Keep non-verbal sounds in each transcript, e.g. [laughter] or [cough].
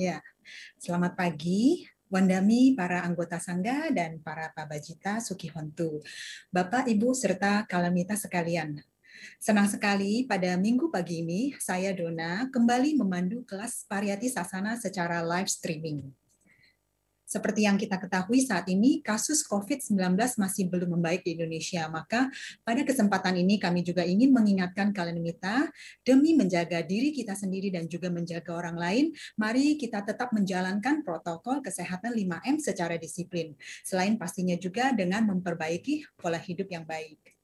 Ya, selamat pagi. Wandami para anggota Sangga dan para Pabajita Sukihontu, Bapak, Ibu, serta kalamita sekalian. Senang sekali pada minggu pagi ini saya Dona kembali memandu kelas variati sasana secara live streaming. Seperti yang kita ketahui saat ini, kasus COVID-19 masih belum membaik di Indonesia. Maka pada kesempatan ini kami juga ingin mengingatkan kalian mita demi menjaga diri kita sendiri dan juga menjaga orang lain, mari kita tetap menjalankan protokol kesehatan 5M secara disiplin. Selain pastinya juga dengan memperbaiki pola hidup yang baik.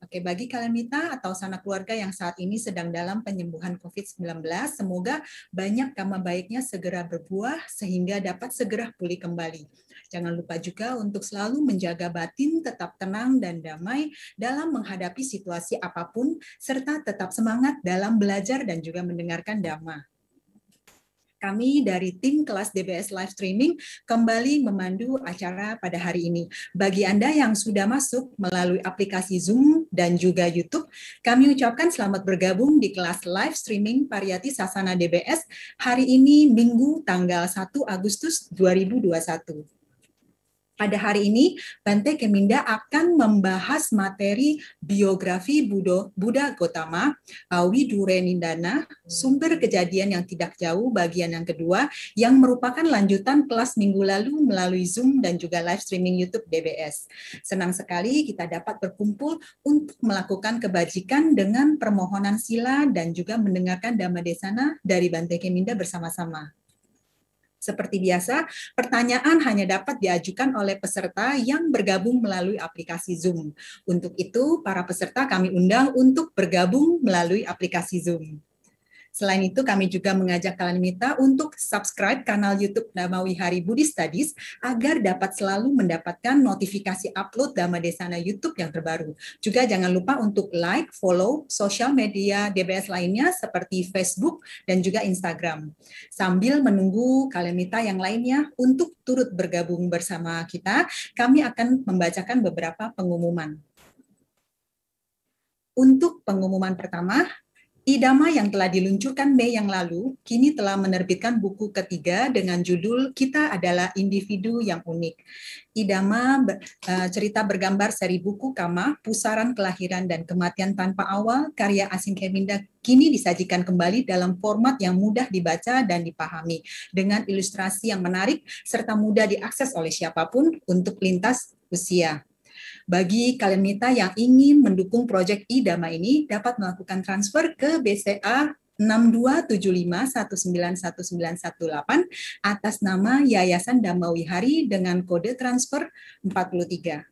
Oke, bagi kalian Mita atau sanak keluarga yang saat ini sedang dalam penyembuhan COVID-19, semoga banyak karma baiknya segera berbuah sehingga dapat segera pulih kembali. Jangan lupa juga untuk selalu menjaga batin tetap tenang dan damai dalam menghadapi situasi apapun, serta tetap semangat dalam belajar dan juga mendengarkan damai kami dari tim kelas DBS Live Streaming kembali memandu acara pada hari ini. Bagi Anda yang sudah masuk melalui aplikasi Zoom dan juga YouTube, kami ucapkan selamat bergabung di kelas live streaming Pariyati Sasana DBS hari ini Minggu tanggal 1 Agustus 2021. Pada hari ini, Bante Keminda akan membahas materi biografi Budo, Buddha Gotama, Widurenindana, sumber kejadian yang tidak jauh bagian yang kedua, yang merupakan lanjutan kelas minggu lalu melalui Zoom dan juga live streaming YouTube DBS. Senang sekali kita dapat berkumpul untuk melakukan kebajikan dengan permohonan sila dan juga mendengarkan Dhamma Desana dari Bante Keminda bersama-sama. Seperti biasa, pertanyaan hanya dapat diajukan oleh peserta yang bergabung melalui aplikasi Zoom. Untuk itu, para peserta kami undang untuk bergabung melalui aplikasi Zoom. Selain itu, kami juga mengajak kalian minta untuk subscribe kanal YouTube Damawi Hari Budi Studies agar dapat selalu mendapatkan notifikasi upload Dhamma Desana YouTube yang terbaru. Juga jangan lupa untuk like, follow sosial media DBS lainnya seperti Facebook dan juga Instagram. Sambil menunggu kalian minta yang lainnya untuk turut bergabung bersama kita, kami akan membacakan beberapa pengumuman. Untuk pengumuman pertama, Idama yang telah diluncurkan Mei yang lalu, kini telah menerbitkan buku ketiga dengan judul Kita Adalah Individu Yang Unik. Idama eh, cerita bergambar seri buku Kama, Pusaran Kelahiran dan Kematian Tanpa Awal, karya asing Keminda kini disajikan kembali dalam format yang mudah dibaca dan dipahami, dengan ilustrasi yang menarik serta mudah diakses oleh siapapun untuk lintas usia. Bagi kalian mita yang ingin mendukung proyek IDAMA ini dapat melakukan transfer ke BCA 62751918 atas nama Yayasan Damawi Hari dengan kode transfer 43.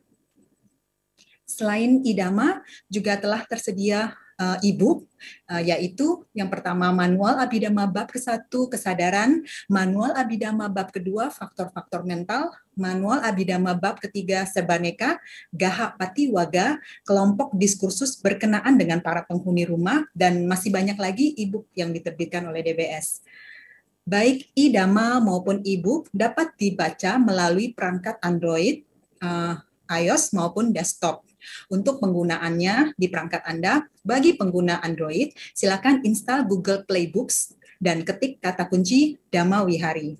Selain IDAMA, juga telah tersedia Eh, e-book eh, yaitu yang pertama manual abidama bab ke-1 kesadaran, manual abidama bab ke-2 faktor-faktor mental, manual abidama bab ke-3 sebaneka, gaha pati waga, kelompok diskursus berkenaan dengan para penghuni rumah dan masih banyak lagi e-book yang diterbitkan oleh DBS. Baik idama maupun e-book dapat dibaca melalui perangkat Android, uh, iOS maupun desktop. Untuk penggunaannya di perangkat Anda, bagi pengguna Android, silakan install Google Play Books dan ketik kata kunci Dama Wihari.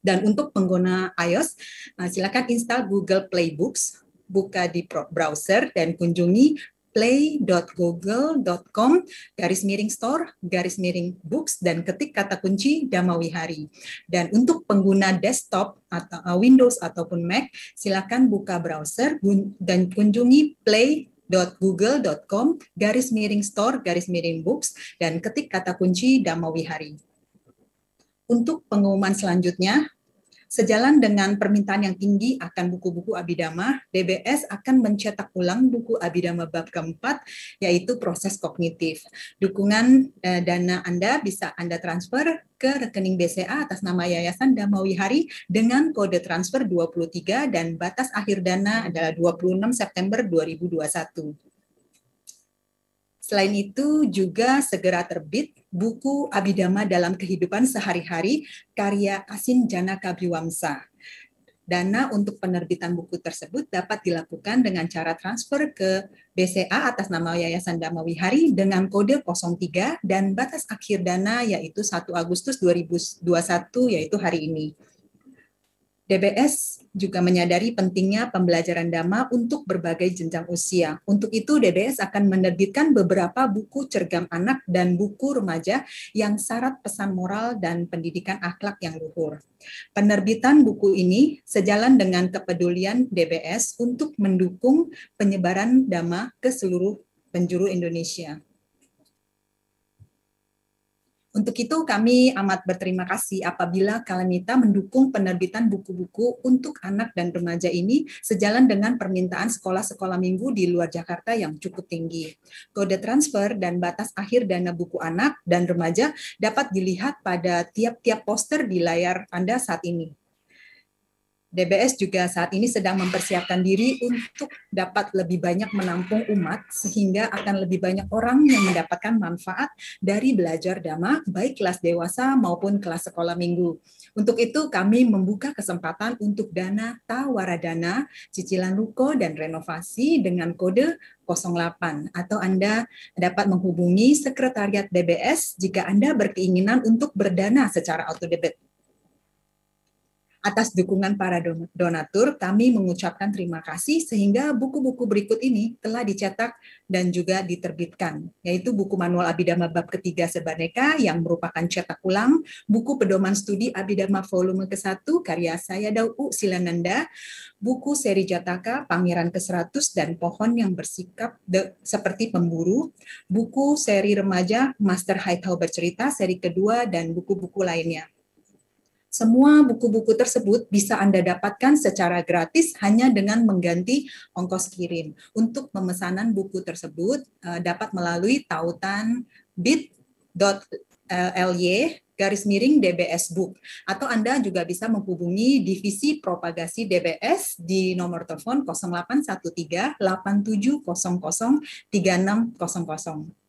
Dan untuk pengguna iOS, eh, silakan install Google Play Books, buka di browser dan kunjungi play.google.com garis miring store garis miring books dan ketik kata kunci damawihari Dan untuk pengguna desktop atau uh, Windows ataupun Mac, silakan buka browser dan kunjungi play.google.com garis miring store garis miring books dan ketik kata kunci damawihari Untuk pengumuman selanjutnya, Sejalan dengan permintaan yang tinggi akan buku-buku Abidama, DBS akan mencetak ulang buku Abidama bab keempat, yaitu proses kognitif. Dukungan eh, dana Anda bisa Anda transfer ke rekening BCA atas nama Yayasan Damawi Hari dengan kode transfer 23 dan batas akhir dana adalah 26 September 2021. Selain itu juga segera terbit buku Abidama dalam kehidupan sehari-hari karya Asin Jana Kabiwamsa. Dana untuk penerbitan buku tersebut dapat dilakukan dengan cara transfer ke BCA atas nama Yayasan Wihari dengan kode 03 dan batas akhir dana yaitu 1 Agustus 2021 yaitu hari ini. DBS juga menyadari pentingnya pembelajaran dhamma untuk berbagai jenjang usia. Untuk itu DBS akan menerbitkan beberapa buku cergam anak dan buku remaja yang syarat pesan moral dan pendidikan akhlak yang luhur. Penerbitan buku ini sejalan dengan kepedulian DBS untuk mendukung penyebaran dhamma ke seluruh penjuru Indonesia. Untuk itu kami amat berterima kasih apabila Kalenita mendukung penerbitan buku-buku untuk anak dan remaja ini sejalan dengan permintaan sekolah-sekolah minggu di luar Jakarta yang cukup tinggi. Kode transfer dan batas akhir dana buku anak dan remaja dapat dilihat pada tiap-tiap poster di layar Anda saat ini. DBS juga saat ini sedang mempersiapkan diri untuk dapat lebih banyak menampung umat sehingga akan lebih banyak orang yang mendapatkan manfaat dari belajar dhamma baik kelas dewasa maupun kelas sekolah minggu. Untuk itu kami membuka kesempatan untuk dana dana cicilan ruko dan renovasi dengan kode 08 atau Anda dapat menghubungi sekretariat DBS jika Anda berkeinginan untuk berdana secara auto debit. Atas dukungan para donatur, kami mengucapkan terima kasih sehingga buku-buku berikut ini telah dicetak dan juga diterbitkan, yaitu buku Manual Abidama Bab Ketiga Sebaneka yang merupakan cetak ulang, buku Pedoman Studi Abidama Volume ke-1 karya saya Dau'u Silananda, buku seri Jataka Pangeran ke-100 dan Pohon yang Bersikap de, Seperti Pemburu, buku seri remaja Master tower Bercerita seri kedua dan buku-buku lainnya. Semua buku-buku tersebut bisa Anda dapatkan secara gratis hanya dengan mengganti ongkos kirim. Untuk pemesanan buku tersebut eh, dapat melalui tautan bit.ly garis miring DBS Book atau Anda juga bisa menghubungi divisi propagasi DBS di nomor telepon 0813 8700 3600.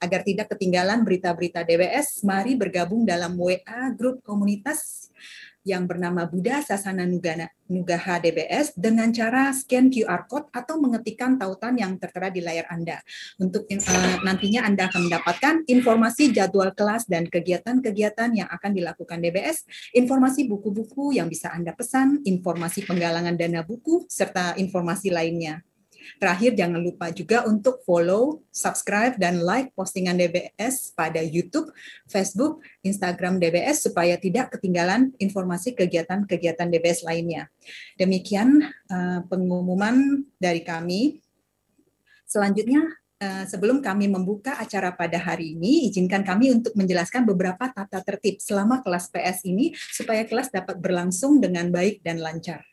Agar tidak ketinggalan berita-berita DWS, mari bergabung dalam WA grup komunitas yang bernama Buddha Sasana Nugana, Nugaha DBS dengan cara scan QR code atau mengetikkan tautan yang tertera di layar Anda. Untuk uh, nantinya Anda akan mendapatkan informasi jadwal kelas dan kegiatan-kegiatan yang akan dilakukan DBS, informasi buku-buku yang bisa Anda pesan, informasi penggalangan dana buku, serta informasi lainnya. Terakhir, jangan lupa juga untuk follow, subscribe, dan like postingan DBS pada YouTube, Facebook, Instagram DBS supaya tidak ketinggalan informasi kegiatan-kegiatan DBS lainnya. Demikian eh, pengumuman dari kami. Selanjutnya, eh, sebelum kami membuka acara pada hari ini, izinkan kami untuk menjelaskan beberapa tata tertib selama kelas PS ini supaya kelas dapat berlangsung dengan baik dan lancar.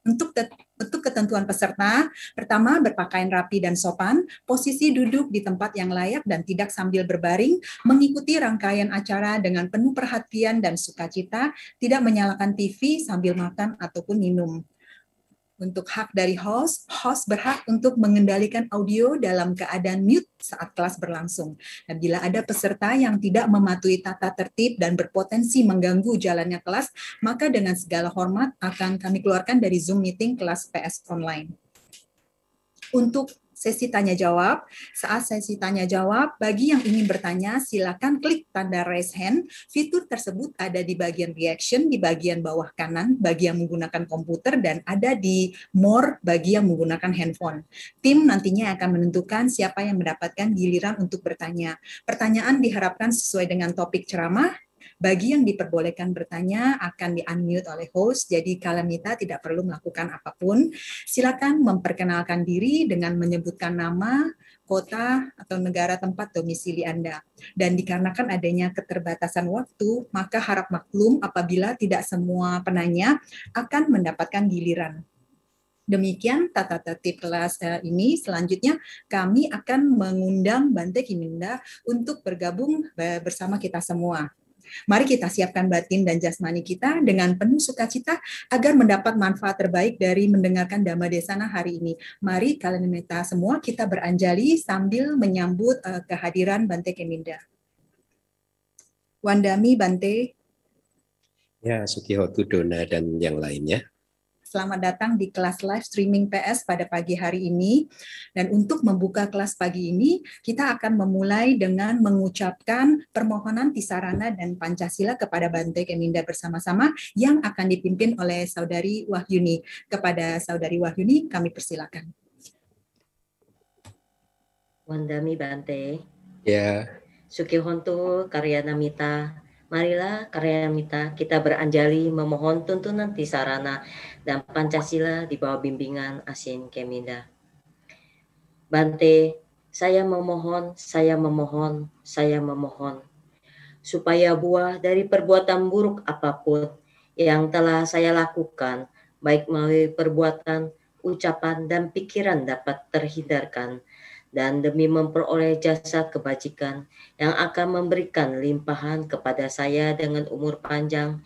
Untuk untuk ketentuan peserta, pertama berpakaian rapi dan sopan, posisi duduk di tempat yang layak dan tidak sambil berbaring, mengikuti rangkaian acara dengan penuh perhatian dan sukacita, tidak menyalakan TV sambil makan ataupun minum untuk hak dari host, host berhak untuk mengendalikan audio dalam keadaan mute saat kelas berlangsung. Dan bila ada peserta yang tidak mematuhi tata tertib dan berpotensi mengganggu jalannya kelas, maka dengan segala hormat akan kami keluarkan dari Zoom meeting kelas PS online. Untuk sesi tanya jawab. Saat sesi tanya jawab, bagi yang ingin bertanya silakan klik tanda raise hand. Fitur tersebut ada di bagian reaction di bagian bawah kanan bagi yang menggunakan komputer dan ada di more bagi yang menggunakan handphone. Tim nantinya akan menentukan siapa yang mendapatkan giliran untuk bertanya. Pertanyaan diharapkan sesuai dengan topik ceramah bagi yang diperbolehkan bertanya akan di-unmute oleh host, jadi Kalamita tidak perlu melakukan apapun. Silakan memperkenalkan diri dengan menyebutkan nama, kota, atau negara tempat domisili Anda. Dan dikarenakan adanya keterbatasan waktu, maka harap maklum apabila tidak semua penanya akan mendapatkan giliran. Demikian tata tertib kelas eh, ini. Selanjutnya kami akan mengundang Bante Kiminda untuk bergabung eh, bersama kita semua. Mari kita siapkan batin dan jasmani kita dengan penuh sukacita agar mendapat manfaat terbaik dari mendengarkan Dhamma Desana hari ini. Mari kalian minta semua kita beranjali sambil menyambut uh, kehadiran Bante Keminda. Wandami Bante. Ya, Sukihotu Dona dan yang lainnya. Selamat datang di kelas live streaming PS pada pagi hari ini. Dan untuk membuka kelas pagi ini, kita akan memulai dengan mengucapkan permohonan Tisarana dan Pancasila kepada Bante Keminda bersama-sama yang akan dipimpin oleh Saudari Wahyuni. Kepada Saudari Wahyuni, kami persilakan. Wandami Bante. Ya. Yeah. Sukihontu Karyanamita Marilah karya mita kita beranjali memohon tuntunan sarana dan Pancasila di bawah bimbingan Asin Keminda. Bante, saya memohon, saya memohon, saya memohon, supaya buah dari perbuatan buruk apapun yang telah saya lakukan, baik melalui perbuatan, ucapan, dan pikiran dapat terhindarkan dan demi memperoleh jasa kebajikan yang akan memberikan limpahan kepada saya dengan umur panjang,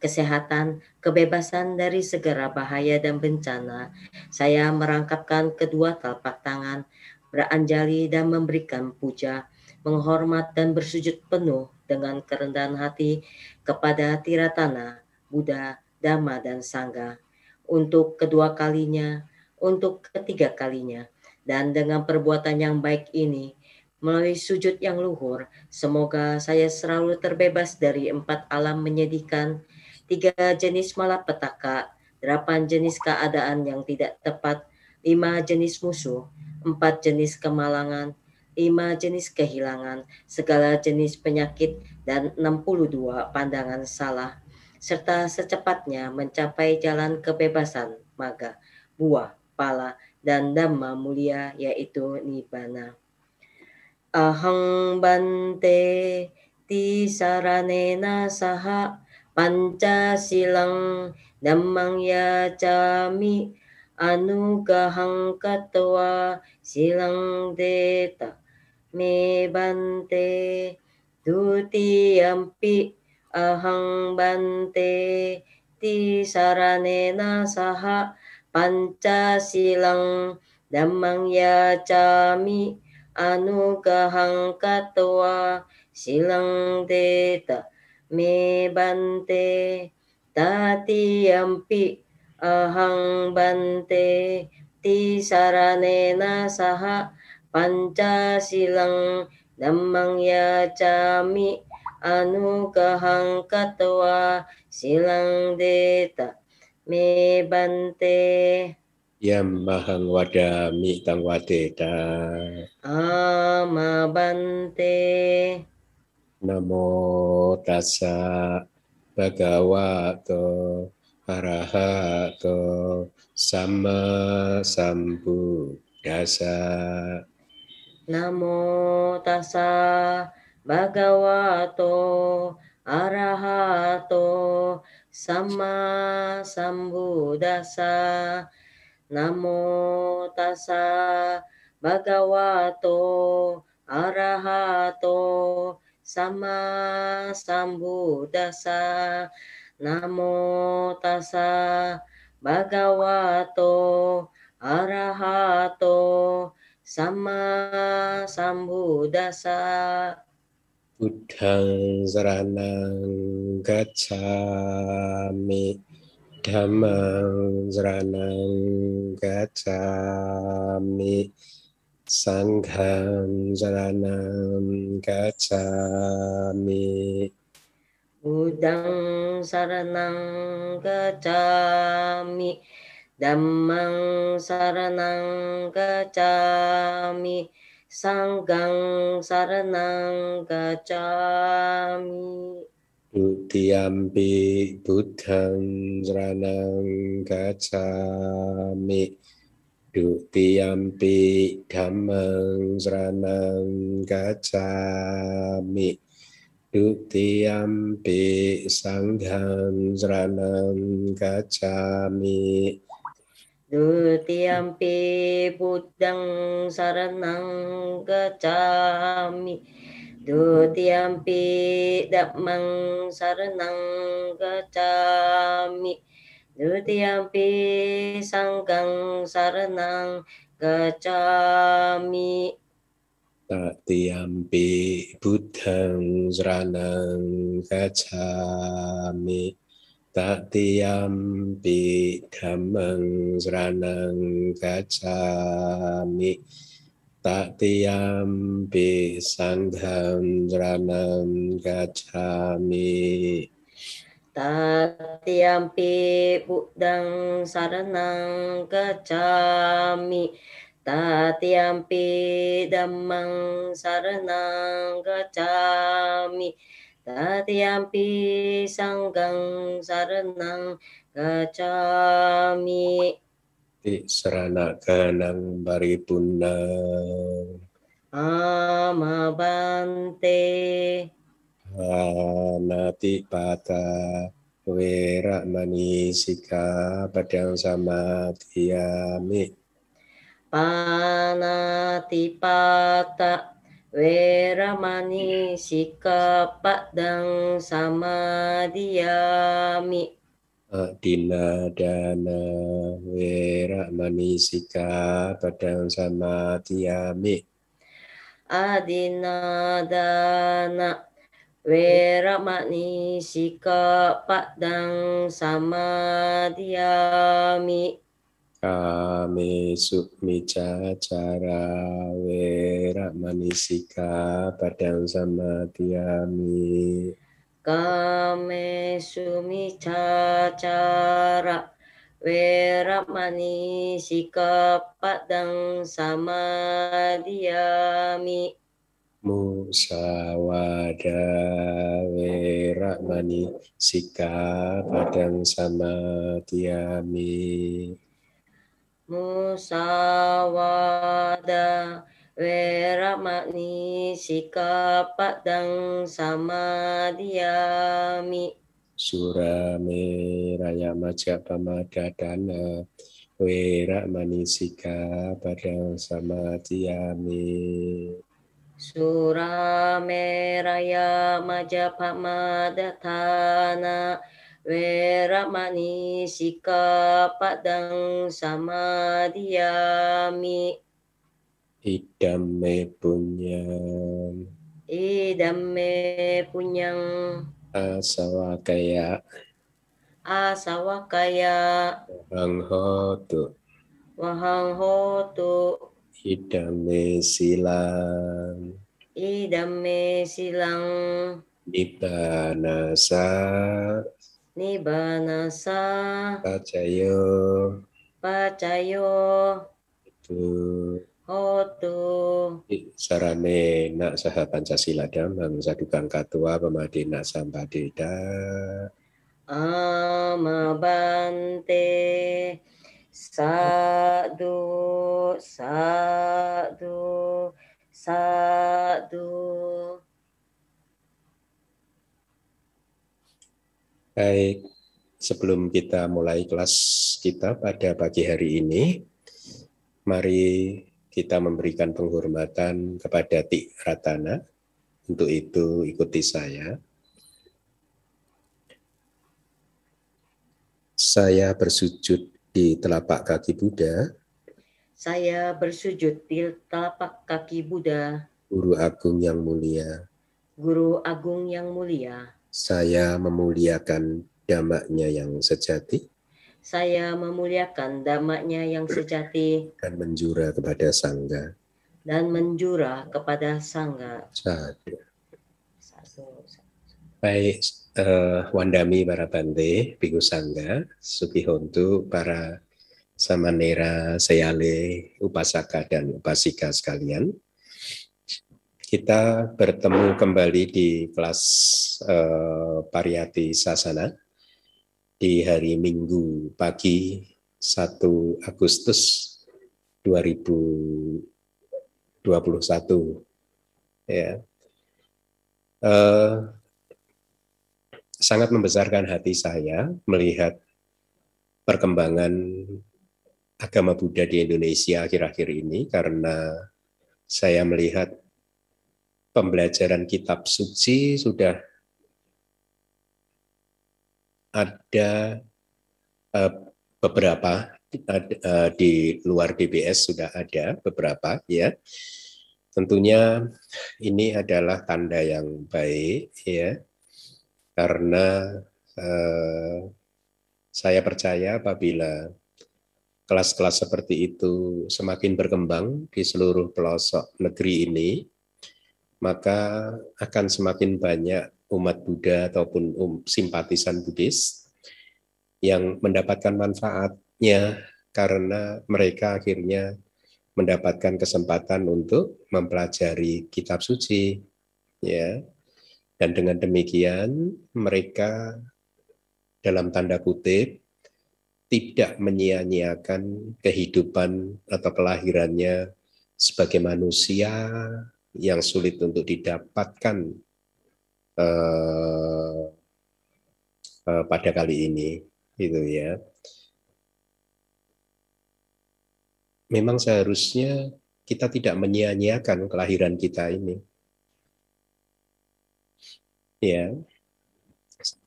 kesehatan, kebebasan dari segera bahaya dan bencana, saya merangkapkan kedua telapak tangan, beranjali dan memberikan puja, menghormat dan bersujud penuh dengan kerendahan hati kepada Tiratana, Buddha, Dhamma, dan Sangha. Untuk kedua kalinya, untuk ketiga kalinya, dan dengan perbuatan yang baik ini, melalui sujud yang luhur, semoga saya selalu terbebas dari empat alam menyedihkan, tiga jenis malapetaka, delapan jenis keadaan yang tidak tepat, lima jenis musuh, empat jenis kemalangan, lima jenis kehilangan, segala jenis penyakit, dan 62 pandangan salah, serta secepatnya mencapai jalan kebebasan, maga, buah, pala, dan Dhamma mulia yaitu Nibbana. Ahang bante ti saranena saha panca silang dhammang yacami anugahang katwa silang deta me bante ampi ahang bante ti saranena saha Pancasilang damang ya cami anugahang katwa silang deta me bante tati ampi ahang bante ti sarane saha pancasilang damang ya cami anugahang katwa silang deta me bante Yam mahang wada mi tang wate ta. Ama bante. Namo tassa bhagavato arahato sama sambu dasa. Namo tassa bhagavato arahato sama sambudasa namo tasa bhagavato arahato sama sambudasa namo tasa bhagavato arahato sama sambudasa Budang saranang gacami Damang saranang gacami Sangham saranang gacami Budang saranang gacami Dhammang saranang gacami Sanggang saranang gacami. Budiampi budhang saranang gacami. Dutiampi dhammang saranang gacami. Dutiampi sanggang saranang gacami. Dutiampi buddhang saranang gacami Dutiampi dhammang saranang gacami Dutiampi sanggang saranang gacami Tatiampi buddhang saranang gacami tatiyampi dhammang saranang Tatiyam tatiyampi sangham saranam gacchami tatiyampi buddhang saranang gacchami tatiyampi dhammang saranang gacchami Tatiampi sanggang sarenang gacami. Ti serana kanang baripunang. Amabante. Anati pata wera manisika padang sama tiami. Panati pata Weramani padang sama diami. Dina dana wera manisika padang sama diami. Adina dana wera manisika padang sama diami kami sukmi cara wera manisika padang sama tiami kami sumi cara wera manisika padang sama tiami musawada wera manisika padang sama tiami musawada manisika padang sama diami Surame raya maja pamadadana Wera manisika padang sama diami Surame raya maja tanah Weramani sika padang diami. Idame punyang. Idame punyang. Asawa kaya. Wahang hotu. Wahang hotu. Idame silang. Idame silang. Nibanasa sa. Pacayo. Pacayo. Itu. Hotu. Sarane nak saha Pancasila damang sadukan katua pemadina sampadeda. Amabante sadu sadu sadu Baik, sebelum kita mulai kelas kita pada pagi hari ini, mari kita memberikan penghormatan kepada Ti Ratana. Untuk itu ikuti saya. Saya bersujud di telapak kaki Buddha. Saya bersujud di telapak kaki Buddha. Guru Agung yang mulia. Guru Agung yang mulia saya memuliakan damaknya yang sejati. Saya memuliakan damaknya yang sejati. Dan menjura kepada sangga. Dan menjura kepada sangga. Satu. Baik, uh, Wandami para Bante, Biku Sangga, Sugihontu, para Samanera, Seyale, Upasaka, dan Upasika sekalian kita bertemu kembali di kelas eh, Pariyati uh, Sasana di hari Minggu pagi 1 Agustus 2021 ya. Uh, sangat membesarkan hati saya melihat perkembangan agama Buddha di Indonesia akhir-akhir ini karena saya melihat pembelajaran kitab suci sudah ada eh, beberapa eh, di luar DBS sudah ada beberapa ya. Tentunya ini adalah tanda yang baik ya. Karena eh, saya percaya apabila kelas-kelas seperti itu semakin berkembang di seluruh pelosok negeri ini, maka akan semakin banyak umat Buddha ataupun um, simpatisan Buddhis yang mendapatkan manfaatnya karena mereka akhirnya mendapatkan kesempatan untuk mempelajari kitab suci ya dan dengan demikian mereka dalam tanda kutip tidak menyia-nyiakan kehidupan atau kelahirannya sebagai manusia yang sulit untuk didapatkan eh, eh, pada kali ini, gitu ya. Memang seharusnya kita tidak menyia-nyiakan kelahiran kita ini. Ya,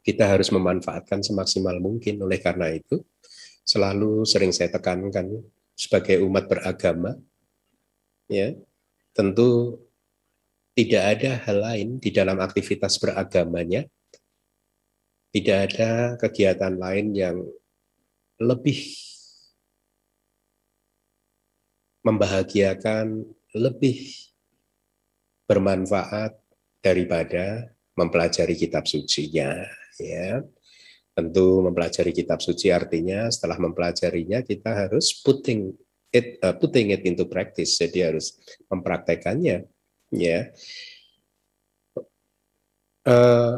kita harus memanfaatkan semaksimal mungkin. Oleh karena itu, selalu sering saya tekankan sebagai umat beragama, ya tentu tidak ada hal lain di dalam aktivitas beragamanya, tidak ada kegiatan lain yang lebih membahagiakan, lebih bermanfaat daripada mempelajari kitab sucinya. Ya, tentu mempelajari kitab suci artinya setelah mempelajarinya kita harus putting it uh, putting it into practice. Jadi harus mempraktekannya ya uh,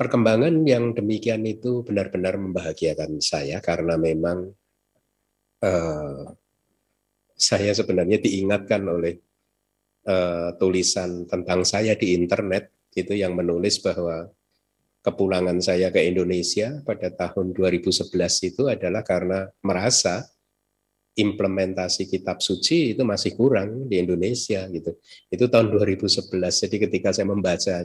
perkembangan yang demikian itu benar-benar membahagiakan saya karena memang uh, saya sebenarnya diingatkan oleh uh, tulisan tentang saya di internet itu yang menulis bahwa kepulangan saya ke Indonesia pada tahun 2011 itu adalah karena merasa implementasi kitab suci itu masih kurang di Indonesia gitu. Itu tahun 2011. Jadi ketika saya membaca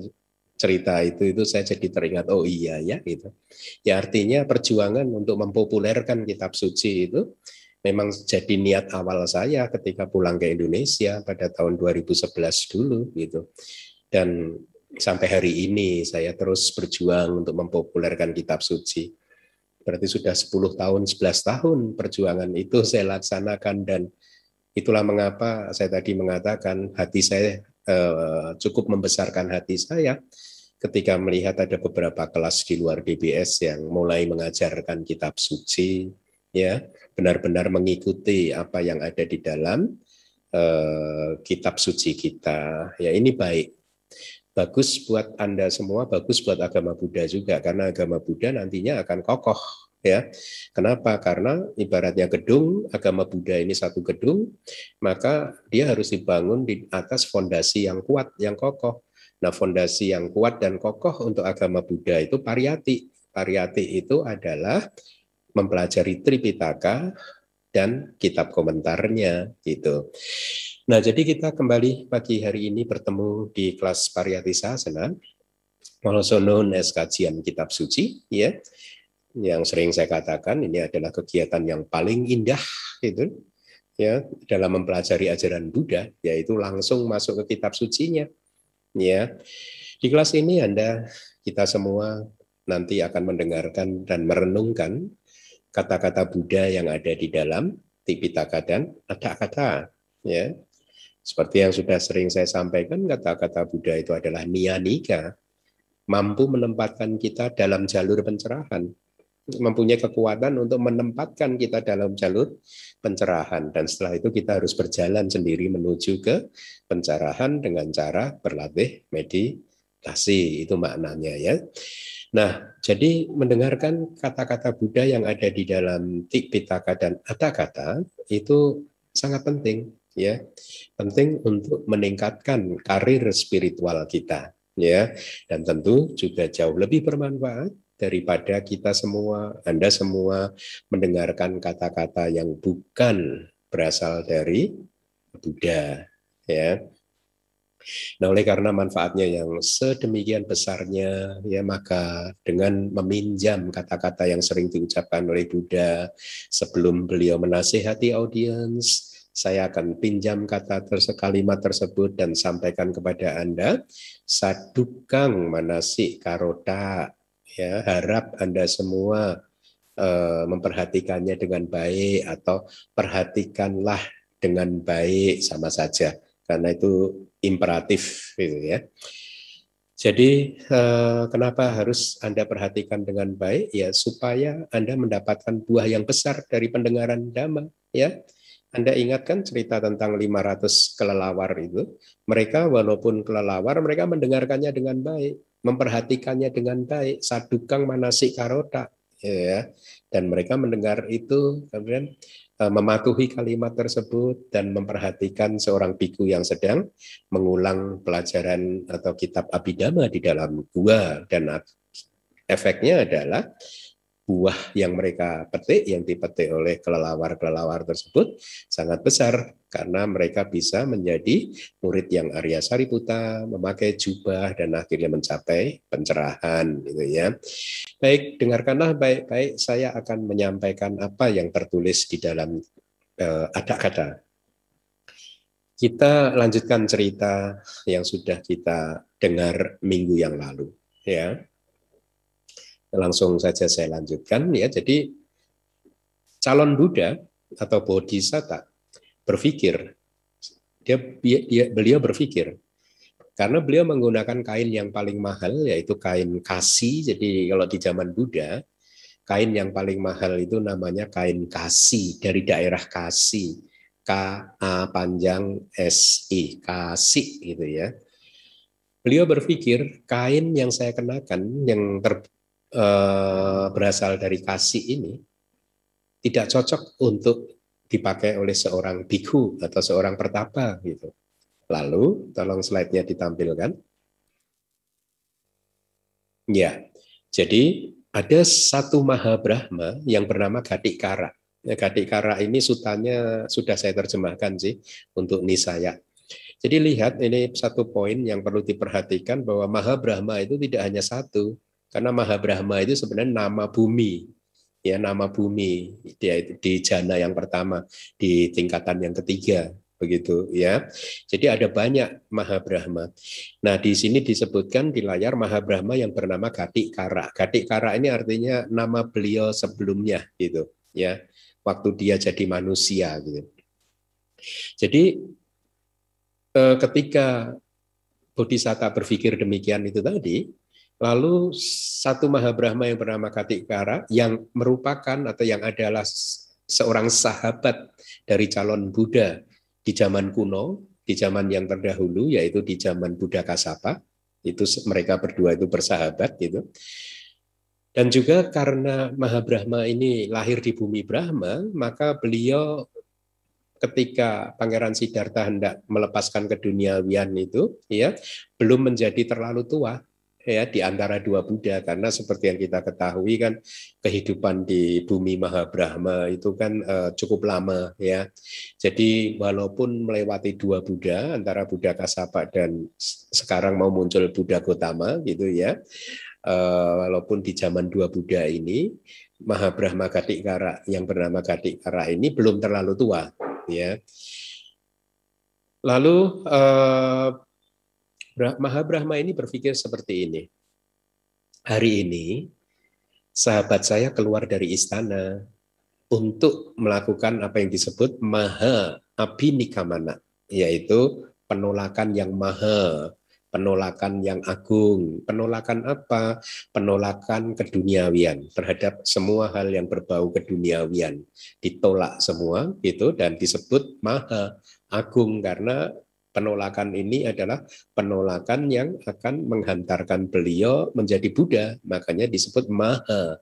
cerita itu itu saya jadi teringat oh iya ya gitu. Ya artinya perjuangan untuk mempopulerkan kitab suci itu memang jadi niat awal saya ketika pulang ke Indonesia pada tahun 2011 dulu gitu. Dan sampai hari ini saya terus berjuang untuk mempopulerkan kitab suci berarti sudah 10 tahun, 11 tahun perjuangan itu saya laksanakan dan itulah mengapa saya tadi mengatakan hati saya eh, cukup membesarkan hati saya ketika melihat ada beberapa kelas di luar DBS yang mulai mengajarkan kitab suci ya benar-benar mengikuti apa yang ada di dalam eh, kitab suci kita ya ini baik bagus buat Anda semua, bagus buat agama Buddha juga karena agama Buddha nantinya akan kokoh ya. Kenapa? Karena ibaratnya gedung, agama Buddha ini satu gedung, maka dia harus dibangun di atas fondasi yang kuat, yang kokoh. Nah, fondasi yang kuat dan kokoh untuk agama Buddha itu pariyati. Pariyati itu adalah mempelajari Tripitaka dan kitab komentarnya gitu. Nah, jadi kita kembali pagi hari ini bertemu di kelas Pariyatisa senan also known as kajian kitab suci, ya. Yang sering saya katakan ini adalah kegiatan yang paling indah gitu. ya dalam mempelajari ajaran Buddha yaitu langsung masuk ke kitab sucinya. Ya. Di kelas ini Anda kita semua nanti akan mendengarkan dan merenungkan kata-kata Buddha yang ada di dalam Tipitaka dan Adha Kata ya seperti yang sudah sering saya sampaikan, kata-kata Buddha itu adalah nianika, mampu menempatkan kita dalam jalur pencerahan, mempunyai kekuatan untuk menempatkan kita dalam jalur pencerahan. Dan setelah itu kita harus berjalan sendiri menuju ke pencerahan dengan cara berlatih meditasi. Itu maknanya ya. Nah, jadi mendengarkan kata-kata Buddha yang ada di dalam Tipitaka dan Atakata itu sangat penting ya penting untuk meningkatkan karir spiritual kita ya dan tentu juga jauh lebih bermanfaat daripada kita semua Anda semua mendengarkan kata-kata yang bukan berasal dari Buddha ya Nah, oleh karena manfaatnya yang sedemikian besarnya, ya maka dengan meminjam kata-kata yang sering diucapkan oleh Buddha sebelum beliau menasehati audiens, saya akan pinjam kata terse kalimat tersebut dan sampaikan kepada Anda. Sadukang manasi karoda. Ya, harap Anda semua eh, memperhatikannya dengan baik atau perhatikanlah dengan baik sama saja karena itu imperatif gitu ya. Jadi eh, kenapa harus Anda perhatikan dengan baik ya supaya Anda mendapatkan buah yang besar dari pendengaran dhamma ya. Anda ingatkan cerita tentang 500 kelelawar itu? Mereka walaupun kelelawar, mereka mendengarkannya dengan baik, memperhatikannya dengan baik, sadukang manasik karota. Ya, ya, dan mereka mendengar itu, kemudian e, mematuhi kalimat tersebut dan memperhatikan seorang biku yang sedang mengulang pelajaran atau kitab abidama di dalam gua dan efeknya adalah buah yang mereka petik, yang dipetik oleh kelelawar-kelelawar tersebut sangat besar karena mereka bisa menjadi murid yang Arya Sariputa, memakai jubah dan akhirnya mencapai pencerahan gitu ya. Baik, dengarkanlah baik-baik saya akan menyampaikan apa yang tertulis di dalam eh, ada kata. Kita lanjutkan cerita yang sudah kita dengar minggu yang lalu ya langsung saja saya lanjutkan ya. Jadi calon Buddha atau Bodhisatta berpikir dia, dia beliau berpikir karena beliau menggunakan kain yang paling mahal yaitu kain kasi. Jadi kalau di zaman Buddha kain yang paling mahal itu namanya kain kasi dari daerah kasi. K A panjang S I kasi gitu ya. Beliau berpikir kain yang saya kenakan yang ter, Eh, berasal dari kasih ini tidak cocok untuk dipakai oleh seorang biku atau seorang pertapa gitu. Lalu tolong slide-nya ditampilkan. Ya. Jadi ada satu Mahabrahma yang bernama Gadikara. Ya, Gadikara ini sutanya sudah saya terjemahkan sih untuk Nisaya. Jadi lihat ini satu poin yang perlu diperhatikan bahwa Mahabrahma itu tidak hanya satu, karena Mahabrahma itu sebenarnya nama bumi, ya nama bumi di, di jana yang pertama, di tingkatan yang ketiga begitu ya. Jadi ada banyak Mahabrahma. Nah, di sini disebutkan di layar Mahabrahma yang bernama Kara. Gatik Kara ini artinya nama beliau sebelumnya gitu ya. Waktu dia jadi manusia gitu. Jadi eh, ketika Bodhisatta berpikir demikian itu tadi, Lalu satu Mahabrahma yang bernama Katikara yang merupakan atau yang adalah seorang sahabat dari calon Buddha di zaman kuno, di zaman yang terdahulu yaitu di zaman Buddha Kasapa, itu mereka berdua itu bersahabat gitu. Dan juga karena Mahabrahma ini lahir di bumi Brahma, maka beliau ketika Pangeran Siddhartha hendak melepaskan keduniawian itu, ya belum menjadi terlalu tua, ya di antara dua Buddha karena seperti yang kita ketahui kan kehidupan di bumi Mahabrahma itu kan uh, cukup lama ya. Jadi walaupun melewati dua Buddha antara Buddha Kasapa dan sekarang mau muncul Buddha Gotama gitu ya. uh, walaupun di zaman dua Buddha ini Mahabrahma Gatikara yang bernama Gatikara ini belum terlalu tua ya. Lalu uh, Mahabrahma ini berpikir seperti ini. Hari ini sahabat saya keluar dari istana untuk melakukan apa yang disebut maha abhinikamana, yaitu penolakan yang maha, penolakan yang agung. Penolakan apa? Penolakan keduniawian terhadap semua hal yang berbau keduniawian. Ditolak semua itu dan disebut maha agung karena Penolakan ini adalah penolakan yang akan menghantarkan beliau menjadi Buddha, makanya disebut Maha.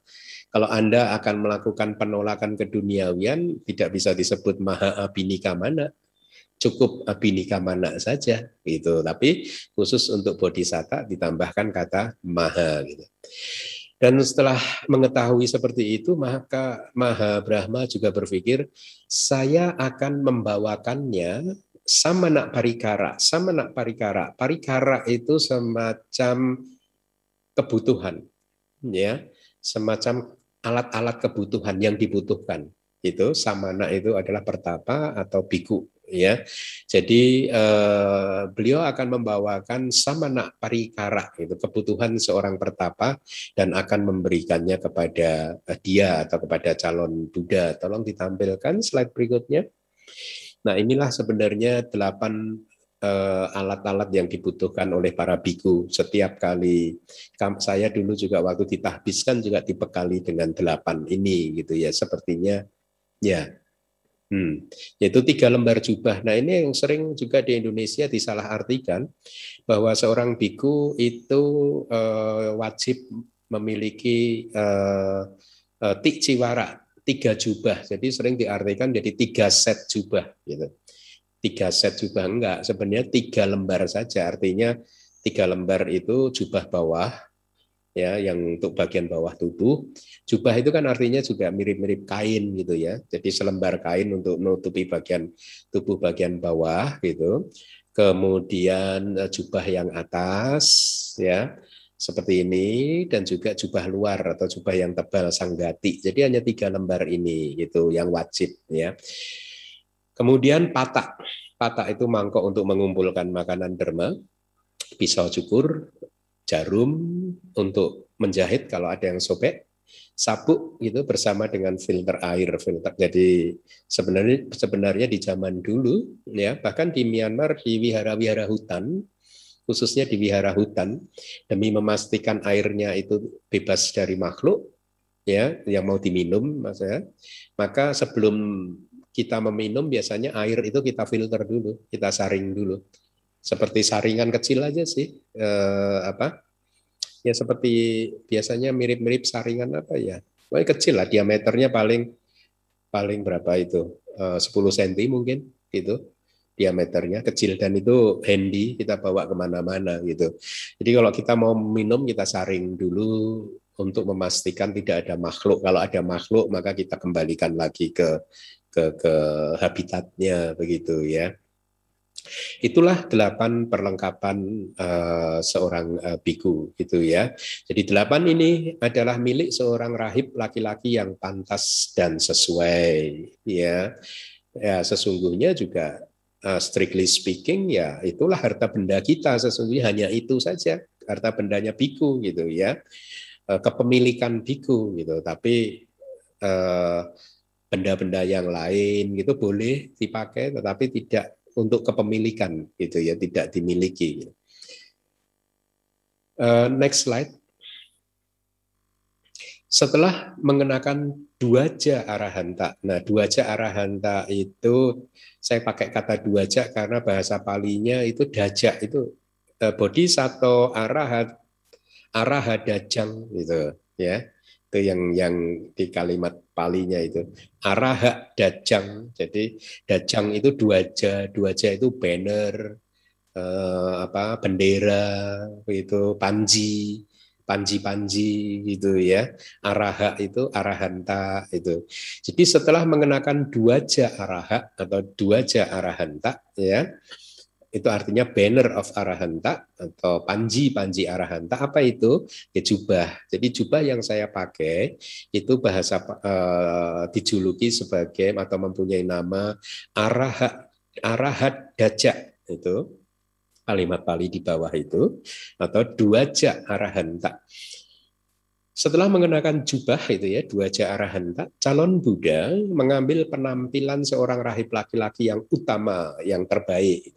Kalau Anda akan melakukan penolakan keduniawian, tidak bisa disebut Maha Abinika mana, cukup abinika mana saja gitu tapi khusus untuk bodhisatta ditambahkan kata maha gitu dan setelah mengetahui seperti itu maka maha brahma juga berpikir saya akan membawakannya sama nak parikara, sama nak parikara. Parikara itu semacam kebutuhan, ya, semacam alat-alat kebutuhan yang dibutuhkan. Itu samana itu adalah pertapa atau biku, ya. Jadi eh, beliau akan membawakan samana parikara itu kebutuhan seorang pertapa dan akan memberikannya kepada eh, dia atau kepada calon Buddha. Tolong ditampilkan slide berikutnya. Nah inilah sebenarnya delapan eh, alat-alat yang dibutuhkan oleh para biku setiap kali saya dulu juga waktu ditahbiskan juga dibekali dengan delapan ini gitu ya sepertinya ya hmm, yaitu tiga lembar jubah nah ini yang sering juga di Indonesia disalahartikan bahwa seorang biku itu eh, wajib memiliki eh, eh, tik ciwara tiga jubah. Jadi sering diartikan jadi tiga set jubah. Gitu. Tiga set jubah enggak, sebenarnya tiga lembar saja. Artinya tiga lembar itu jubah bawah, ya yang untuk bagian bawah tubuh. Jubah itu kan artinya juga mirip-mirip kain gitu ya. Jadi selembar kain untuk menutupi bagian tubuh bagian bawah gitu. Kemudian eh, jubah yang atas ya seperti ini dan juga jubah luar atau jubah yang tebal sanggati. Jadi hanya tiga lembar ini gitu yang wajib ya. Kemudian patak. Patak itu mangkok untuk mengumpulkan makanan derma, pisau cukur, jarum untuk menjahit kalau ada yang sobek, sabuk gitu bersama dengan filter air filter. Jadi sebenarnya sebenarnya di zaman dulu ya bahkan di Myanmar di wihara-wihara hutan khususnya di wihara hutan demi memastikan airnya itu bebas dari makhluk ya yang mau diminum maksudnya maka sebelum kita meminum biasanya air itu kita filter dulu kita saring dulu seperti saringan kecil aja sih eh, apa ya seperti biasanya mirip-mirip saringan apa ya Wah, kecil lah diameternya paling paling berapa itu 10 eh, cm mungkin gitu diameternya kecil dan itu handy kita bawa kemana-mana gitu. Jadi kalau kita mau minum kita saring dulu untuk memastikan tidak ada makhluk. Kalau ada makhluk maka kita kembalikan lagi ke ke, ke habitatnya begitu ya. Itulah delapan perlengkapan uh, seorang uh, biku gitu ya. Jadi delapan ini adalah milik seorang rahib laki-laki yang pantas dan sesuai ya. Ya sesungguhnya juga Eh, strictly speaking ya itulah harta benda kita sesungguhnya hanya itu saja harta bendanya biku gitu ya eh, kepemilikan biku gitu tapi eh, benda-benda yang lain gitu boleh dipakai tetapi tidak untuk kepemilikan gitu ya tidak dimiliki. Gitu. next slide setelah mengenakan dua duaja arahanta. Nah, dua duaja arahanta itu saya pakai kata dua jah karena bahasa palinya itu daja itu eh, body satu arahat arahat dajang gitu ya. Itu yang yang di kalimat palinya itu arahat dajang. Jadi dajang itu dua dua jah itu banner eh, apa bendera itu panji panji-panji gitu ya. Araha itu arahanta itu. Jadi setelah mengenakan dua ja araha atau dua ja arahanta ya, itu artinya banner of arahanta atau panji panji arahanta apa itu ya jubah jadi jubah yang saya pakai itu bahasa eh, dijuluki sebagai atau mempunyai nama arahak arahat dajak itu kalimat pali di bawah itu, atau dua ja arahanta. Setelah mengenakan jubah itu ya, dua ja arahanta, calon Buddha mengambil penampilan seorang rahib laki-laki yang utama, yang terbaik.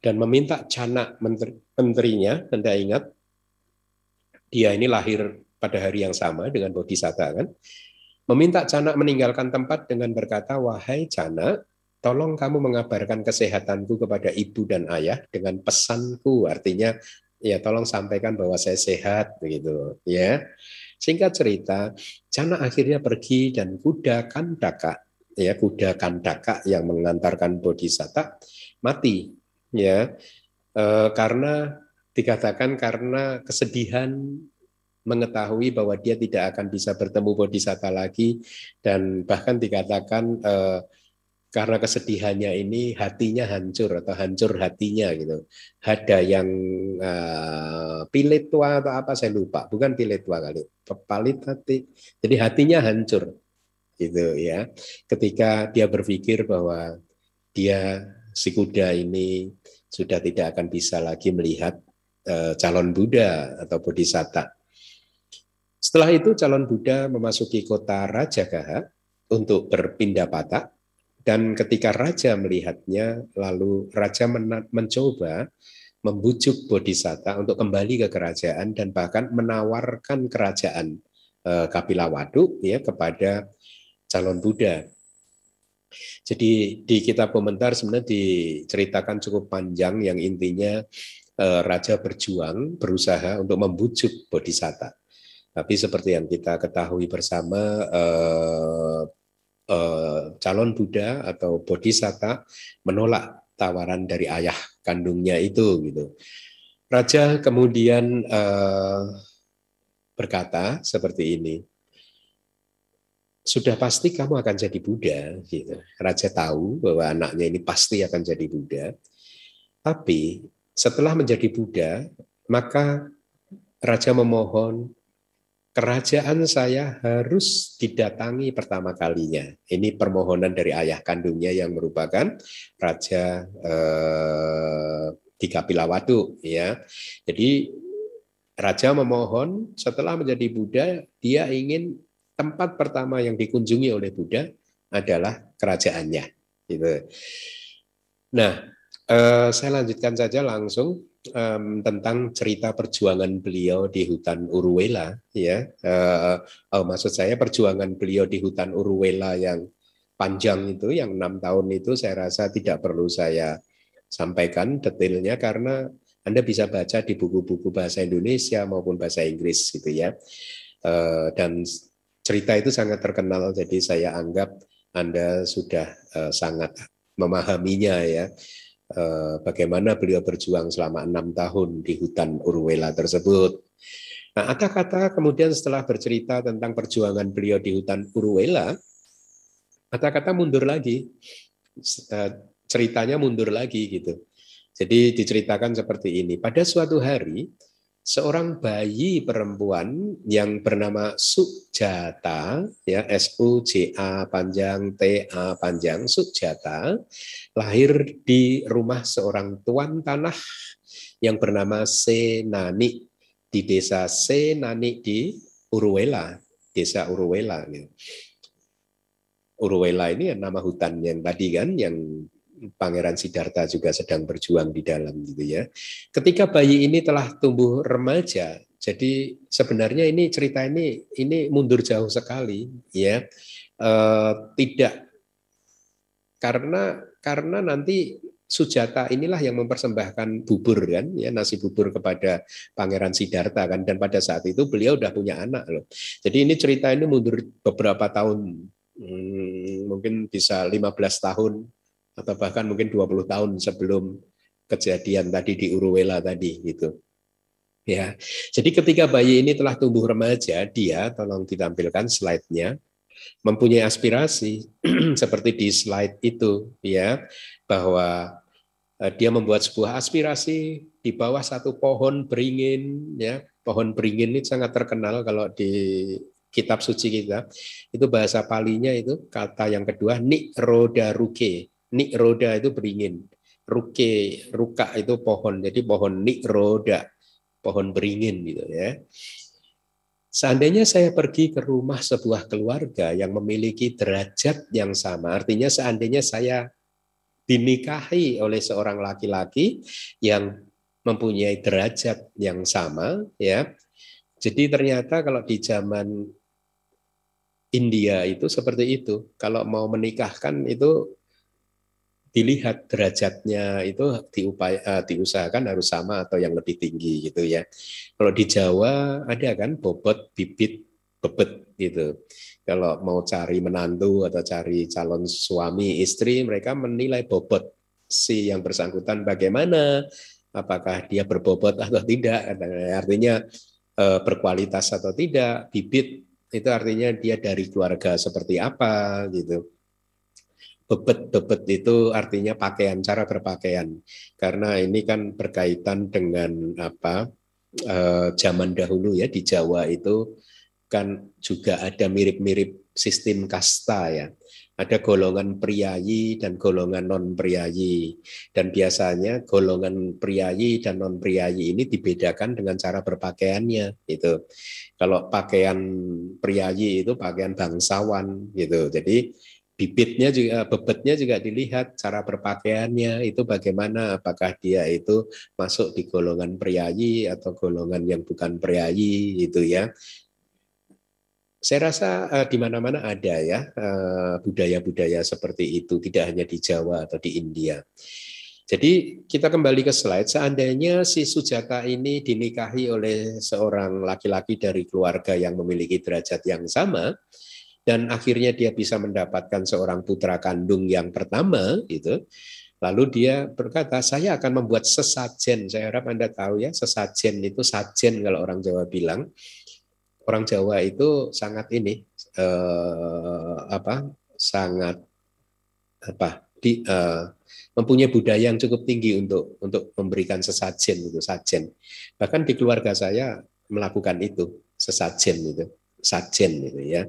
Dan meminta jana menteri, menterinya, Anda ingat, dia ini lahir pada hari yang sama dengan Bodhisatta kan, meminta Jana meninggalkan tempat dengan berkata, wahai Jana, tolong kamu mengabarkan kesehatanku kepada ibu dan ayah dengan pesanku artinya ya tolong sampaikan bahwa saya sehat begitu ya singkat cerita Jana akhirnya pergi dan kuda kandaka ya kuda kandaka yang mengantarkan bodhisatta mati ya e, karena dikatakan karena kesedihan mengetahui bahwa dia tidak akan bisa bertemu bodhisatta lagi dan bahkan dikatakan e, karena kesedihannya ini hatinya hancur atau hancur hatinya gitu. Ada yang uh, tua atau apa saya lupa, bukan pilek tua kali, pepalit hati. Jadi hatinya hancur gitu ya. Ketika dia berpikir bahwa dia si kuda ini sudah tidak akan bisa lagi melihat uh, calon Buddha atau Bodhisatta. Setelah itu calon Buddha memasuki kota Rajagaha untuk berpindah patah dan ketika raja melihatnya, lalu raja mencoba membujuk Bodhisatta untuk kembali ke kerajaan dan bahkan menawarkan kerajaan eh, Kapilawaduk Waduk ya kepada calon Buddha. Jadi di kitab komentar sebenarnya diceritakan cukup panjang yang intinya eh, raja berjuang berusaha untuk membujuk Bodhisatta. Tapi seperti yang kita ketahui bersama eh, Eh, calon Buddha atau Bodhisatta menolak tawaran dari ayah kandungnya itu gitu. Raja kemudian eh, berkata seperti ini, sudah pasti kamu akan jadi Buddha. Gitu. Raja tahu bahwa anaknya ini pasti akan jadi Buddha, tapi setelah menjadi Buddha maka Raja memohon kerajaan saya harus didatangi pertama kalinya. Ini permohonan dari ayah kandungnya yang merupakan raja eh, Pilawatu. Kapilawatu ya. Jadi raja memohon setelah menjadi Buddha dia ingin tempat pertama yang dikunjungi oleh Buddha adalah kerajaannya gitu. Nah, eh, saya lanjutkan saja langsung um, tentang cerita perjuangan beliau di hutan Uruwela ya uh, oh, maksud saya perjuangan beliau di hutan Uruwela yang panjang itu yang enam tahun itu saya rasa tidak perlu saya sampaikan detailnya karena anda bisa baca di buku-buku bahasa Indonesia maupun bahasa Inggris gitu ya uh, dan cerita itu sangat terkenal jadi saya anggap anda sudah uh, sangat memahaminya ya Eh, bagaimana beliau berjuang selama enam tahun di hutan Urwela tersebut. Nah, ada kata kemudian setelah bercerita tentang perjuangan beliau di hutan Urwela, ada kata mundur lagi, eh, ceritanya mundur lagi gitu. Jadi diceritakan seperti ini. Pada suatu hari, seorang bayi perempuan yang bernama Sukjata ya S U J A panjang T A panjang Sujata lahir di rumah seorang tuan tanah yang bernama Senani di desa Senani di Uruwela, desa Uruwela. Ya. Uruwela ini ya, nama hutan yang tadi kan yang Pangeran Sidarta juga sedang berjuang di dalam gitu ya. Ketika bayi ini telah tumbuh remaja, jadi sebenarnya ini cerita ini ini mundur jauh sekali ya. E, tidak karena karena nanti Sujata inilah yang mempersembahkan bubur kan, ya nasi bubur kepada Pangeran Sidarta kan, dan pada saat itu beliau sudah punya anak loh. Jadi ini cerita ini mundur beberapa tahun, hmm, mungkin bisa 15 tahun atau bahkan mungkin 20 tahun sebelum kejadian tadi di Uruwela tadi gitu. Ya. Jadi ketika bayi ini telah tumbuh remaja, dia tolong ditampilkan slide-nya mempunyai aspirasi [clears throat] seperti di slide itu ya bahwa e, dia membuat sebuah aspirasi di bawah satu pohon beringin ya pohon beringin ini sangat terkenal kalau di kitab suci kita itu bahasa palinya itu kata yang kedua nikrodaruke nikroda itu beringin ruke ruka itu pohon jadi pohon nikroda, pohon beringin gitu ya Seandainya saya pergi ke rumah sebuah keluarga yang memiliki derajat yang sama, artinya seandainya saya dinikahi oleh seorang laki-laki yang mempunyai derajat yang sama, ya. Jadi ternyata kalau di zaman India itu seperti itu, kalau mau menikahkan itu dilihat derajatnya itu diupaya eh, diusahakan harus sama atau yang lebih tinggi gitu ya. Kalau di Jawa ada kan bobot bibit bebet gitu. Kalau mau cari menantu atau cari calon suami istri mereka menilai bobot si yang bersangkutan bagaimana apakah dia berbobot atau tidak artinya eh, berkualitas atau tidak bibit itu artinya dia dari keluarga seperti apa gitu bebet-bebet itu artinya pakaian, cara berpakaian. Karena ini kan berkaitan dengan apa e, zaman dahulu ya di Jawa itu kan juga ada mirip-mirip sistem kasta ya. Ada golongan priayi dan golongan non-priayi. Dan biasanya golongan priayi dan non-priayi ini dibedakan dengan cara berpakaiannya itu Kalau pakaian priayi itu pakaian bangsawan gitu. Jadi bibitnya juga bebetnya juga dilihat cara berpakaiannya itu bagaimana apakah dia itu masuk di golongan priayi atau golongan yang bukan priayi itu ya saya rasa uh, di mana-mana ada ya budaya eh, budaya-budaya seperti itu, tidak hanya di Jawa atau di India. Jadi kita kembali ke slide. Seandainya si Sujata ini dinikahi oleh seorang laki-laki dari keluarga yang memiliki derajat yang sama, dan akhirnya dia bisa mendapatkan seorang putra kandung yang pertama gitu. Lalu dia berkata, saya akan membuat sesajen. Saya harap Anda tahu ya, sesajen itu sajen kalau orang Jawa bilang. Orang Jawa itu sangat ini eh, apa? sangat apa? di eh, mempunyai budaya yang cukup tinggi untuk untuk memberikan sesajen itu sajen. Bahkan di keluarga saya melakukan itu, sesajen itu sajen gitu ya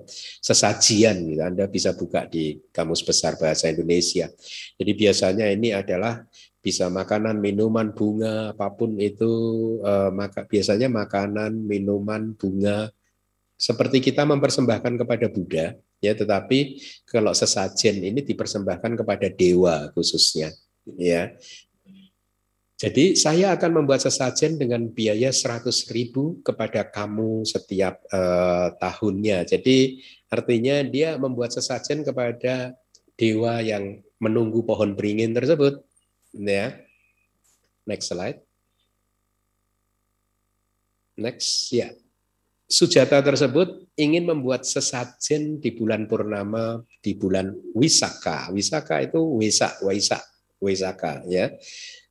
sesajian gitu Anda bisa buka di kamus besar bahasa Indonesia jadi biasanya ini adalah bisa makanan minuman bunga apapun itu eh, maka biasanya makanan minuman bunga seperti kita mempersembahkan kepada Buddha ya tetapi kalau sesajen ini dipersembahkan kepada dewa khususnya ya jadi saya akan membuat sesajen dengan biaya 100.000 kepada kamu setiap uh, tahunnya. Jadi artinya dia membuat sesajen kepada dewa yang menunggu pohon beringin tersebut. Ya. Next slide. Next, ya. Sujata tersebut ingin membuat sesajen di bulan purnama di bulan Wisaka. Wisaka itu Wisak, Waisak, Wisaka ya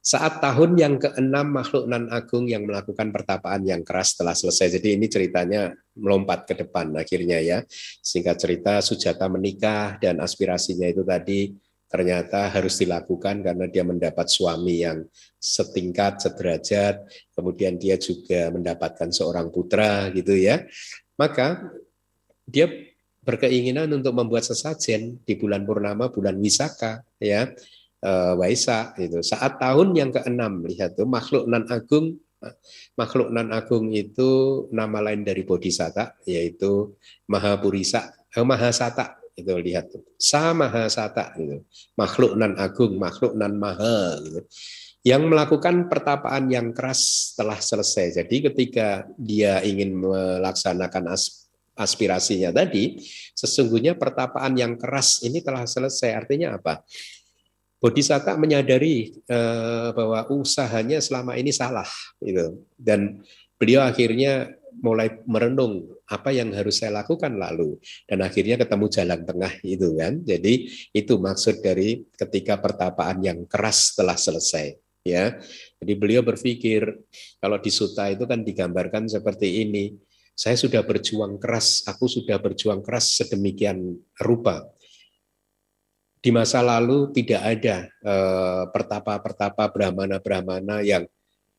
saat tahun yang keenam makhluk nan agung yang melakukan pertapaan yang keras telah selesai. Jadi ini ceritanya melompat ke depan akhirnya ya. Singkat cerita Sujata menikah dan aspirasinya itu tadi ternyata harus dilakukan karena dia mendapat suami yang setingkat, sederajat, kemudian dia juga mendapatkan seorang putra gitu ya. Maka dia berkeinginan untuk membuat sesajen di bulan purnama, bulan Wisaka ya uh, eh, itu saat tahun yang keenam lihat tuh makhluk nan agung makhluk nan agung itu nama lain dari bodhisatta yaitu mahapurisa eh, mahasata itu lihat tuh sa mahasata gitu makhluk nan agung makhluk nan maha gitu yang melakukan pertapaan yang keras telah selesai. Jadi ketika dia ingin melaksanakan as aspirasinya tadi, sesungguhnya pertapaan yang keras ini telah selesai. Artinya apa? Bodhisatta menyadari eh, bahwa usahanya selama ini salah, gitu. Dan beliau akhirnya mulai merenung apa yang harus saya lakukan lalu dan akhirnya ketemu jalan tengah itu kan jadi itu maksud dari ketika pertapaan yang keras telah selesai ya jadi beliau berpikir kalau di suta itu kan digambarkan seperti ini saya sudah berjuang keras aku sudah berjuang keras sedemikian rupa di masa lalu tidak ada eh, pertapa-pertapa eh, brahmana-brahmana yang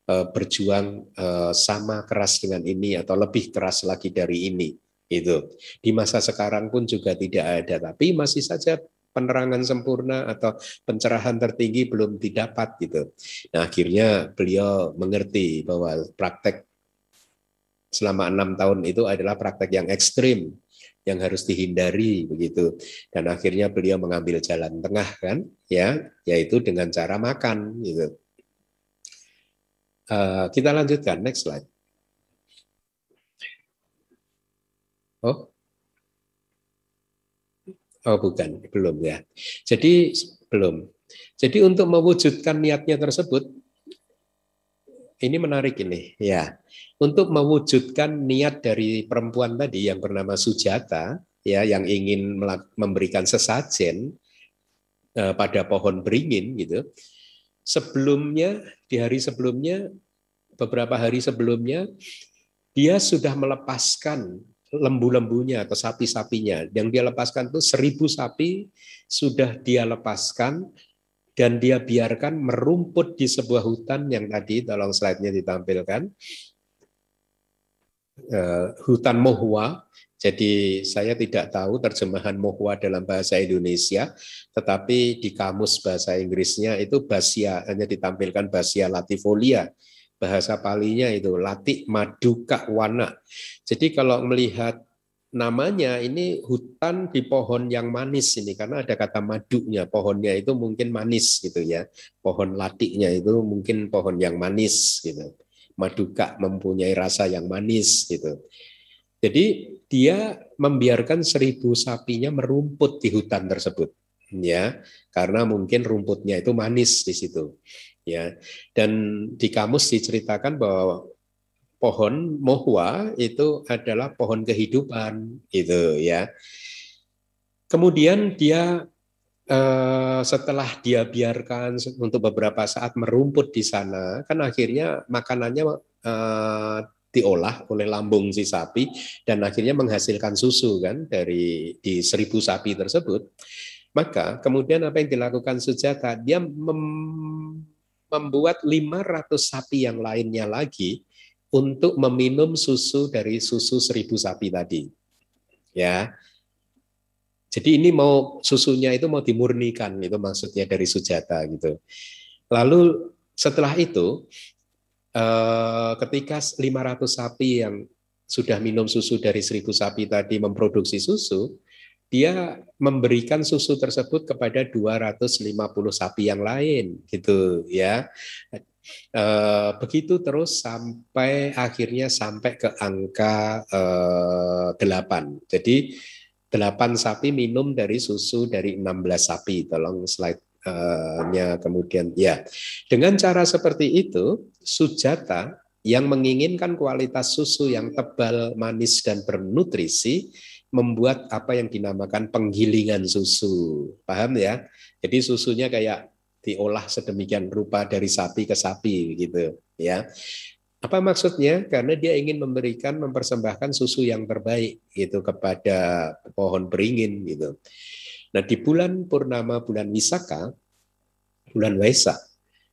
eh, berjuang eh, sama keras dengan ini atau lebih keras lagi dari ini itu di masa sekarang pun juga tidak ada tapi masih saja penerangan sempurna atau pencerahan tertinggi belum didapat gitu. Nah akhirnya beliau mengerti bahwa praktek selama enam tahun itu adalah praktek yang ekstrim yang harus dihindari begitu. Dan akhirnya beliau mengambil jalan tengah kan, ya, yaitu dengan cara makan gitu. Uh, kita lanjutkan next slide. Oh, oh bukan, belum ya. Jadi belum. Jadi untuk mewujudkan niatnya tersebut ini menarik ini, ya. Untuk mewujudkan niat dari perempuan tadi yang bernama Sujata, ya, yang ingin memberikan sesajen eh, pada pohon beringin gitu. Sebelumnya di hari sebelumnya beberapa hari sebelumnya dia sudah melepaskan lembu-lembunya atau sapi-sapinya. Yang dia lepaskan itu seribu sapi sudah dia lepaskan dan dia biarkan merumput di sebuah hutan yang tadi tolong slide-nya ditampilkan. Uh, hutan Mohua. Jadi saya tidak tahu terjemahan Mohua dalam bahasa Indonesia, tetapi di kamus bahasa Inggrisnya itu basia hanya ditampilkan basia latifolia. Bahasa palinya itu latik maduka wana. Jadi kalau melihat namanya ini hutan di pohon yang manis ini karena ada kata madunya pohonnya itu mungkin manis gitu ya pohon latiknya itu mungkin pohon yang manis gitu maduka mempunyai rasa yang manis gitu jadi dia membiarkan seribu sapinya merumput di hutan tersebut ya karena mungkin rumputnya itu manis di situ ya dan di kamus diceritakan bahwa pohon mohua itu adalah pohon kehidupan itu ya. Kemudian dia eh, setelah dia biarkan untuk beberapa saat merumput di sana, kan akhirnya makanannya eh, diolah oleh lambung si sapi dan akhirnya menghasilkan susu kan dari di seribu sapi tersebut. Maka kemudian apa yang dilakukan Sujata? Dia mem membuat 500 sapi yang lainnya lagi untuk meminum susu dari susu seribu sapi tadi. Ya. Jadi ini mau susunya itu mau dimurnikan itu maksudnya dari sujata gitu. Lalu setelah itu eh, ketika 500 sapi yang sudah minum susu dari seribu sapi tadi memproduksi susu, dia memberikan susu tersebut kepada 250 sapi yang lain gitu ya. Eh, begitu terus sampai akhirnya sampai ke angka eh, delapan. Jadi delapan sapi minum dari susu dari 16 sapi. Tolong slide-nya kemudian ya. Dengan cara seperti itu, sujata yang menginginkan kualitas susu yang tebal, manis, dan bernutrisi membuat apa yang dinamakan penggilingan susu. Paham ya? Jadi susunya kayak diolah sedemikian rupa dari sapi ke sapi gitu ya. Apa maksudnya? Karena dia ingin memberikan mempersembahkan susu yang terbaik itu kepada pohon beringin gitu. Nah, di bulan purnama bulan Wisaka, bulan Waisak,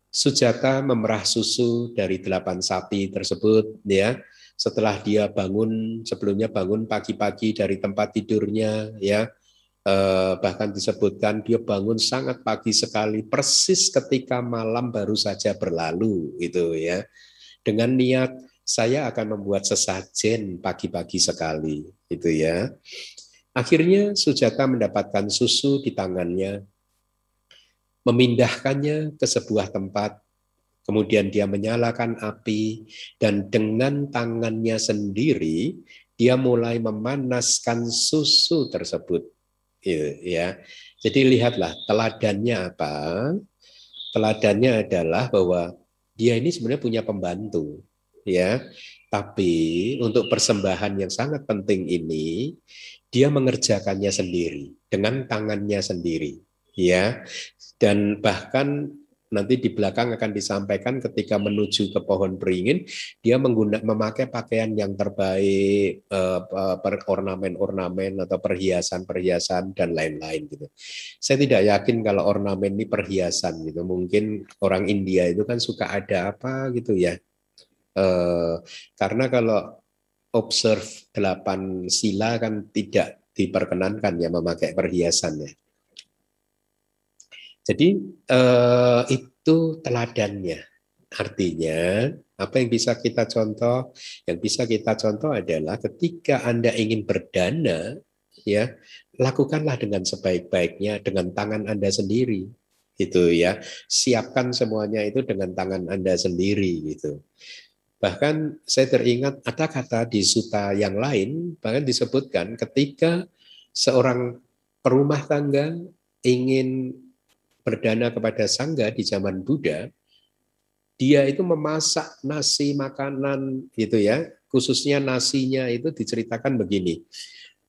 Sujata memerah susu dari delapan sapi tersebut ya. Setelah dia bangun sebelumnya bangun pagi-pagi dari tempat tidurnya ya, Eh, bahkan disebutkan dia bangun sangat pagi sekali persis ketika malam baru saja berlalu itu ya dengan niat saya akan membuat sesajen pagi-pagi sekali itu ya akhirnya Sujata mendapatkan susu di tangannya memindahkannya ke sebuah tempat Kemudian dia menyalakan api dan dengan tangannya sendiri dia mulai memanaskan susu tersebut ya. Jadi lihatlah teladannya apa. Teladannya adalah bahwa dia ini sebenarnya punya pembantu, ya. Tapi untuk persembahan yang sangat penting ini, dia mengerjakannya sendiri dengan tangannya sendiri, ya. Dan bahkan nanti di belakang akan disampaikan ketika menuju ke pohon beringin dia menggunakan memakai pakaian yang terbaik eh, per ornamen-ornamen atau perhiasan-perhiasan dan lain-lain gitu. Saya tidak yakin kalau ornamen ini perhiasan gitu. Mungkin orang India itu kan suka ada apa gitu ya. Eh, karena kalau observe delapan sila kan tidak diperkenankan ya memakai perhiasannya. Jadi eh, itu teladannya. Artinya apa yang bisa kita contoh? Yang bisa kita contoh adalah ketika Anda ingin berdana, ya lakukanlah dengan sebaik-baiknya dengan tangan Anda sendiri, gitu ya. Siapkan semuanya itu dengan tangan Anda sendiri, gitu. Bahkan saya teringat ada kata di suta yang lain, bahkan disebutkan ketika seorang perumah tangga ingin berdana kepada sangga di zaman Buddha, dia itu memasak nasi makanan gitu ya, khususnya nasinya itu diceritakan begini.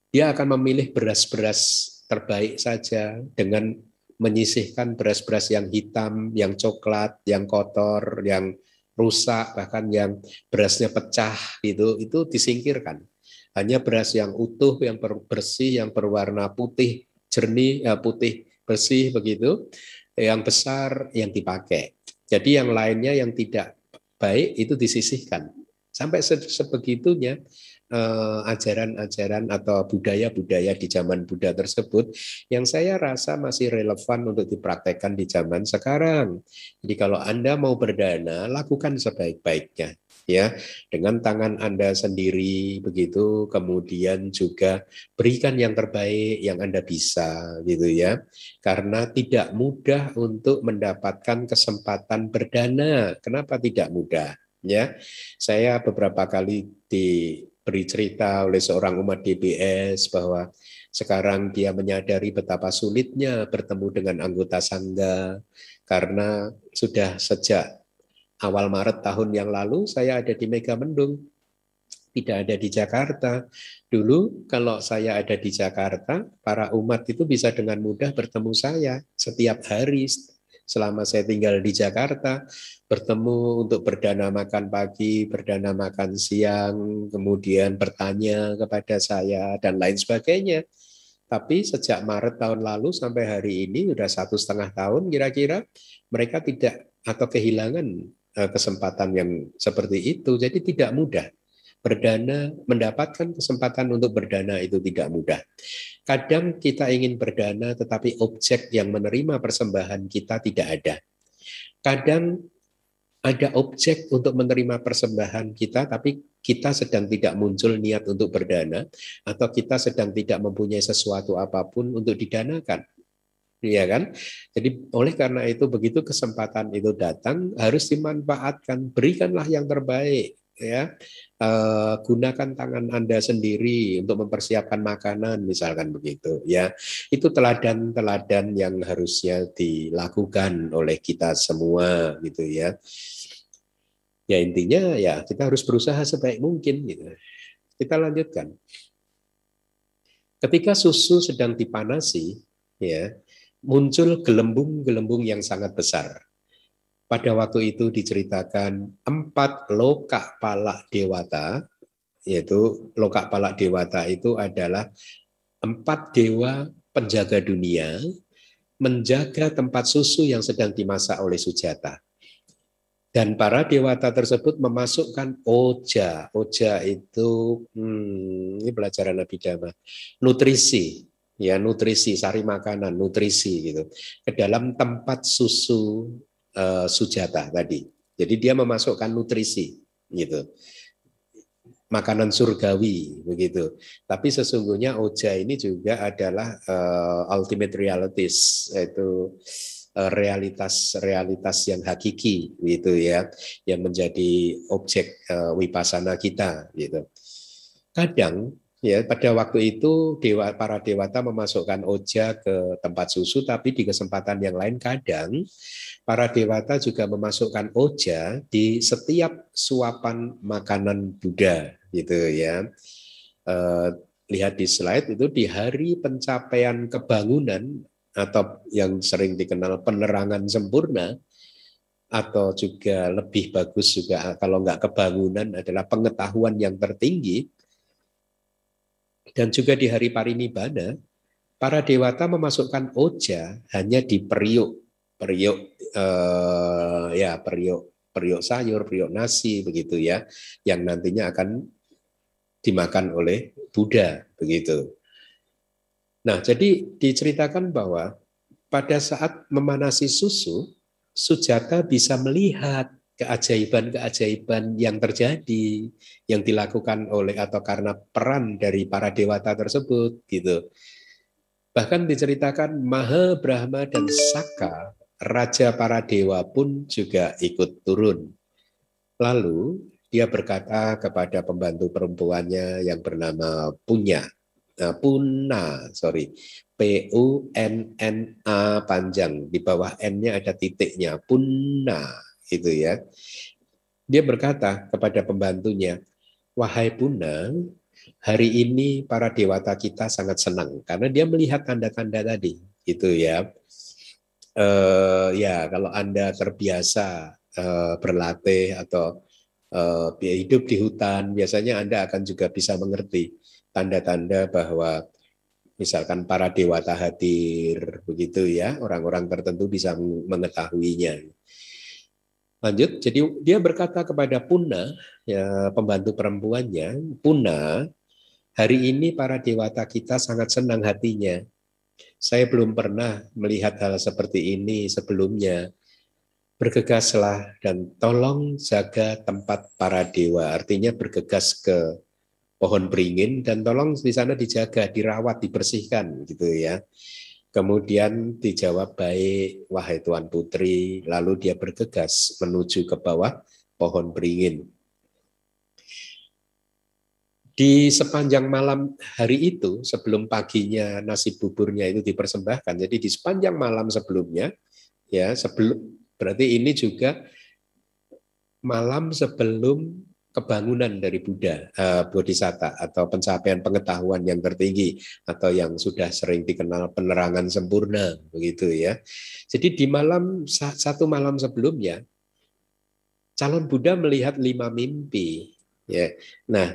Dia akan memilih beras-beras terbaik saja dengan menyisihkan beras-beras yang hitam, yang coklat, yang kotor, yang rusak, bahkan yang berasnya pecah gitu, itu disingkirkan. Hanya beras yang utuh, yang bersih, yang berwarna putih, jernih, ya putih bersih begitu, yang besar yang dipakai. Jadi yang lainnya yang tidak baik itu disisihkan. Sampai sebegitunya eh, ajaran-ajaran atau budaya-budaya di zaman Buddha tersebut yang saya rasa masih relevan untuk dipraktekkan di zaman sekarang. Jadi kalau Anda mau berdana, lakukan sebaik-baiknya ya dengan tangan Anda sendiri begitu kemudian juga berikan yang terbaik yang Anda bisa gitu ya karena tidak mudah untuk mendapatkan kesempatan berdana kenapa tidak mudah ya saya beberapa kali diberi cerita oleh seorang umat DBS bahwa sekarang dia menyadari betapa sulitnya bertemu dengan anggota sangga karena sudah sejak awal Maret tahun yang lalu saya ada di Mega Mendung, tidak ada di Jakarta. Dulu kalau saya ada di Jakarta, para umat itu bisa dengan mudah bertemu saya setiap hari selama saya tinggal di Jakarta, bertemu untuk berdana makan pagi, berdana makan siang, kemudian bertanya kepada saya, dan lain sebagainya. Tapi sejak Maret tahun lalu sampai hari ini, sudah satu setengah tahun kira-kira, mereka tidak atau kehilangan Eh, kesempatan yang seperti itu. Jadi tidak mudah. Berdana mendapatkan kesempatan untuk berdana itu tidak mudah. Kadang kita ingin berdana tetapi objek yang menerima persembahan kita tidak ada. Kadang ada objek untuk menerima persembahan kita, tapi kita sedang tidak muncul niat untuk berdana, atau kita sedang tidak mempunyai sesuatu apapun untuk didanakan ya kan? Jadi oleh karena itu begitu kesempatan itu datang harus dimanfaatkan, berikanlah yang terbaik ya. E, gunakan tangan Anda sendiri untuk mempersiapkan makanan misalkan begitu ya. Itu teladan-teladan yang harusnya dilakukan oleh kita semua gitu ya. Ya intinya ya kita harus berusaha sebaik mungkin gitu. Kita lanjutkan. Ketika susu sedang dipanasi ya, muncul gelembung-gelembung yang sangat besar. Pada waktu itu diceritakan empat loka palak dewata, yaitu loka palak dewata itu adalah empat dewa penjaga dunia menjaga tempat susu yang sedang dimasak oleh Sujata. Dan para dewata tersebut memasukkan oja. Oja itu, hmm, ini pelajaran Abhidhamma, nutrisi ya nutrisi sari makanan nutrisi gitu ke dalam tempat susu uh, sujata tadi jadi dia memasukkan nutrisi gitu makanan surgawi begitu. Tapi sesungguhnya oja ini juga adalah uh, ultimate realities yaitu eh, realitas realitas yang hakiki gitu ya yang menjadi objek uh, wipasana kita gitu. Kadang Ya, pada waktu itu dewa para dewata memasukkan Oja ke tempat susu tapi di kesempatan yang lain kadang para dewata juga memasukkan Oja di setiap suapan makanan Buddha gitu ya. Eh, lihat di slide itu di hari pencapaian kebangunan atau yang sering dikenal penerangan sempurna atau juga lebih bagus juga kalau nggak kebangunan adalah pengetahuan yang tertinggi dan juga di hari Parinibbana, para dewata memasukkan oja hanya di periuk, periuk eh, ya periuk periuk sayur, periuk nasi begitu ya, yang nantinya akan dimakan oleh Buddha begitu. Nah, jadi diceritakan bahwa pada saat memanasi susu, Sujata bisa melihat keajaiban-keajaiban yang terjadi yang dilakukan oleh atau karena peran dari para dewata tersebut gitu. Bahkan diceritakan Maha Brahma dan Saka, raja para dewa pun juga ikut turun. Lalu dia berkata kepada pembantu perempuannya yang bernama Punya, nah, Puna, sorry, P U N N A panjang di bawah N-nya ada titiknya Punna gitu ya. Dia berkata kepada pembantunya, "Wahai Punang, hari ini para dewata kita sangat senang karena dia melihat tanda-tanda tadi, gitu ya." Uh, ya, kalau Anda terbiasa uh, berlatih atau uh, hidup di hutan, biasanya Anda akan juga bisa mengerti tanda-tanda bahwa misalkan para dewata hadir begitu ya orang-orang tertentu bisa mengetahuinya Lanjut, jadi dia berkata kepada Puna, ya, pembantu perempuannya, Puna, hari ini para dewata kita sangat senang hatinya. Saya belum pernah melihat hal seperti ini sebelumnya. Bergegaslah dan tolong jaga tempat para dewa. Artinya bergegas ke pohon beringin dan tolong di sana dijaga, dirawat, dibersihkan gitu ya. Kemudian dijawab baik, wahai Tuan Putri. Lalu dia bergegas menuju ke bawah pohon beringin. Di sepanjang malam hari itu, sebelum paginya nasi buburnya itu dipersembahkan, jadi di sepanjang malam sebelumnya, ya sebelum berarti ini juga malam sebelum kebangunan dari Buddha, uh, Bodhisatta atau pencapaian pengetahuan yang tertinggi atau yang sudah sering dikenal penerangan sempurna begitu ya. Jadi di malam satu malam sebelumnya calon Buddha melihat lima mimpi ya. Nah,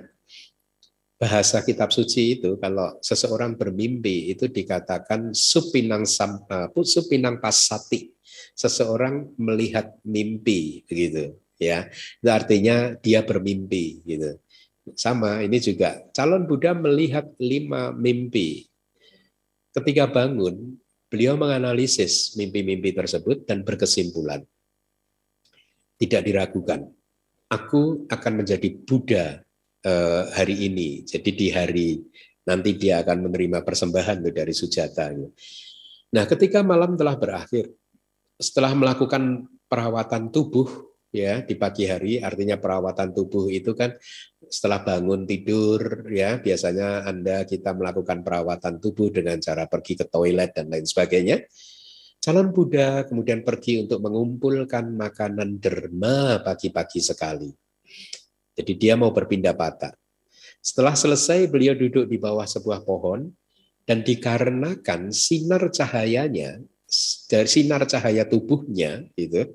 bahasa kitab suci itu kalau seseorang bermimpi itu dikatakan supinang sam, eh, supinang pasati. Seseorang melihat mimpi begitu ya itu artinya dia bermimpi gitu sama ini juga calon Buddha melihat lima mimpi ketika bangun beliau menganalisis mimpi-mimpi tersebut dan berkesimpulan tidak diragukan aku akan menjadi Buddha eh, hari ini jadi di hari nanti dia akan menerima persembahan dari sujata gitu. nah ketika malam telah berakhir setelah melakukan perawatan tubuh ya di pagi hari artinya perawatan tubuh itu kan setelah bangun tidur ya biasanya Anda kita melakukan perawatan tubuh dengan cara pergi ke toilet dan lain sebagainya. Calon Buddha kemudian pergi untuk mengumpulkan makanan derma pagi-pagi sekali. Jadi dia mau berpindah patah. Setelah selesai beliau duduk di bawah sebuah pohon dan dikarenakan sinar cahayanya dari sinar cahaya tubuhnya gitu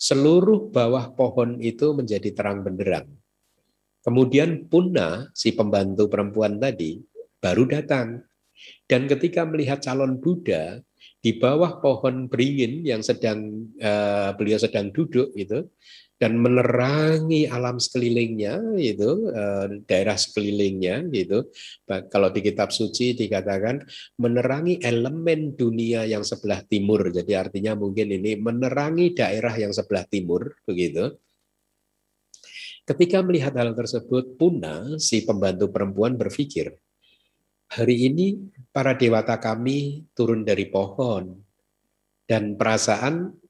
seluruh bawah pohon itu menjadi terang benderang. Kemudian Puna, si pembantu perempuan tadi, baru datang. Dan ketika melihat calon Buddha, di bawah pohon beringin yang sedang eh, beliau sedang duduk itu dan menerangi alam sekelilingnya gitu eh, daerah sekelilingnya gitu kalau di kitab suci dikatakan menerangi elemen dunia yang sebelah timur jadi artinya mungkin ini menerangi daerah yang sebelah timur begitu ketika melihat hal tersebut Puna si pembantu perempuan berpikir hari ini para dewata kami turun dari pohon dan perasaan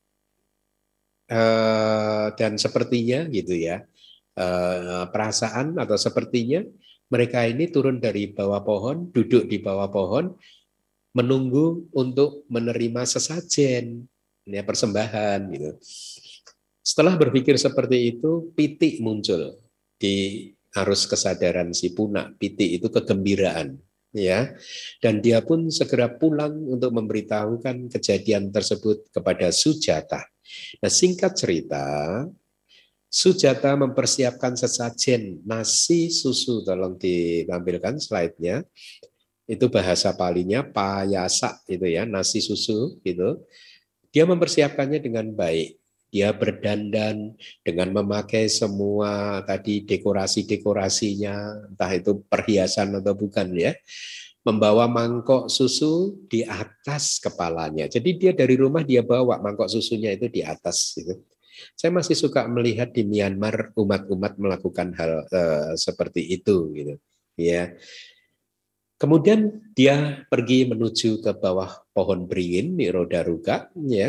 Eh, dan sepertinya gitu ya eh, perasaan atau sepertinya mereka ini turun dari bawah pohon, duduk di bawah pohon, menunggu untuk menerima sesajen, ya persembahan gitu. Setelah berpikir seperti itu, pitik muncul di arus kesadaran si punak. Pitik itu kegembiraan, ya. Dan dia pun segera pulang untuk memberitahukan kejadian tersebut kepada Sujata. Nah singkat cerita, Sujata mempersiapkan sesajen nasi susu, tolong ditampilkan slide-nya. Itu bahasa palinya payasa itu ya, nasi susu gitu. Dia mempersiapkannya dengan baik. Dia berdandan dengan memakai semua tadi dekorasi-dekorasinya, entah itu perhiasan atau bukan ya membawa mangkok susu di atas kepalanya. Jadi dia dari rumah dia bawa mangkok susunya itu di atas gitu. Saya masih suka melihat di Myanmar umat-umat melakukan hal uh, seperti itu gitu. Ya. Kemudian dia pergi menuju ke bawah pohon beringin di Ruka. ya.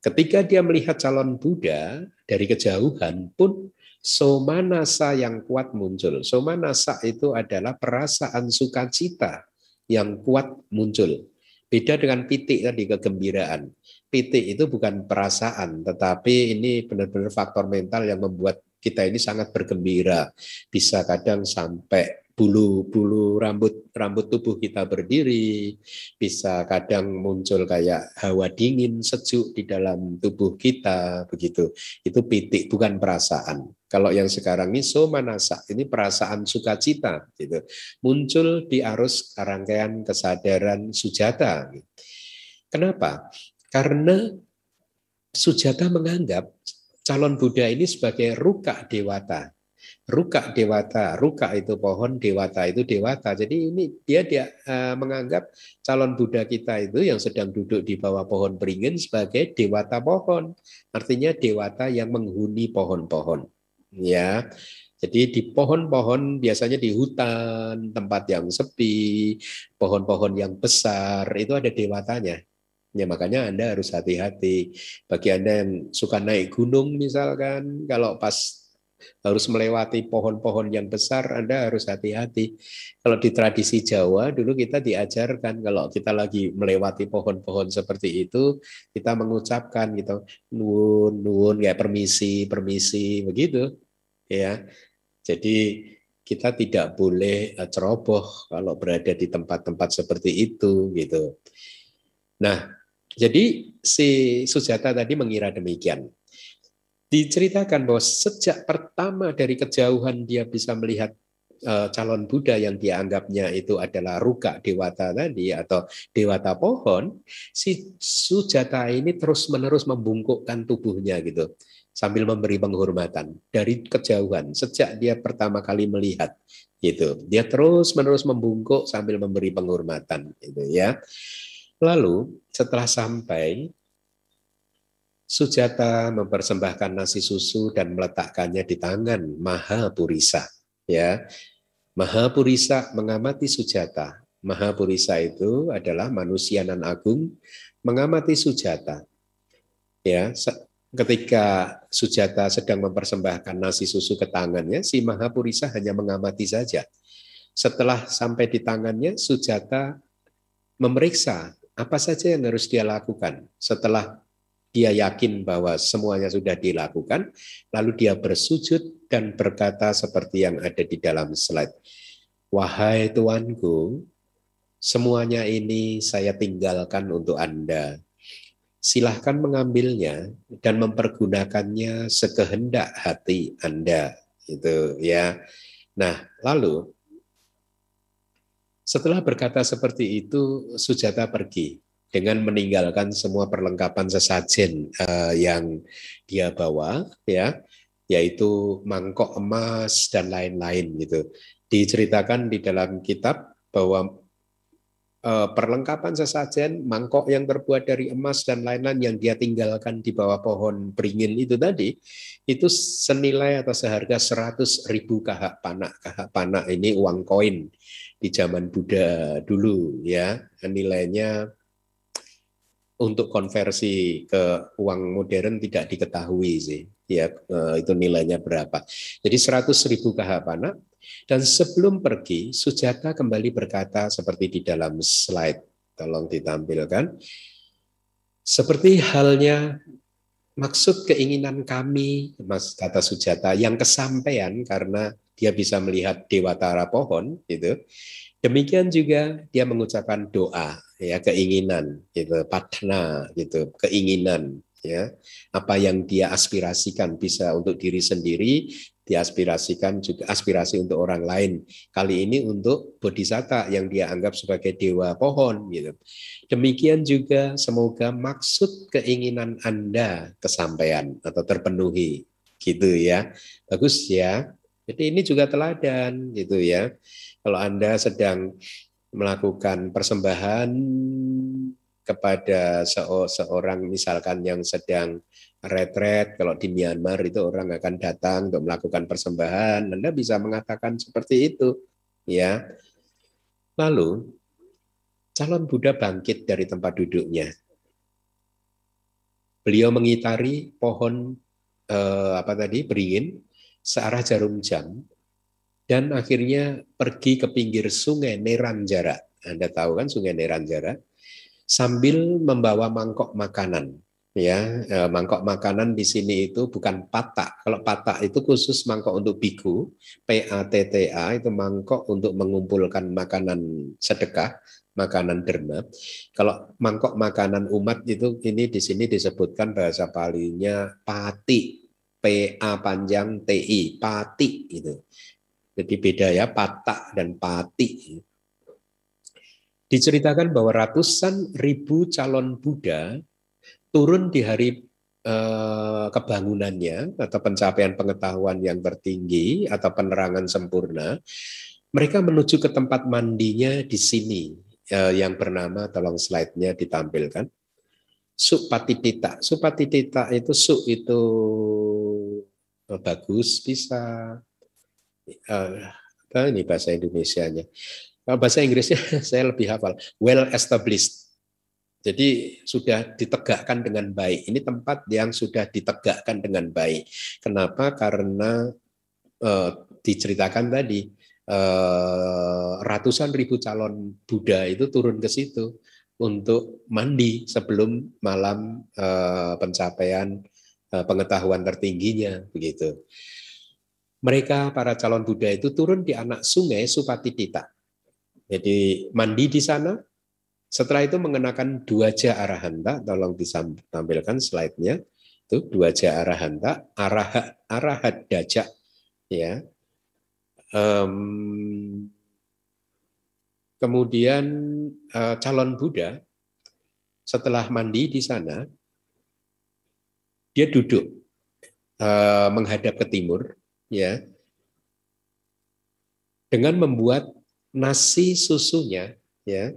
Ketika dia melihat calon Buddha dari kejauhan pun somanasa yang kuat muncul. Somanasa itu adalah perasaan sukacita yang kuat muncul. Beda dengan pitik tadi kegembiraan. Pitik itu bukan perasaan, tetapi ini benar-benar faktor mental yang membuat kita ini sangat bergembira. Bisa kadang sampai bulu-bulu rambut rambut tubuh kita berdiri, bisa kadang muncul kayak hawa dingin sejuk di dalam tubuh kita begitu. Itu pitik bukan perasaan. Kalau yang sekarang ini somanasa, ini perasaan sukacita gitu. Muncul di arus rangkaian kesadaran sujata. Kenapa? Karena sujata menganggap calon Buddha ini sebagai ruka dewata ruka dewata ruka itu pohon dewata itu dewata jadi ini dia dia uh, menganggap calon Buddha kita itu yang sedang duduk di bawah pohon beringin sebagai dewata pohon artinya dewata yang menghuni pohon-pohon ya jadi di pohon-pohon biasanya di hutan, tempat yang sepi, pohon-pohon yang besar itu ada dewatanya. Ya, makanya Anda harus hati-hati. Bagi Anda yang suka naik gunung misalkan, kalau pas harus melewati pohon-pohon yang besar, Anda harus hati-hati. Kalau di tradisi Jawa dulu kita diajarkan kalau kita lagi melewati pohon-pohon seperti itu, kita mengucapkan gitu, nuun, nuun, kayak permisi, permisi, begitu. Ya. Jadi kita tidak boleh eh, ceroboh kalau berada di tempat-tempat seperti itu gitu. Nah, jadi si Sujata tadi mengira demikian. Diceritakan bahwa sejak pertama dari kejauhan dia bisa melihat eh, calon Buddha yang dianggapnya itu adalah ruka dewata tadi atau dewata pohon, si Sujata ini terus-menerus membungkukkan tubuhnya gitu sambil memberi penghormatan dari kejauhan sejak dia pertama kali melihat gitu. Dia terus-menerus membungkuk sambil memberi penghormatan gitu ya. Lalu setelah sampai Sujata mempersembahkan nasi susu dan meletakkannya di tangan Maha Purisa. Ya, Maha Purisa mengamati Sujata. Maha Purisa itu adalah manusia nan agung mengamati Sujata. Ya, ketika Sujata sedang mempersembahkan nasi susu ke tangannya, si Maha Purisa hanya mengamati saja. Setelah sampai di tangannya, Sujata memeriksa apa saja yang harus dia lakukan. Setelah dia yakin bahwa semuanya sudah dilakukan, lalu dia bersujud dan berkata seperti yang ada di dalam slide. Wahai Tuanku, semuanya ini saya tinggalkan untuk Anda. Silahkan mengambilnya dan mempergunakannya sekehendak hati Anda. Itu ya. Nah, lalu setelah berkata seperti itu, Sujata pergi dengan meninggalkan semua perlengkapan sesajen uh, eh, yang dia bawa ya yaitu mangkok emas dan lain-lain gitu diceritakan di dalam kitab bahwa uh, perlengkapan sesajen mangkok yang terbuat dari emas dan lain-lain yang dia tinggalkan di bawah pohon beringin itu tadi itu senilai atau seharga 100 ribu kahak panak kahak panak ini uang koin di zaman Buddha dulu ya nilainya untuk konversi ke uang modern tidak diketahui sih ya eh, itu nilainya berapa jadi 100.000 ribu kahapana dan sebelum pergi Sujata kembali berkata seperti di dalam slide tolong ditampilkan seperti halnya maksud keinginan kami mas kata Sujata yang kesampaian karena dia bisa melihat Tara pohon gitu Demikian juga dia mengucapkan doa, ya keinginan, gitu, patna, gitu, keinginan, ya apa yang dia aspirasikan bisa untuk diri sendiri, diaspirasikan juga aspirasi untuk orang lain. Kali ini untuk bodhisatta yang dia anggap sebagai dewa pohon, gitu. Demikian juga semoga maksud keinginan anda kesampaian atau terpenuhi, gitu ya. Bagus ya. Jadi ini juga teladan, gitu ya kalau Anda sedang melakukan persembahan kepada seorang misalkan yang sedang retret kalau di Myanmar itu orang akan datang untuk melakukan persembahan Anda bisa mengatakan seperti itu ya lalu calon Buddha bangkit dari tempat duduknya beliau mengitari pohon eh, apa tadi beringin searah jarum jam dan akhirnya pergi ke pinggir sungai Neranjara. Anda tahu kan sungai Neranjara? Sambil membawa mangkok makanan. Ya, e, mangkok makanan di sini itu bukan patak. Kalau patak itu khusus mangkok untuk biku, PATTA itu mangkok untuk mengumpulkan makanan sedekah, makanan derma. Kalau mangkok makanan umat itu ini di sini disebutkan bahasa palinya pati, PA panjang TI, pati itu jadi beda ya patak dan pati. Diceritakan bahwa ratusan ribu calon Buddha turun di hari eh, kebangunannya atau pencapaian pengetahuan yang tertinggi atau penerangan sempurna, mereka menuju ke tempat mandinya di sini eh, yang bernama tolong slide-nya ditampilkan. Supatitita. Supatitita itu su itu eh, bagus bisa, uh, ini bahasa Indonesia-nya. bahasa Inggrisnya [laughs] saya lebih hafal well established jadi sudah ditegakkan dengan baik ini tempat yang sudah ditegakkan dengan baik kenapa karena eh, diceritakan tadi eh, ratusan ribu calon Buddha itu turun ke situ untuk mandi sebelum malam eh, pencapaian eh, pengetahuan tertingginya begitu mereka para calon Buddha itu turun di anak sungai Supatitita. Jadi mandi di sana, setelah itu mengenakan dua ja arahanta, tolong ditampilkan slide-nya. Itu dua ja arahanta, arah arahat dajak ya. Um, kemudian uh, calon Buddha setelah mandi di sana dia duduk uh, menghadap ke timur ya dengan membuat nasi susunya ya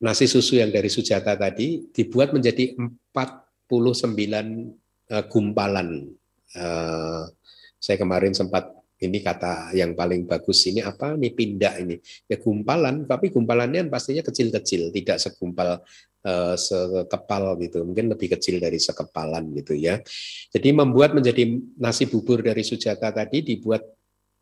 nasi susu yang dari Sujata tadi dibuat menjadi 49 uh, eh, gumpalan. Uh, saya kemarin sempat ini kata yang paling bagus ini apa nih pindah ini ya gumpalan tapi gumpalannya pastinya kecil-kecil tidak segumpal uh, sekepal gitu mungkin lebih kecil dari sekepalan gitu ya jadi membuat menjadi nasi bubur dari sujata tadi dibuat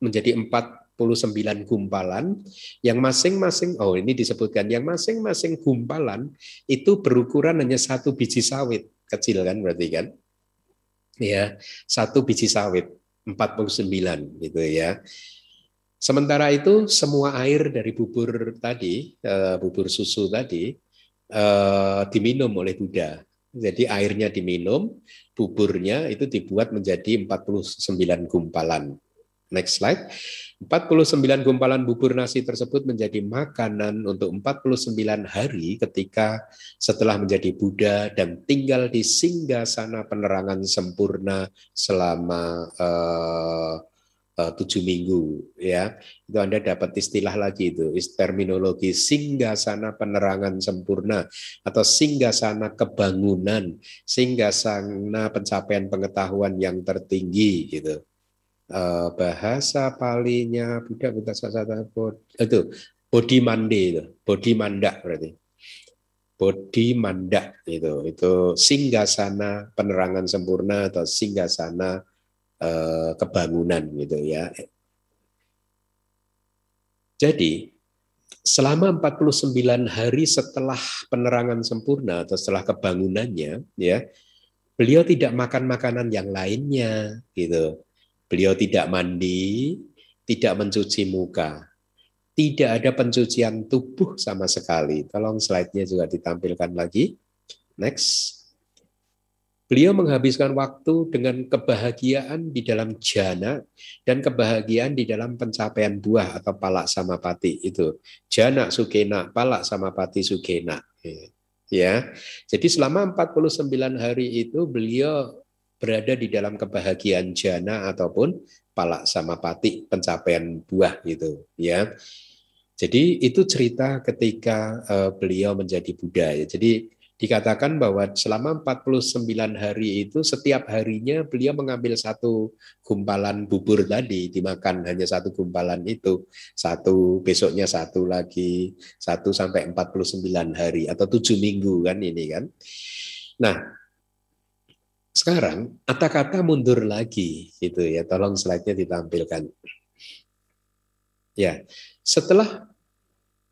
menjadi empat 49 gumpalan yang masing-masing oh ini disebutkan yang masing-masing gumpalan itu berukuran hanya satu biji sawit kecil kan berarti kan ya satu biji sawit 49 gitu ya. Sementara itu semua air dari bubur tadi, eh, bubur susu tadi eh, diminum oleh Buddha. Jadi airnya diminum, buburnya itu dibuat menjadi 49 gumpalan. Next slide. 49 gumpalan bubur nasi tersebut menjadi makanan untuk 49 hari ketika setelah menjadi Buddha dan tinggal di singgasana penerangan sempurna selama uh, tujuh minggu ya itu anda dapat istilah lagi itu terminologi singgasana penerangan sempurna atau singgasana kebangunan singgasana pencapaian pengetahuan yang tertinggi gitu Eh, bahasa Palinya Buddha Buddha Sasata eh, itu body Mandi itu body Manda berarti body Manda itu itu singgasana penerangan sempurna atau singgasana uh, kebangunan gitu ya jadi selama 49 hari setelah penerangan sempurna atau setelah kebangunannya ya beliau tidak makan makanan yang lainnya gitu Beliau tidak mandi, tidak mencuci muka. Tidak ada pencucian tubuh sama sekali. Tolong slide-nya juga ditampilkan lagi. Next. Beliau menghabiskan waktu dengan kebahagiaan di dalam jana dan kebahagiaan di dalam pencapaian buah atau palak sama pati itu. Jana sukena, palak samapati sukena. Ya. Jadi selama 49 hari itu beliau berada di dalam kebahagiaan jana ataupun palak sama pati pencapaian buah gitu ya. Jadi itu cerita ketika uh, beliau menjadi Buddha ya. Jadi dikatakan bahwa selama 49 hari itu setiap harinya beliau mengambil satu gumpalan bubur tadi dimakan hanya satu gumpalan itu satu besoknya satu lagi satu sampai 49 hari atau tujuh minggu kan ini kan nah sekarang kata-kata mundur lagi gitu ya. Tolong slide-nya ditampilkan. Ya. Setelah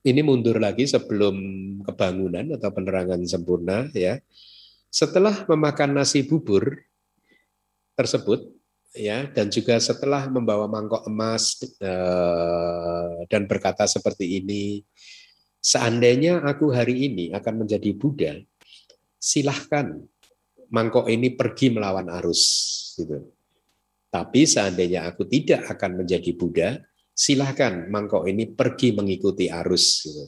ini mundur lagi sebelum kebangunan atau penerangan sempurna ya. Setelah memakan nasi bubur tersebut ya dan juga setelah membawa mangkok emas eh, dan berkata seperti ini seandainya aku hari ini akan menjadi Buddha silahkan mangkok ini pergi melawan arus gitu. Tapi seandainya aku tidak akan menjadi Buddha, silahkan mangkok ini pergi mengikuti arus gitu.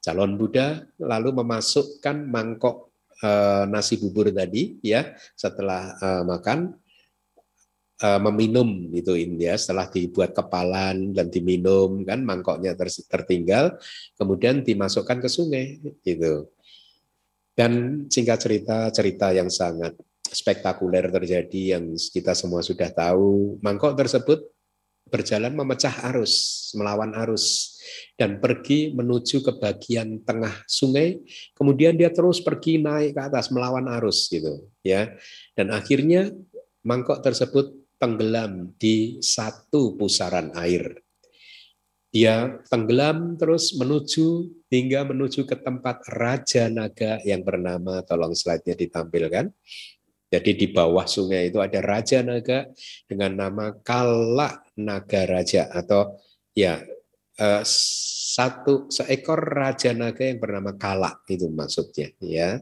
Calon Buddha lalu memasukkan mangkok e, nasi bubur tadi ya setelah e, makan e, meminum itu India setelah dibuat kepalan dan diminum kan mangkoknya tertinggal kemudian dimasukkan ke sungai gitu dan singkat cerita, cerita yang sangat spektakuler terjadi yang kita semua sudah tahu. Mangkok tersebut berjalan memecah arus, melawan arus, dan pergi menuju ke bagian tengah sungai. Kemudian dia terus pergi naik ke atas melawan arus gitu, ya. Dan akhirnya mangkok tersebut tenggelam di satu pusaran air. Dia tenggelam terus menuju hingga menuju ke tempat Raja Naga yang bernama, tolong slide-nya ditampilkan. Jadi di bawah sungai itu ada Raja Naga dengan nama Kala Naga Raja atau ya eh, satu seekor Raja Naga yang bernama Kala itu maksudnya ya.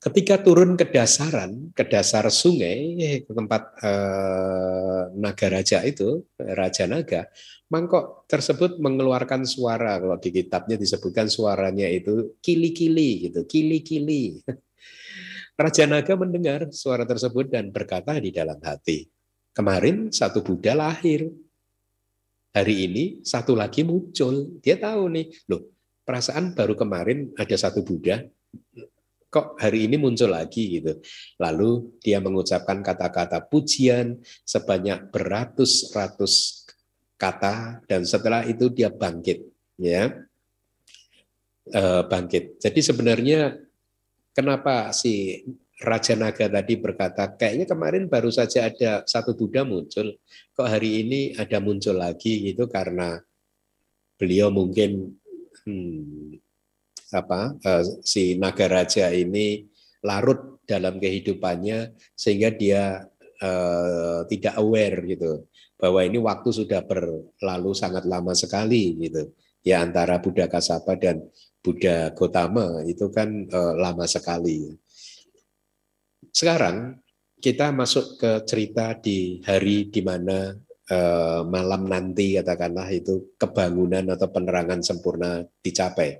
Ketika turun ke dasaran, ke dasar sungai, ke tempat eh, naga raja itu, raja naga, mangkok tersebut mengeluarkan suara. Kalau di kitabnya disebutkan suaranya itu kili-kili gitu, kili-kili. [laughs] Raja naga mendengar suara tersebut dan berkata di dalam hati, kemarin satu Buddha lahir, hari ini satu lagi muncul. Dia tahu nih, loh perasaan baru kemarin ada satu Buddha, kok hari ini muncul lagi gitu. Lalu dia mengucapkan kata-kata pujian sebanyak beratus-ratus kata dan setelah itu dia bangkit ya e, bangkit jadi sebenarnya kenapa si Raja Naga tadi berkata, kayaknya kemarin baru saja ada satu Buddha muncul, kok hari ini ada muncul lagi gitu karena beliau mungkin hmm, apa e, si Naga Raja ini larut dalam kehidupannya sehingga dia eh, tidak aware gitu bahwa ini waktu sudah berlalu sangat lama sekali gitu. Ya antara Buddha Kasapa dan Buddha Gotama itu kan e, lama sekali. Sekarang kita masuk ke cerita di hari di mana e, malam nanti katakanlah itu kebangunan atau penerangan sempurna dicapai.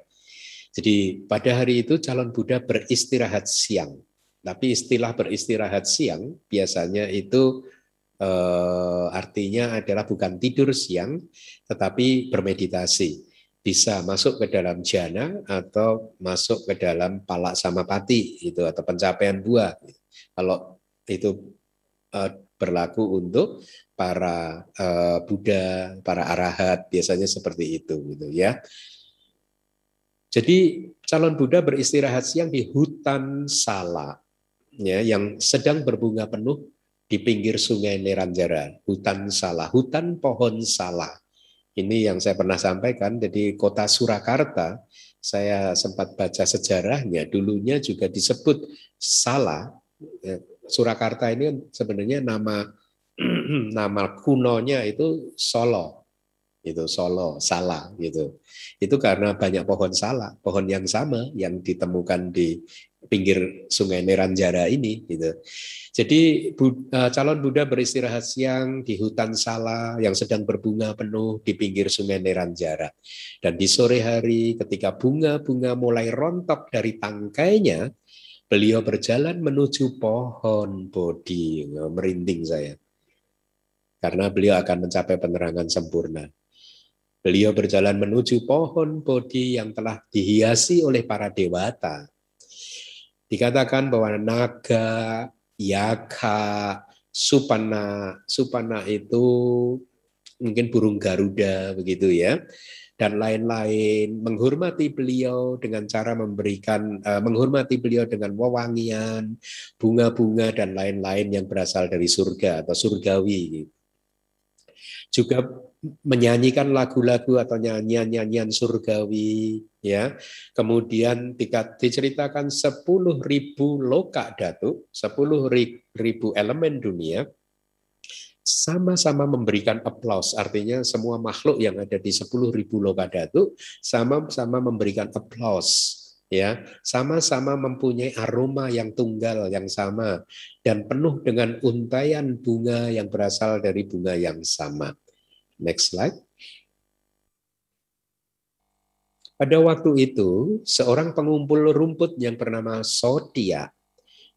Jadi pada hari itu calon Buddha beristirahat siang. Tapi istilah beristirahat siang biasanya itu eh, artinya adalah bukan tidur siang, tetapi bermeditasi. Bisa masuk ke dalam jana atau masuk ke dalam palak pati, gitu, atau pencapaian buah. Kalau itu eh, berlaku untuk para eh, Buddha, para arahat biasanya seperti itu gitu ya. Jadi calon Buddha beristirahat siang di hutan Sala ya, yang sedang berbunga penuh di pinggir sungai Neranjara, hutan salah, hutan pohon salah. Ini yang saya pernah sampaikan, jadi kota Surakarta, saya sempat baca sejarahnya, dulunya juga disebut salah. Ya, Surakarta ini sebenarnya nama [clears throat] nama kunonya itu Solo itu Solo, salah gitu. Itu karena banyak pohon salah pohon yang sama yang ditemukan di pinggir Sungai Neranjara ini gitu. Jadi bu, e, calon Buddha beristirahat siang di hutan salah yang sedang berbunga penuh di pinggir Sungai Neranjara. Dan di sore hari ketika bunga-bunga mulai rontok dari tangkainya, beliau berjalan menuju pohon bodi merinding saya. Karena beliau akan mencapai penerangan sempurna. Beliau berjalan menuju pohon bodhi yang telah dihiasi oleh para dewata. Dikatakan bahwa naga, yaka, supana, supana itu mungkin burung garuda begitu ya dan lain-lain menghormati beliau dengan cara memberikan uh, menghormati beliau dengan wewangian bunga-bunga dan lain-lain yang berasal dari surga atau surgawi juga menyanyikan lagu-lagu atau nyanyian-nyanyian surgawi ya. Kemudian dika, diceritakan 10.000 loka datu, 10.000 elemen dunia sama-sama memberikan aplaus artinya semua makhluk yang ada di 10.000 loka datu sama-sama memberikan aplaus ya sama-sama mempunyai aroma yang tunggal yang sama dan penuh dengan untayan bunga yang berasal dari bunga yang sama Next slide. Pada waktu itu, seorang pengumpul rumput yang bernama Sotia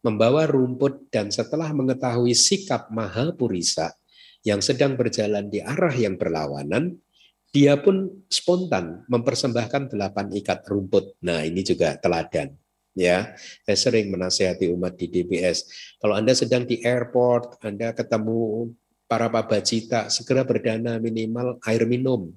membawa rumput dan setelah mengetahui sikap Mahapurisa yang sedang berjalan di arah yang berlawanan, dia pun spontan mempersembahkan delapan ikat rumput. Nah, ini juga teladan ya. Saya sering menasihati umat di DBS. Kalau Anda sedang di airport, Anda ketemu para pabacita segera berdana minimal air minum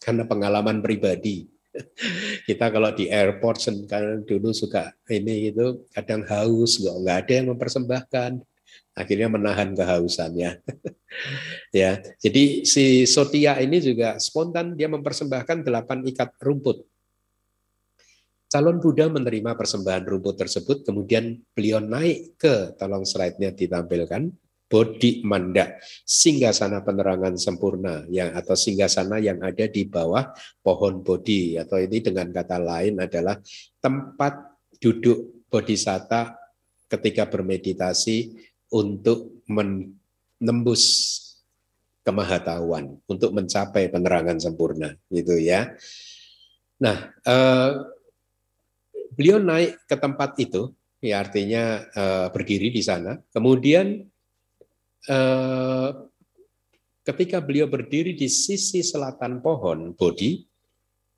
karena pengalaman pribadi. [laughs] Kita kalau di airport kan dulu suka ini itu kadang haus, nggak nggak ada yang mempersembahkan. Akhirnya menahan kehausannya. [laughs] ya, jadi si Sotia ini juga spontan dia mempersembahkan delapan ikat rumput calon Buddha menerima persembahan rumput tersebut, kemudian beliau naik ke, tolong slide-nya ditampilkan, Bodhi Manda, singgasana penerangan sempurna yang atau singgasana yang ada di bawah pohon bodhi atau ini dengan kata lain adalah tempat duduk bodhisatta ketika bermeditasi untuk menembus kemahatauan, untuk mencapai penerangan sempurna gitu ya. Nah, eh, beliau naik ke tempat itu ya artinya eh, berdiri di sana. Kemudian Eh, ketika beliau berdiri di sisi selatan pohon bodi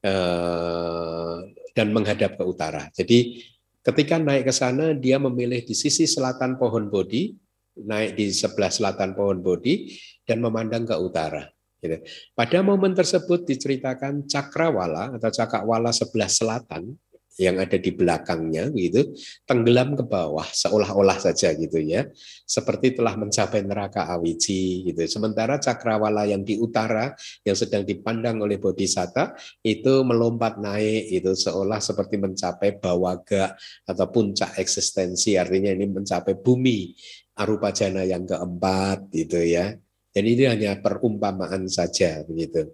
eh, dan menghadap ke utara. Jadi ketika naik ke sana dia memilih di sisi selatan pohon bodi, naik di sebelah selatan pohon bodi dan memandang ke utara. Gitu. Pada momen tersebut diceritakan Cakrawala atau wala sebelah selatan yang ada di belakangnya gitu tenggelam ke bawah seolah-olah saja gitu ya seperti telah mencapai neraka awiji gitu sementara cakrawala yang di utara yang sedang dipandang oleh bodhisatta itu melompat naik itu seolah seperti mencapai bawaga atau puncak eksistensi artinya ini mencapai bumi arupa jana yang keempat gitu ya jadi ini hanya perumpamaan saja begitu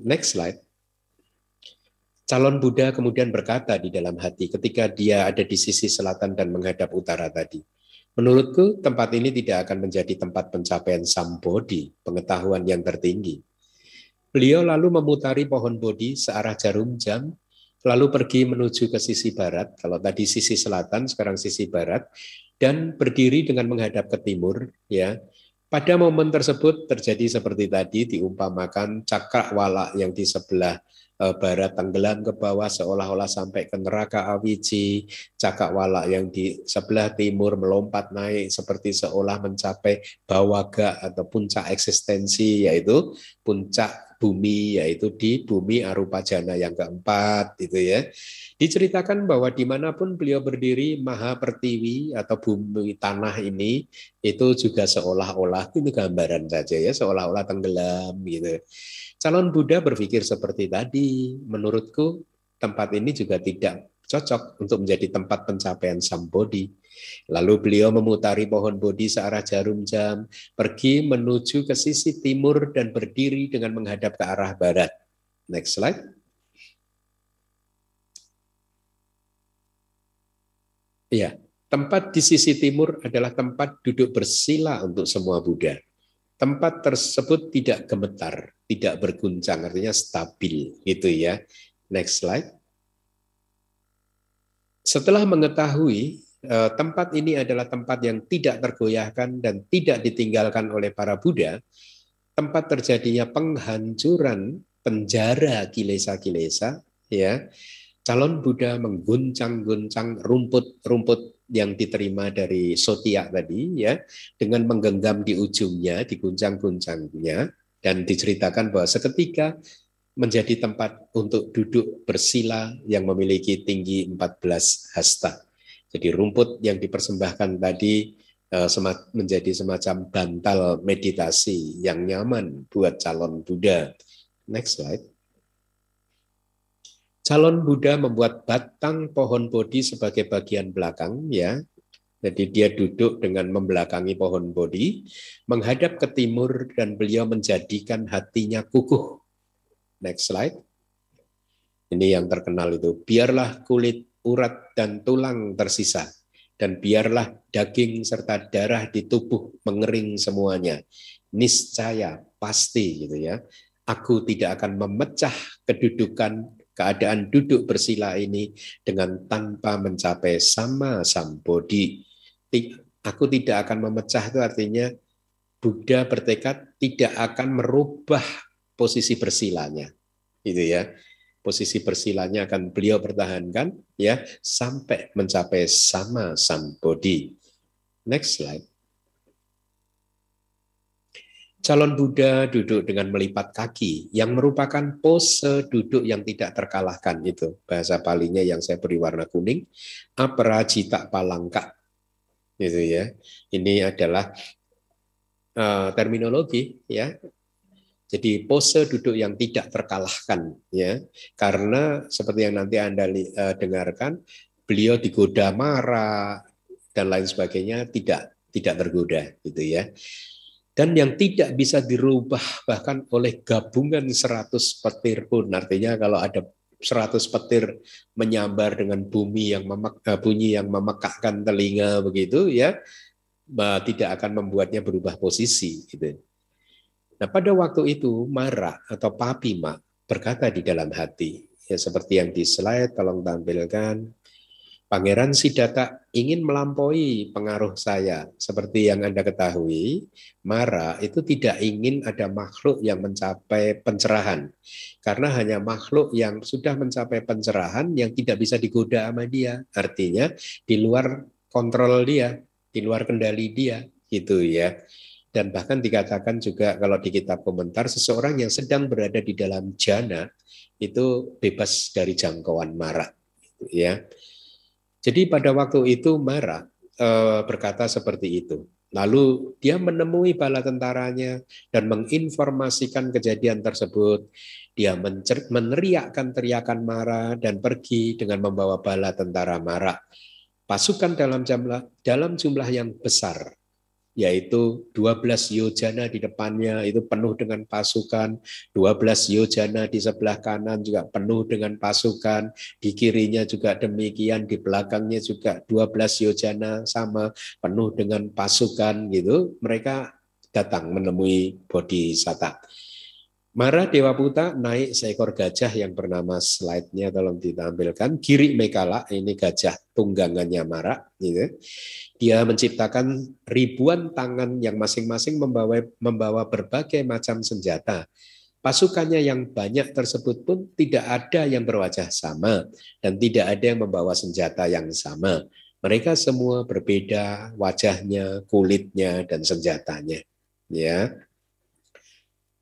next slide Calon Buddha kemudian berkata di dalam hati ketika dia ada di sisi selatan dan menghadap utara tadi, menurutku tempat ini tidak akan menjadi tempat pencapaian sambodi pengetahuan yang tertinggi. Beliau lalu memutari pohon bodi searah jarum jam, lalu pergi menuju ke sisi barat, kalau tadi sisi selatan, sekarang sisi barat, dan berdiri dengan menghadap ke timur, ya, pada momen tersebut terjadi seperti tadi diumpamakan walak yang di sebelah Eh, barat tenggelam ke bawah seolah-olah sampai ke neraka Awiji, Cakakwala yang di sebelah timur melompat naik seperti seolah mencapai bawaga atau puncak eksistensi yaitu puncak bumi yaitu di bumi Arupajana yang keempat itu ya Diceritakan bahwa dimanapun beliau berdiri, maha pertiwi atau bumi tanah ini itu juga seolah-olah itu gambaran saja ya, seolah-olah tenggelam gitu. Calon Buddha berpikir seperti tadi, menurutku tempat ini juga tidak cocok untuk menjadi tempat pencapaian sambodi. Lalu beliau memutari pohon bodi searah jarum jam, pergi menuju ke sisi timur dan berdiri dengan menghadap ke arah barat. Next slide. Iya, tempat di sisi timur adalah tempat duduk bersila untuk semua Buddha. Tempat tersebut tidak gemetar, tidak berguncang, artinya stabil, gitu ya. Next slide. Setelah mengetahui eh, tempat ini adalah tempat yang tidak tergoyahkan dan tidak ditinggalkan oleh para Buddha, tempat terjadinya penghancuran penjara kilesa-kilesa, ya, calon Buddha mengguncang-guncang rumput-rumput yang diterima dari Sotia tadi ya dengan menggenggam di ujungnya diguncang-guncangnya dan diceritakan bahwa seketika menjadi tempat untuk duduk bersila yang memiliki tinggi 14 hasta. Jadi rumput yang dipersembahkan tadi eh, menjadi semacam bantal meditasi yang nyaman buat calon Buddha. Next slide. Calon Buddha membuat batang pohon bodhi sebagai bagian belakang ya. Jadi dia duduk dengan membelakangi pohon bodhi, menghadap ke timur dan beliau menjadikan hatinya kukuh. Next slide. Ini yang terkenal itu. Biarlah kulit, urat, dan tulang tersisa. Dan biarlah daging serta darah di tubuh mengering semuanya. Niscaya, pasti gitu ya. Aku tidak akan memecah kedudukan keadaan duduk bersila ini dengan tanpa mencapai sama sambodi. Aku tidak akan memecah itu artinya Buddha bertekad tidak akan merubah posisi bersilanya. itu ya. Posisi bersilanya akan beliau pertahankan ya sampai mencapai sama sambodi. Next slide. Calon Buddha duduk dengan melipat kaki, yang merupakan pose duduk yang tidak terkalahkan itu. Bahasa palingnya yang saya beri warna kuning, aparajita palangka. Gitu ya. Ini adalah uh, terminologi ya. Jadi pose duduk yang tidak terkalahkan ya. Karena seperti yang nanti Anda uh, dengarkan, beliau digoda marah dan lain sebagainya tidak tidak tergoda gitu ya dan yang tidak bisa dirubah bahkan oleh gabungan 100 petir pun. Artinya kalau ada 100 petir menyambar dengan bumi yang memek, eh, bunyi yang memekakkan telinga begitu ya tidak akan membuatnya berubah posisi gitu. Nah, pada waktu itu Mara atau Papima berkata di dalam hati, ya seperti yang di slide tolong tampilkan, Pangeran Sidata ingin melampaui pengaruh saya. Seperti yang Anda ketahui, Mara itu tidak ingin ada makhluk yang mencapai pencerahan. Karena hanya makhluk yang sudah mencapai pencerahan yang tidak bisa digoda sama dia. Artinya di luar kontrol dia, di luar kendali dia, gitu ya. Dan bahkan dikatakan juga kalau di kitab komentar, seseorang yang sedang berada di dalam jana itu bebas dari jangkauan Mara. Gitu ya jadi pada waktu itu Mara e, eh, berkata seperti itu. Lalu dia menemui bala tentaranya dan menginformasikan kejadian tersebut. Dia meneriakkan teriakan Mara dan pergi dengan membawa bala tentara Mara. Pasukan dalam jumlah, dalam jumlah yang besar yaitu 12 yojana di depannya itu penuh dengan pasukan, 12 yojana di sebelah kanan juga penuh dengan pasukan, di kirinya juga demikian, di belakangnya juga 12 yojana sama penuh dengan pasukan gitu. Mereka datang menemui Bodhisatta. Mara Dewa Puta naik seekor gajah yang bernama slide-nya tolong ditampilkan. Giri Mekala, ini gajah tunggangannya Mara. Gitu. Dia menciptakan ribuan tangan yang masing-masing membawa, membawa berbagai macam senjata. Pasukannya yang banyak tersebut pun tidak ada yang berwajah sama dan tidak ada yang membawa senjata yang sama. Mereka semua berbeda wajahnya, kulitnya, dan senjatanya. Ya,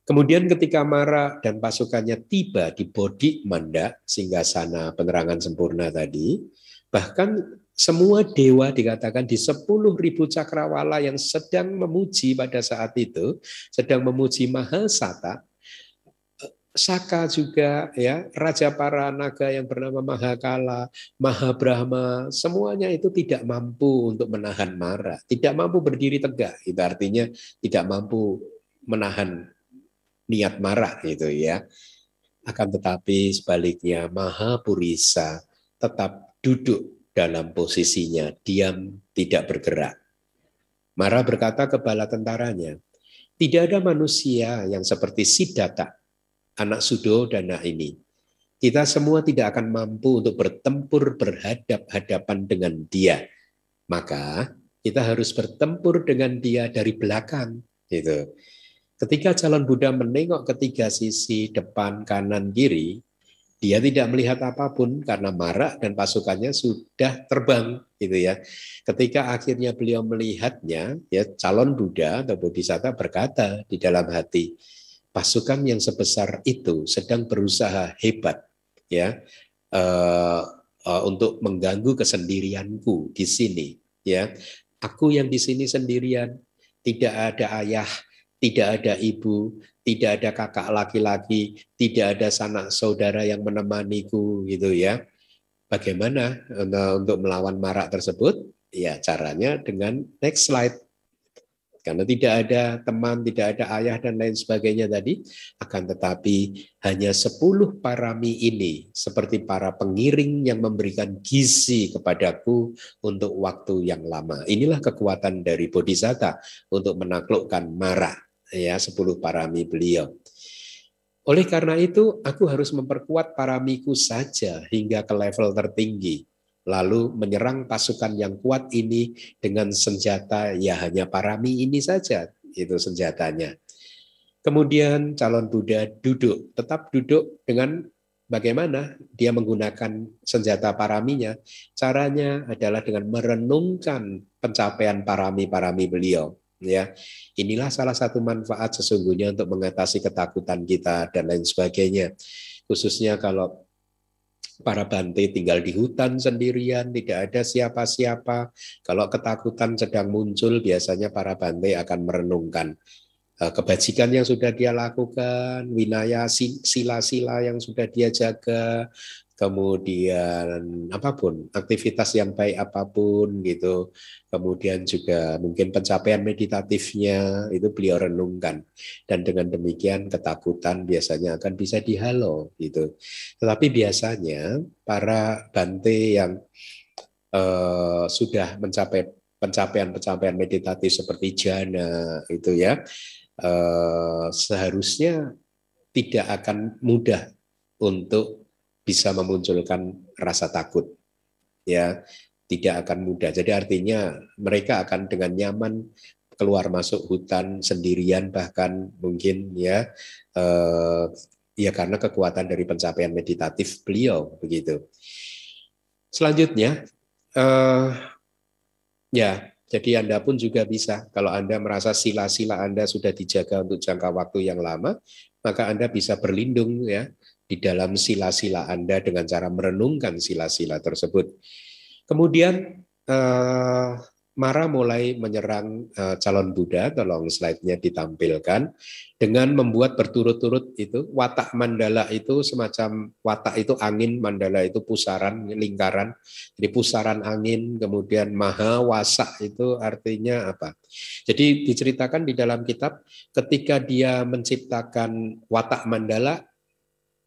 Kemudian ketika Mara dan pasukannya tiba di Bodhi Manda, sehingga sana penerangan sempurna tadi, bahkan semua dewa dikatakan di 10.000 cakrawala yang sedang memuji pada saat itu, sedang memuji Mahasata, Saka juga ya, raja para naga yang bernama Mahakala, Mahabrahma, semuanya itu tidak mampu untuk menahan marah, tidak mampu berdiri tegak. Itu artinya tidak mampu menahan niat marah gitu ya. Akan tetapi sebaliknya Maha Purisa tetap duduk dalam posisinya, diam, tidak bergerak. Mara berkata ke bala tentaranya, tidak ada manusia yang seperti Sidata, anak sudo Sudodana ini. Kita semua tidak akan mampu untuk bertempur berhadap-hadapan dengan dia. Maka kita harus bertempur dengan dia dari belakang. Gitu. Ketika calon Buddha menengok ketiga sisi, depan, kanan, kiri, dia tidak melihat apapun karena marak dan pasukannya sudah terbang gitu ya. Ketika akhirnya beliau melihatnya, ya calon Buddha atau Bodhisatta berkata di dalam hati, pasukan yang sebesar itu sedang berusaha hebat ya uh, uh, untuk mengganggu kesendirianku di sini ya. Aku yang di sini sendirian, tidak ada ayah, tidak ada ibu, tidak ada kakak laki-laki, tidak ada sanak saudara yang menemaniku gitu ya. Bagaimana eh, untuk melawan marak tersebut? Ya caranya dengan next slide. Karena tidak ada teman, tidak ada ayah dan lain sebagainya tadi, akan tetapi hanya 10 parami ini seperti para pengiring yang memberikan gizi kepadaku untuk waktu yang lama. Inilah kekuatan dari bodhisatta untuk menaklukkan marah ya 10 parami beliau. Oleh karena itu, aku harus memperkuat paramiku saja hingga ke level tertinggi. Lalu menyerang pasukan yang kuat ini dengan senjata ya hanya parami ini saja, itu senjatanya. Kemudian calon Buddha duduk, tetap duduk dengan bagaimana dia menggunakan senjata paraminya. Caranya adalah dengan merenungkan pencapaian parami-parami beliau ya. Inilah salah satu manfaat sesungguhnya untuk mengatasi ketakutan kita dan lain sebagainya. Khususnya kalau para bante tinggal di hutan sendirian, tidak ada siapa-siapa. Kalau ketakutan sedang muncul, biasanya para bante akan merenungkan e, kebajikan yang sudah dia lakukan, winaya sila-sila yang sudah dia jaga, kemudian apapun, aktivitas yang baik apapun gitu, kemudian juga mungkin pencapaian meditatifnya itu beliau renungkan dan dengan demikian ketakutan biasanya akan bisa dihalo gitu. Tetapi biasanya para bante yang eh, sudah mencapai pencapaian-pencapaian meditatif seperti jana itu ya eh, seharusnya tidak akan mudah untuk bisa memunculkan rasa takut. Ya, tidak akan mudah. Jadi artinya mereka akan dengan nyaman keluar masuk hutan sendirian bahkan mungkin ya eh, ya karena kekuatan dari pencapaian meditatif beliau begitu. Selanjutnya eh, ya jadi Anda pun juga bisa kalau Anda merasa sila-sila Anda sudah dijaga untuk jangka waktu yang lama maka Anda bisa berlindung ya di dalam sila-sila Anda dengan cara merenungkan sila-sila tersebut. Kemudian eh, Mara mulai menyerang eh, calon Buddha, tolong slide-nya ditampilkan, dengan membuat berturut-turut itu, watak mandala itu semacam watak itu angin, mandala itu pusaran, lingkaran, jadi pusaran angin, kemudian maha wasa itu artinya apa? Jadi diceritakan di dalam kitab, ketika dia menciptakan watak mandala,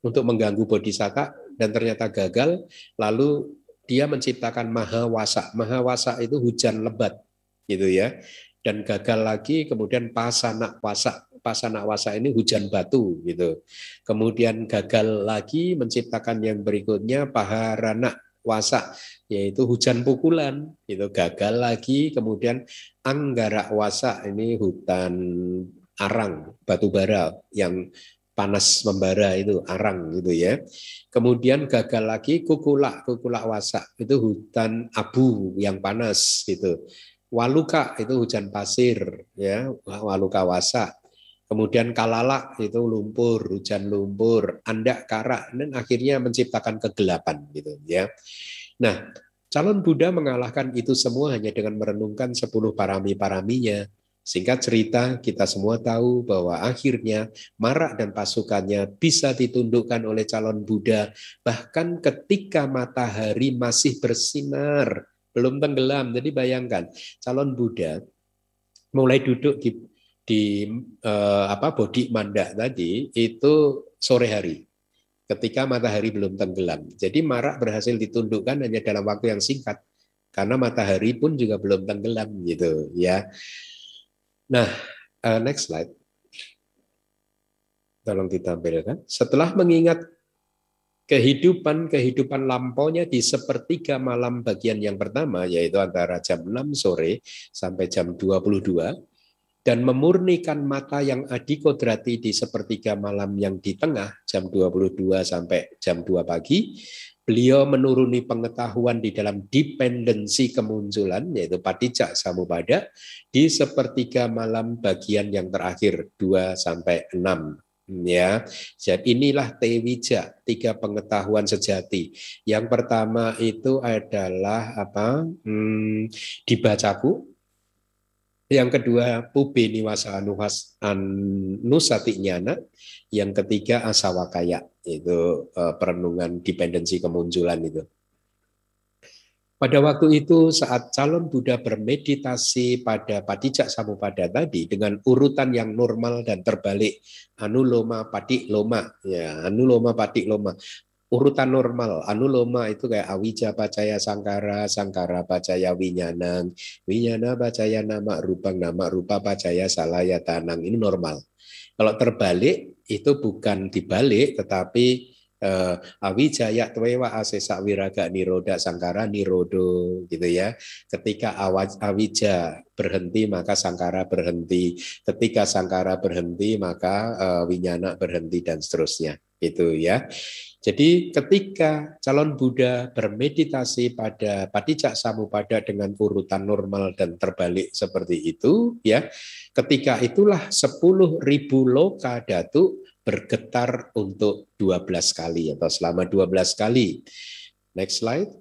untuk mengganggu bodhisatta dan ternyata gagal, lalu dia menciptakan mahawasa. Mahawasa itu hujan lebat, gitu ya. Dan gagal lagi, kemudian pasana wasa. Pasana wasa ini hujan batu, gitu. Kemudian gagal lagi menciptakan yang berikutnya paharana wasa, yaitu hujan pukulan, gitu. Gagal lagi, kemudian anggara wasa ini hutan arang, batu bara yang panas membara itu arang gitu ya. Kemudian gagal lagi kukulak, kukulak wasak itu hutan abu yang panas gitu. Waluka itu hujan pasir ya, waluka wasak. Kemudian kalala itu lumpur, hujan lumpur, anda karak dan akhirnya menciptakan kegelapan gitu ya. Nah, calon Buddha mengalahkan itu semua hanya dengan merenungkan 10 parami-paraminya Singkat cerita, kita semua tahu bahwa akhirnya Marak dan pasukannya bisa ditundukkan oleh calon Buddha, bahkan ketika matahari masih bersinar, belum tenggelam. Jadi bayangkan, calon Buddha mulai duduk di, di eh, apa bodi mandak tadi itu sore hari ketika matahari belum tenggelam. Jadi Marak berhasil ditundukkan hanya dalam waktu yang singkat karena matahari pun juga belum tenggelam gitu ya. Nah, uh, next slide. Tolong ditampilkan. Setelah mengingat kehidupan-kehidupan lampaunya di sepertiga malam bagian yang pertama, yaitu antara jam 6 sore sampai jam 22, dan memurnikan mata yang adikodrati di sepertiga malam yang di tengah, jam 22 sampai jam 2 pagi, beliau menuruni pengetahuan di dalam dependensi kemunculan, yaitu patijak samupada, di sepertiga malam bagian yang terakhir, 2 sampai 6 ya. Jadi inilah tewija, tiga pengetahuan sejati. Yang pertama itu adalah apa? Hmm, dibacaku, yang kedua, pube niwasa anusati nyana Yang ketiga, asawa kaya Itu eh, perenungan dependensi kemunculan itu. Pada waktu itu saat calon Buddha bermeditasi pada patijak samupada tadi dengan urutan yang normal dan terbalik anuloma patik loma ya anuloma patik loma urutan normal. Anuloma itu kayak awija pacaya sangkara, sangkara pacaya winyanang, winyana pacaya nama rupa, nama rupa pacaya salaya tanang. Ini normal. Kalau terbalik itu bukan dibalik tetapi uh, eh, awijaya twewa asesa wiraga niroda sangkara nirodo gitu ya ketika awaj, awija berhenti maka sangkara berhenti ketika sangkara berhenti maka uh, winyana berhenti dan seterusnya itu ya jadi ketika calon Buddha bermeditasi pada padijak samupada dengan urutan normal dan terbalik seperti itu, ya ketika itulah 10.000 loka datu bergetar untuk 12 kali atau selama 12 kali. Next slide.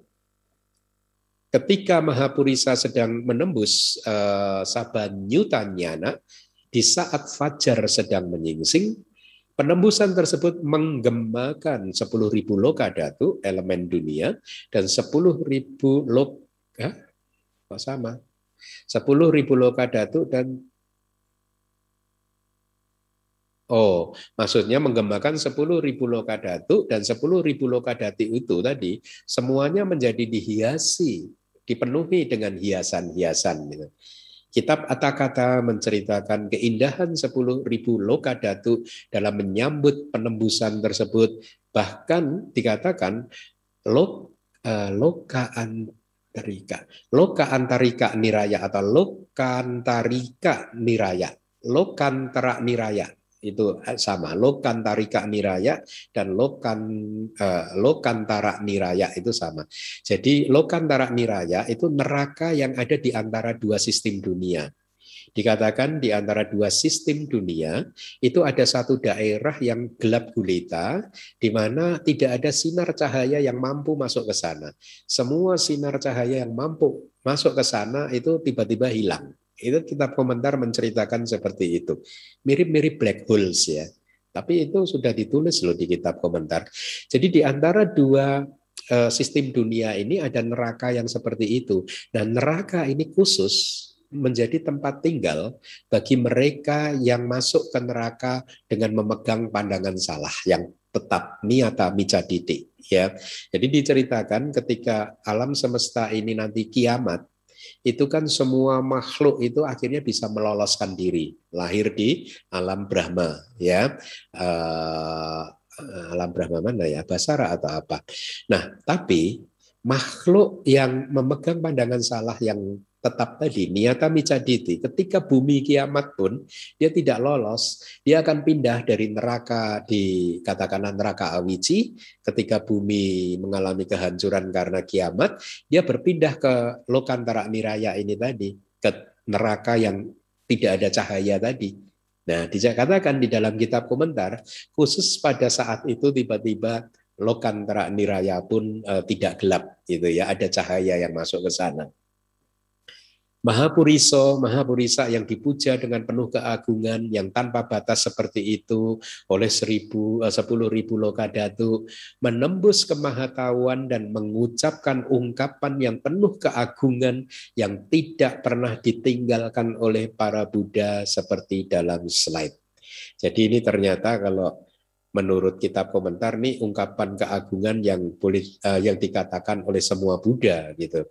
Ketika Mahapurisa sedang menembus eh, Saban sabanyutanyana, di saat fajar sedang menyingsing, Penembusan tersebut menggemakan 10.000 loka datu, elemen dunia, dan 10.000 loka, ya, sama, 10.000 loka datu dan Oh, maksudnya menggemakan 10.000 loka datu dan 10.000 loka dati itu tadi semuanya menjadi dihiasi, dipenuhi dengan hiasan-hiasan gitu. -hiasan Kitab Atakata menceritakan keindahan 10.000 datu dalam menyambut penembusan tersebut. Bahkan dikatakan lok, uh, loka Antarika. Loka Antarika Niraya atau Lokantarika Niraya. Lokantara Niraya itu eh, sama lokantarika niraya dan lokan eh, lokantara niraya itu sama. Jadi lokantara niraya itu neraka yang ada di antara dua sistem dunia. Dikatakan di antara dua sistem dunia itu ada satu daerah yang gelap gulita di mana tidak ada sinar cahaya yang mampu masuk ke sana. Semua sinar cahaya yang mampu masuk ke sana itu tiba-tiba hilang. Itu kitab komentar menceritakan seperti itu. Mirip-mirip black holes ya. Tapi itu sudah ditulis loh di kitab komentar. Jadi di antara dua eh, sistem dunia ini ada neraka yang seperti itu. Dan nah, neraka ini khusus menjadi tempat tinggal bagi mereka yang masuk ke neraka dengan memegang pandangan salah yang tetap niata titik ya. Jadi diceritakan ketika alam semesta ini nanti kiamat itu kan semua makhluk itu akhirnya bisa meloloskan diri lahir di alam Brahma ya uh, alam Brahma mana ya Basara atau apa nah tapi makhluk yang memegang pandangan salah yang tetap tadi niata micaditi ketika bumi kiamat pun dia tidak lolos dia akan pindah dari neraka di katakanlah neraka awici ketika bumi mengalami kehancuran karena kiamat dia berpindah ke lokantara niraya ini tadi ke neraka yang tidak ada cahaya tadi nah dikatakan di dalam kitab komentar khusus pada saat itu tiba-tiba lokantara niraya pun e, tidak gelap gitu ya ada cahaya yang masuk ke sana Maha Puriso, Maha Purisa yang dipuja dengan penuh keagungan yang tanpa batas seperti itu oleh seribu, eh, sepuluh ribu lokadatu menembus kemahatauan dan mengucapkan ungkapan yang penuh keagungan yang tidak pernah ditinggalkan oleh para Buddha seperti dalam slide. Jadi ini ternyata kalau menurut kitab komentar nih ungkapan keagungan yang boleh uh, yang dikatakan oleh semua Buddha gitu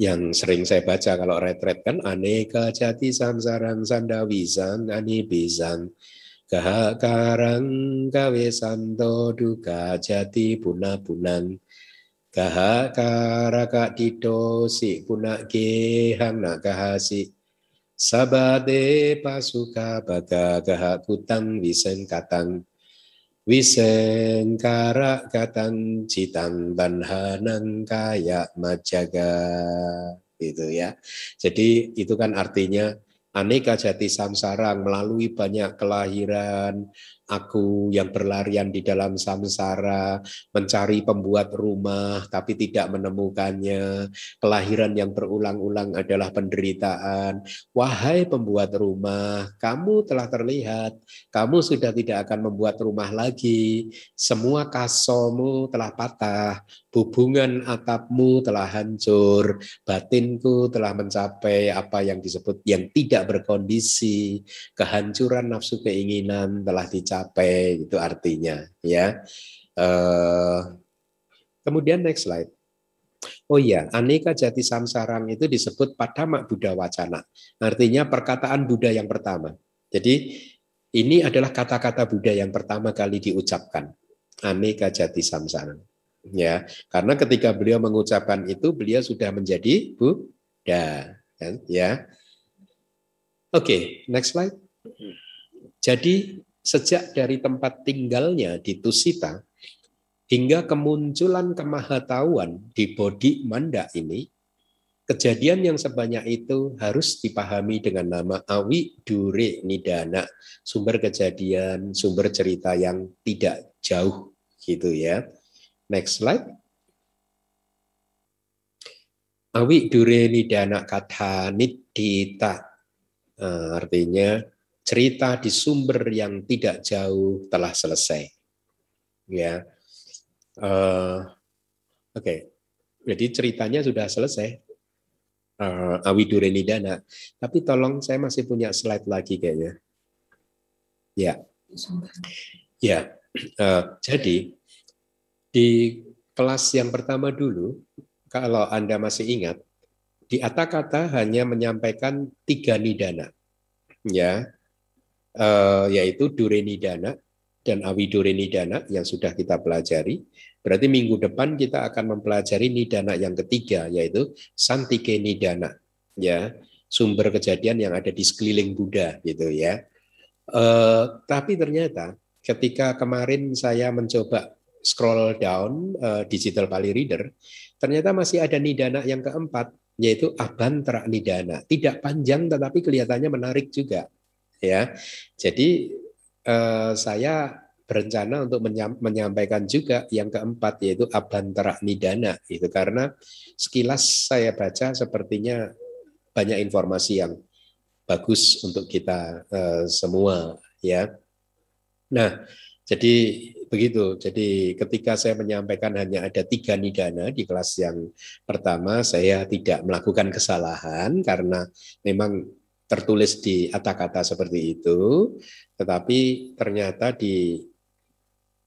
yang sering saya baca kalau retret kan aneka jati samsaran sandawisan anibisan kahakarang kawe santo duka jati puna punan kahakara karaka si puna gehang nakahasi sabade pasuka baga kahakutang wisen katang Wisengkara katan citan tanhanan kaya majaga itu ya. Jadi itu kan artinya aneka jati samsara melalui banyak kelahiran, aku yang berlarian di dalam samsara, mencari pembuat rumah tapi tidak menemukannya, kelahiran yang berulang-ulang adalah penderitaan. Wahai pembuat rumah, kamu telah terlihat, kamu sudah tidak akan membuat rumah lagi. Semua kasomu telah patah, hubungan atapmu telah hancur, batinku telah mencapai apa yang disebut yang tidak berkondisi, kehancuran nafsu keinginan telah dicapai tercapai itu artinya ya uh, kemudian next slide Oh iya, aneka jati samsarang itu disebut padama Buddha wacana. Artinya perkataan Buddha yang pertama. Jadi ini adalah kata-kata Buddha yang pertama kali diucapkan. Aneka jati samsarang Ya, karena ketika beliau mengucapkan itu beliau sudah menjadi Buddha, kan, Ya. Oke, okay, next slide. Jadi sejak dari tempat tinggalnya di Tusita hingga kemunculan kemahatauan di bodi Manda ini, kejadian yang sebanyak itu harus dipahami dengan nama Awi Dure Nidana, sumber kejadian, sumber cerita yang tidak jauh gitu ya. Next slide. Awi Dure Nidana kata Nidita, eh, artinya cerita di sumber yang tidak jauh telah selesai. Ya, uh, oke. Okay. Jadi ceritanya sudah selesai. Uh, Awi Durenidana. Tapi tolong saya masih punya slide lagi kayaknya. Ya, ya. Uh, jadi di kelas yang pertama dulu, kalau anda masih ingat, di kata-kata hanya menyampaikan tiga nidana. Ya, eh, yaitu dana dan dana yang sudah kita pelajari. Berarti minggu depan kita akan mempelajari nidana yang ketiga yaitu Santike Nidana ya, sumber kejadian yang ada di sekeliling Buddha gitu ya. Eh, tapi ternyata ketika kemarin saya mencoba scroll down uh, digital Pali Reader, ternyata masih ada nidana yang keempat, yaitu Abantra Nidana. Tidak panjang tetapi kelihatannya menarik juga ya. Jadi eh, saya berencana untuk menyampaikan juga yang keempat yaitu abantara nidana itu karena sekilas saya baca sepertinya banyak informasi yang bagus untuk kita eh, semua ya. Nah, jadi begitu. Jadi ketika saya menyampaikan hanya ada tiga nidana di kelas yang pertama, saya tidak melakukan kesalahan karena memang tertulis di kata-kata seperti itu, tetapi ternyata di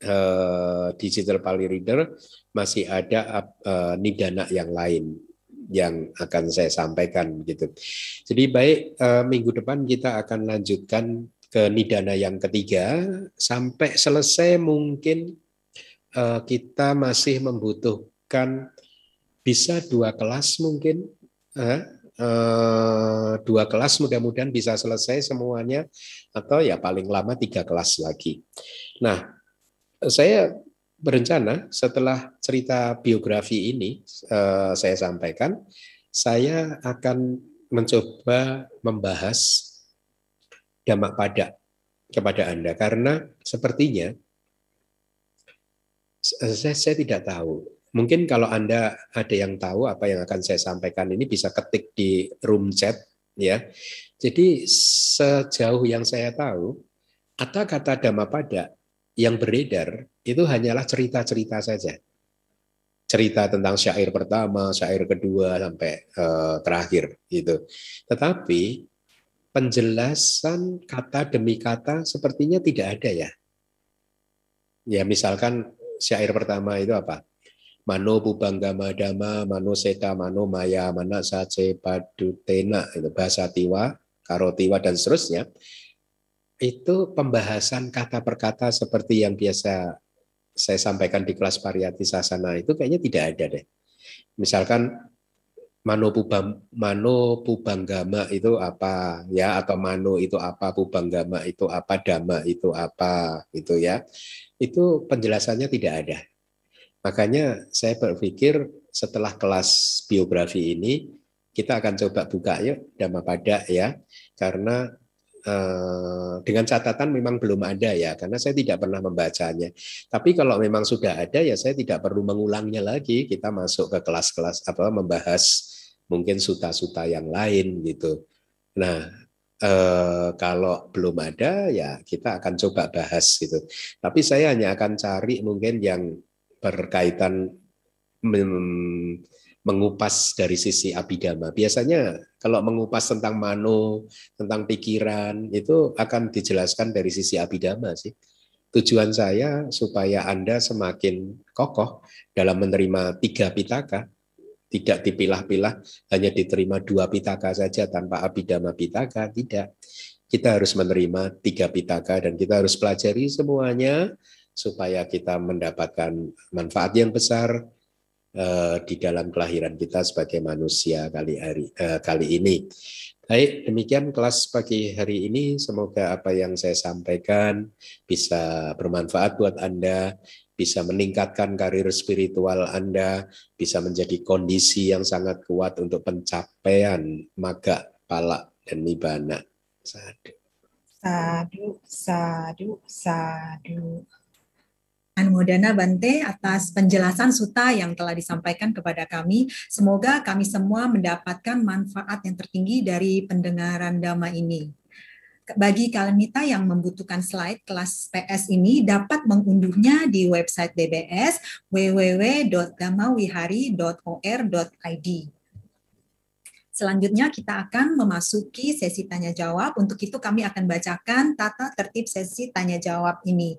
uh, digital pali reader masih ada uh, nidana yang lain yang akan saya sampaikan gitu. Jadi baik uh, minggu depan kita akan lanjutkan ke nidana yang ketiga sampai selesai mungkin uh, kita masih membutuhkan bisa dua kelas mungkin. Uh, eh, dua kelas mudah-mudahan bisa selesai semuanya atau ya paling lama tiga kelas lagi. Nah, saya berencana setelah cerita biografi ini eh, saya sampaikan, saya akan mencoba membahas damak pada kepada Anda karena sepertinya eh, saya, saya tidak tahu Mungkin kalau Anda ada yang tahu apa yang akan saya sampaikan ini bisa ketik di room chat ya. Jadi sejauh yang saya tahu, kata kata pada yang beredar itu hanyalah cerita-cerita saja. Cerita tentang syair pertama, syair kedua sampai uh, terakhir gitu. Tetapi penjelasan kata demi kata sepertinya tidak ada ya. Ya misalkan syair pertama itu apa? mano bubangga dama, mano seta mano maya, mana sace padutena, itu bahasa tiwa, karotiwa dan seterusnya. Itu pembahasan kata per kata seperti yang biasa saya sampaikan di kelas pariyati sasana itu kayaknya tidak ada deh. Misalkan mano bubang mano pubanggama itu apa ya atau mano itu apa pubanggama itu apa dama itu apa itu ya itu penjelasannya tidak ada Makanya saya berpikir setelah kelas biografi ini kita akan coba buka yuk Dhamma Pada ya karena eh, dengan catatan memang belum ada ya karena saya tidak pernah membacanya. Tapi kalau memang sudah ada ya saya tidak perlu mengulangnya lagi. Kita masuk ke kelas-kelas apa membahas mungkin suta-suta yang lain gitu. Nah, eh, kalau belum ada ya kita akan coba bahas gitu. Tapi saya hanya akan cari mungkin yang berkaitan mengupas dari sisi abidama. Biasanya kalau mengupas tentang mano, tentang pikiran, itu akan dijelaskan dari sisi abidama sih. Tujuan saya supaya Anda semakin kokoh dalam menerima tiga pitaka, tidak dipilah-pilah, hanya diterima dua pitaka saja tanpa abidama pitaka, tidak. Kita harus menerima tiga pitaka dan kita harus pelajari semuanya supaya kita mendapatkan manfaat yang besar eh, di dalam kelahiran kita sebagai manusia kali hari eh, kali ini. Baik, demikian kelas pagi hari ini. Semoga apa yang saya sampaikan bisa bermanfaat buat Anda, bisa meningkatkan karir spiritual Anda, bisa menjadi kondisi yang sangat kuat untuk pencapaian maga, pala, dan nibana. Sadu. Sadu, sadu, sadu. Anumodana Bante atas penjelasan suta yang telah disampaikan kepada kami. Semoga kami semua mendapatkan manfaat yang tertinggi dari pendengaran dhamma ini. Bagi kita yang membutuhkan slide kelas PS ini dapat mengunduhnya di website DBS www.damawihari.or.id. Selanjutnya kita akan memasuki sesi tanya jawab. Untuk itu kami akan bacakan tata tertib sesi tanya jawab ini.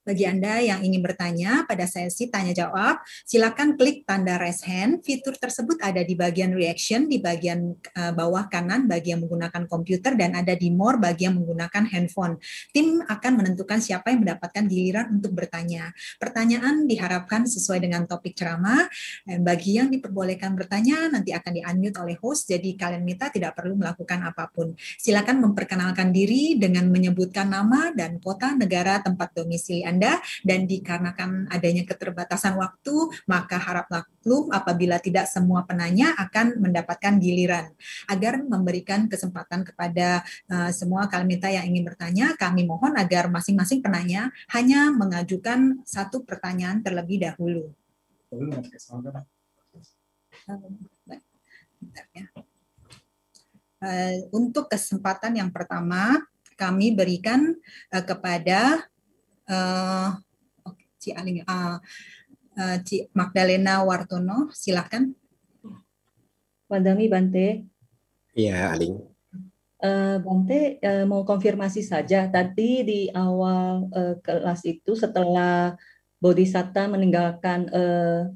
Bagi Anda yang ingin bertanya pada sesi tanya jawab, silakan klik tanda raise hand. Fitur tersebut ada di bagian reaction, di bagian eh, bawah kanan bagi yang menggunakan komputer dan ada di more bagi yang menggunakan handphone. Tim akan menentukan siapa yang mendapatkan giliran untuk bertanya. Pertanyaan diharapkan sesuai dengan topik ceramah bagi yang diperbolehkan bertanya nanti akan di-unmute oleh host jadi kalian minta tidak perlu melakukan apapun. Silakan memperkenalkan diri dengan menyebutkan nama dan kota negara tempat domisili anda dan dikarenakan adanya keterbatasan waktu, maka harap maklum apabila tidak semua penanya akan mendapatkan giliran. Agar memberikan kesempatan kepada uh, semua kalimita yang ingin bertanya, kami mohon agar masing-masing penanya hanya mengajukan satu pertanyaan terlebih dahulu. Uh, untuk kesempatan yang pertama, kami berikan uh, kepada uh, Aling, uh, eh, uh, eh, Cik Magdalena Wartono, silakan. Pandami Bante. Iya, Aling. Bante mau konfirmasi saja tadi di awal uh, kelas itu setelah Bodhisatta meninggalkan uh,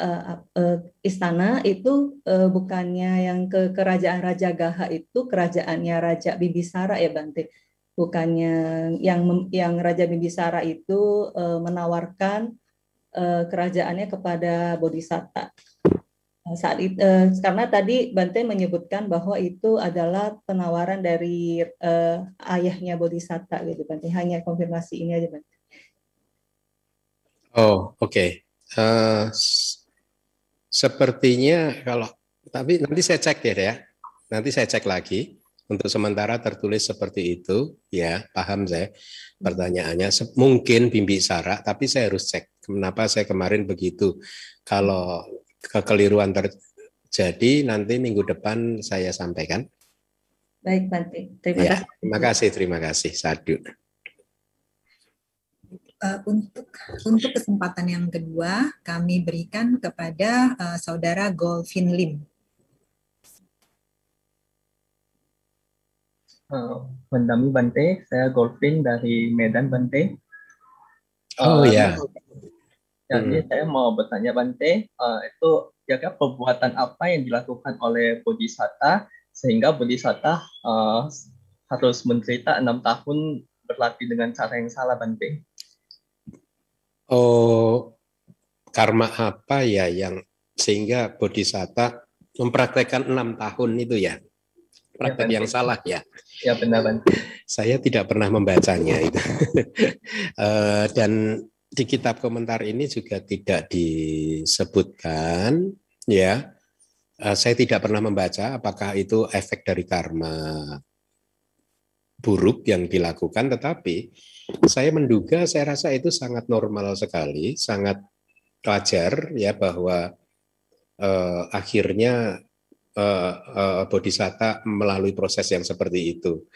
uh, uh, istana itu uh, bukannya yang ke kerajaan Raja Gaha itu kerajaannya Raja Bibisara ya Bante bukannya yang yang Raja Bimbisara itu uh, menawarkan uh, kerajaannya kepada bodhisatta nah, saat itu uh, eh, karena tadi Bante menyebutkan bahwa itu adalah penawaran dari uh, ayahnya Bodhisatta gitu Bante hanya konfirmasi ini aja Bante. Oh oke okay. uh, sepertinya kalau tapi nanti saya cek ya ya nanti saya cek lagi untuk sementara tertulis seperti itu, ya paham saya pertanyaannya. Mungkin bimbing sara, tapi saya harus cek. Kenapa saya kemarin begitu? Kalau kekeliruan terjadi, nanti minggu depan saya sampaikan. Baik, Bante. Terima ya, kasih. Terima kasih, terima kasih. Sadu. Uh, untuk untuk kesempatan yang kedua kami berikan kepada uh, saudara Golfin Lim. uh, Bante, saya golfing dari Medan Bante. Oh uh, eh, ya. Yeah. Jadi hmm. saya mau bertanya Bante, uh, itu jaga kira perbuatan apa yang dilakukan oleh Bodhisatta sehingga Bodhisatta uh, harus menderita enam tahun berlatih dengan cara yang salah Bante? Oh, karma apa ya yang sehingga Bodhisatta mempraktekkan enam tahun itu ya? Iya, praktek ya, yang salah ya. Ya benar. benar. Saya tidak pernah membacanya itu. [laughs] Eh, dan di kitab komentar ini juga tidak disebutkan ya eh, saya tidak pernah membaca apakah itu efek dari karma buruk yang dilakukan tetapi saya menduga saya rasa itu sangat normal sekali sangat wajar ya bahwa eh, akhirnya uh, uh, bodhisatta melalui proses yang seperti itu.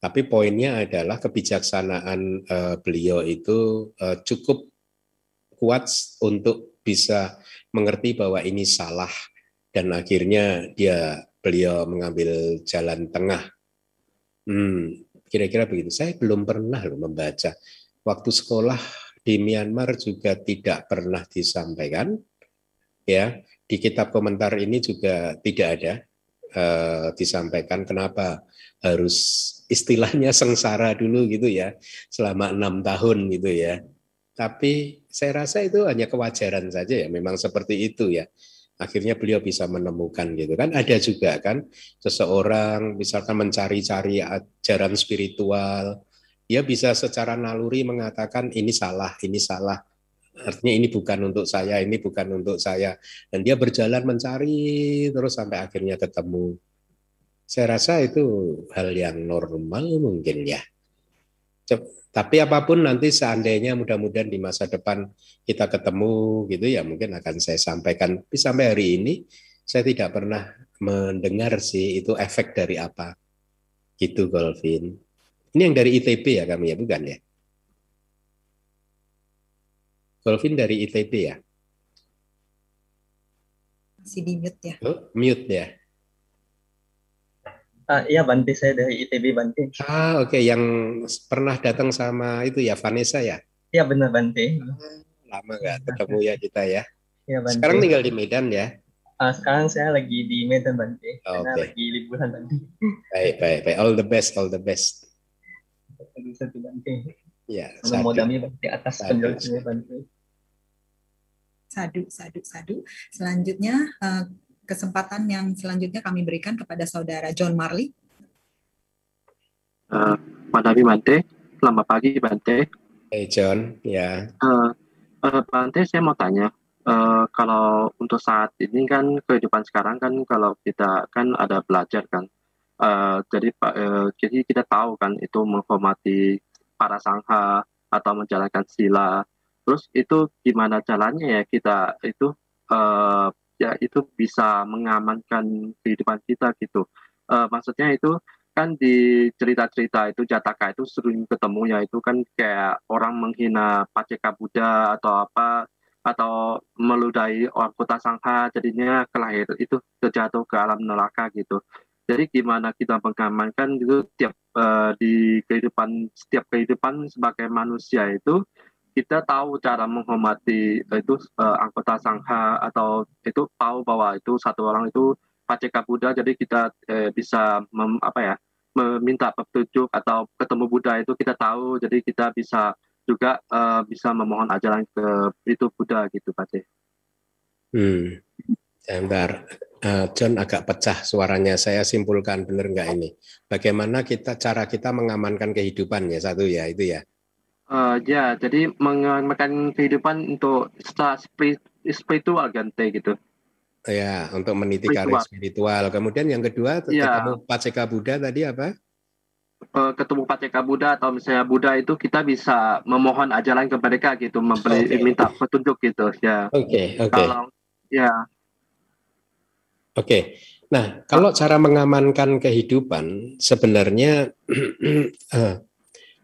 Tapi poinnya adalah kebijaksanaan uh, beliau itu uh, cukup kuat untuk bisa mengerti bahwa ini salah dan akhirnya dia beliau mengambil jalan tengah. Hmm, kira-kira begitu. Saya belum pernah loh membaca. Waktu sekolah di Myanmar juga tidak pernah disampaikan. Ya, di kitab komentar ini juga tidak ada e, disampaikan kenapa harus istilahnya [laughs] sengsara dulu gitu ya selama enam tahun gitu ya tapi saya rasa itu hanya kewajaran saja ya memang seperti itu ya akhirnya beliau bisa menemukan gitu kan ada juga kan seseorang misalkan mencari-cari ajaran spiritual dia bisa secara naluri mengatakan ini salah ini salah artinya ini bukan untuk saya, ini bukan untuk saya. Dan dia berjalan mencari terus sampai akhirnya ketemu. Saya rasa itu hal yang normal mungkin ya. Tapi apapun nanti seandainya mudah-mudahan di masa depan kita ketemu gitu ya mungkin akan saya sampaikan. Tapi sampai hari ini saya tidak pernah mendengar sih itu efek dari apa. Gitu Golfin. Ini yang dari ITB ya kami ya bukan ya? Dolphin dari itb ya? Masih di mute ya. Oh, mute ya. Uh, iya Banti, saya dari ITB Banti. Ah oke, okay. yang pernah datang sama itu ya Vanessa ya? Iya benar Banti. Ah, lama nggak ketemu ya kita ya? Iya Banti. Sekarang tinggal di Medan ya? Uh, sekarang saya lagi di Medan Banti, okay. Oh, karena lagi liburan Banti. Baik baik baik, all the best, all the best. Banti. Ya, modamnya di atas penjelasannya Sadu, sadu, sadu. Selanjutnya eh, kesempatan yang selanjutnya kami berikan kepada saudara John Marley. Uh, eh, Madami Bante, selamat pagi Bante. Hey John, ya. Yeah. Uh, eh, uh, Bante, saya mau tanya, uh, kalau untuk saat ini kan kehidupan sekarang kan kalau kita kan ada belajar kan, uh, jadi uh, jadi kita tahu kan itu menghormati para sangha atau menjalankan sila terus itu gimana caranya ya kita itu uh, ya itu bisa mengamankan kehidupan kita gitu uh, maksudnya itu kan di cerita-cerita itu jataka itu sering ketemu ya itu kan kayak orang menghina paceka Buddha atau apa atau meludahi orang kota sangha jadinya kelahir itu terjatuh ke alam neraka gitu jadi gimana kita mengamankan itu tiap uh, di kehidupan setiap kehidupan sebagai manusia itu kita tahu cara menghormati itu uh, anggota sangha atau itu tahu bahwa itu satu orang itu paceka Buddha jadi kita uh, bisa mem, apa ya meminta petunjuk atau ketemu Buddha itu kita tahu jadi kita bisa juga uh, bisa memohon ajaran ke itu Buddha gitu Pak. Hmm. Sebentar. Eh, John agak pecah suaranya. Saya simpulkan benar nggak ini? Bagaimana kita cara kita mengamankan kehidupan ya satu ya itu ya. Uh, ya, jadi mengamankan kehidupan untuk secara spiritual gante gitu. Ya, untuk meniti karir spiritual. Kemudian yang kedua ya. ketemu Paceka Buddha tadi apa? Eh, ketemu Paceka Buddha atau misalnya Buddha itu kita bisa memohon ajaran kepada mereka gitu, memberi okay. minta petunjuk gitu ya. Oke, okay, oke. Okay. Kalau ya Oke. Nah, kalau cara mengamankan kehidupan sebenarnya [clears throat] eh,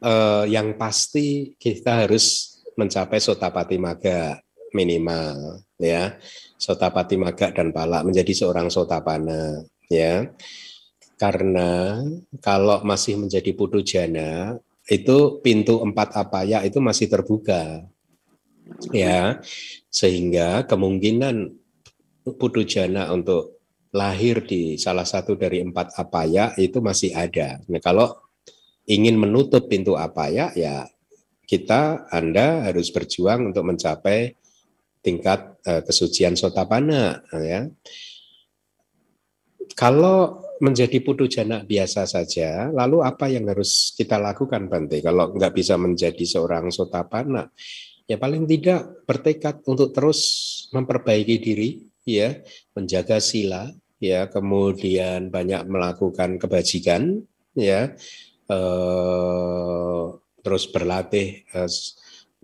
eh, yang pasti kita harus mencapai sotapati maga minimal ya. Sotapati maga dan pala menjadi seorang sota sotapana ya. Karena kalau masih menjadi putu jana itu pintu empat apa ya itu masih terbuka ya sehingga kemungkinan putu jana untuk lahir di salah satu dari empat apaya itu masih ada. Nah, kalau ingin menutup pintu apaya ya kita Anda harus berjuang untuk mencapai tingkat eh, kesucian sotapana ya. Kalau menjadi putu jana biasa saja, lalu apa yang harus kita lakukan Bante? Kalau nggak bisa menjadi seorang sotapana, ya paling tidak bertekad untuk terus memperbaiki diri, ya menjaga sila, ya kemudian banyak melakukan kebajikan ya eh, terus berlatih eh,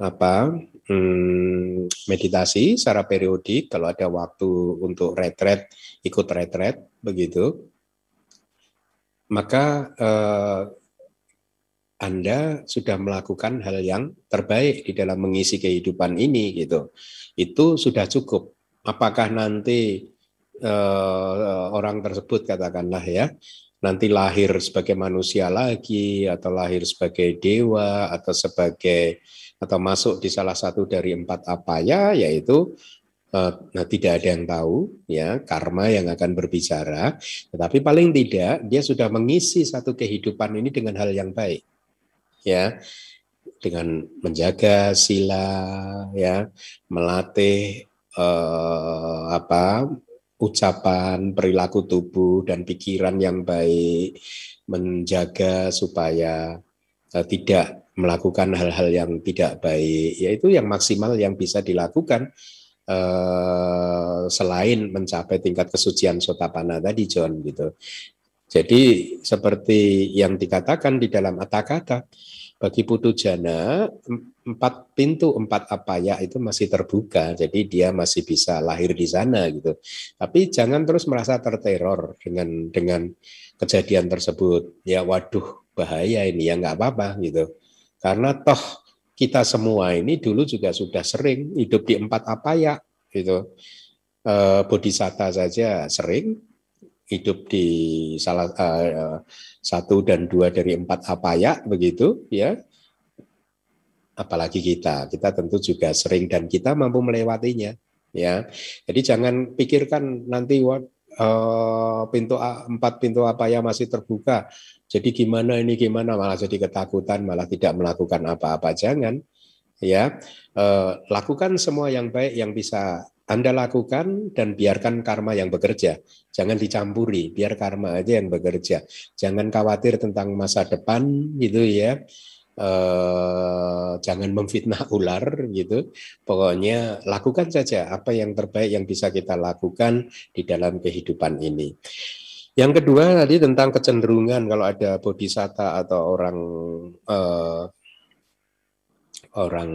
apa hmm, meditasi secara periodik kalau ada waktu untuk retret ikut retret begitu maka eh, anda sudah melakukan hal yang terbaik di dalam mengisi kehidupan ini gitu itu sudah cukup apakah nanti uh, orang tersebut katakanlah ya nanti lahir sebagai manusia lagi atau lahir sebagai dewa atau sebagai atau masuk di salah satu dari empat apa ya yaitu eh, nah tidak ada yang tahu ya karma yang akan berbicara tetapi paling tidak dia sudah mengisi satu kehidupan ini dengan hal yang baik ya dengan menjaga sila ya melatih eh, apa ucapan, perilaku tubuh dan pikiran yang baik, menjaga supaya e, tidak melakukan hal-hal yang tidak baik, yaitu yang maksimal yang bisa dilakukan e, selain mencapai tingkat kesucian sotapana tadi John gitu. Jadi seperti yang dikatakan di dalam atakata, kata bagi putu jana, empat pintu empat apa ya itu masih terbuka, jadi dia masih bisa lahir di sana gitu. Tapi jangan terus merasa terteror dengan dengan kejadian tersebut. Ya waduh bahaya ini ya nggak apa-apa gitu. Karena toh kita semua ini dulu juga sudah sering hidup di empat apa ya gitu. E, saja sering, hidup di salah uh, satu dan dua dari empat apa ya begitu ya apalagi kita kita tentu juga sering dan kita mampu melewatinya ya jadi jangan pikirkan nanti what uh, eh, pintu A, empat pintu apa ya masih terbuka jadi gimana ini gimana malah jadi ketakutan malah tidak melakukan apa-apa jangan ya uh, lakukan semua yang baik yang bisa anda lakukan dan biarkan karma yang bekerja. Jangan dicampuri, biar karma aja yang bekerja. Jangan khawatir tentang masa depan gitu ya. E, jangan memfitnah ular gitu. Pokoknya lakukan saja apa yang terbaik yang bisa kita lakukan di dalam kehidupan ini. Yang kedua tadi tentang kecenderungan kalau ada bodhisatta atau orang eh, orang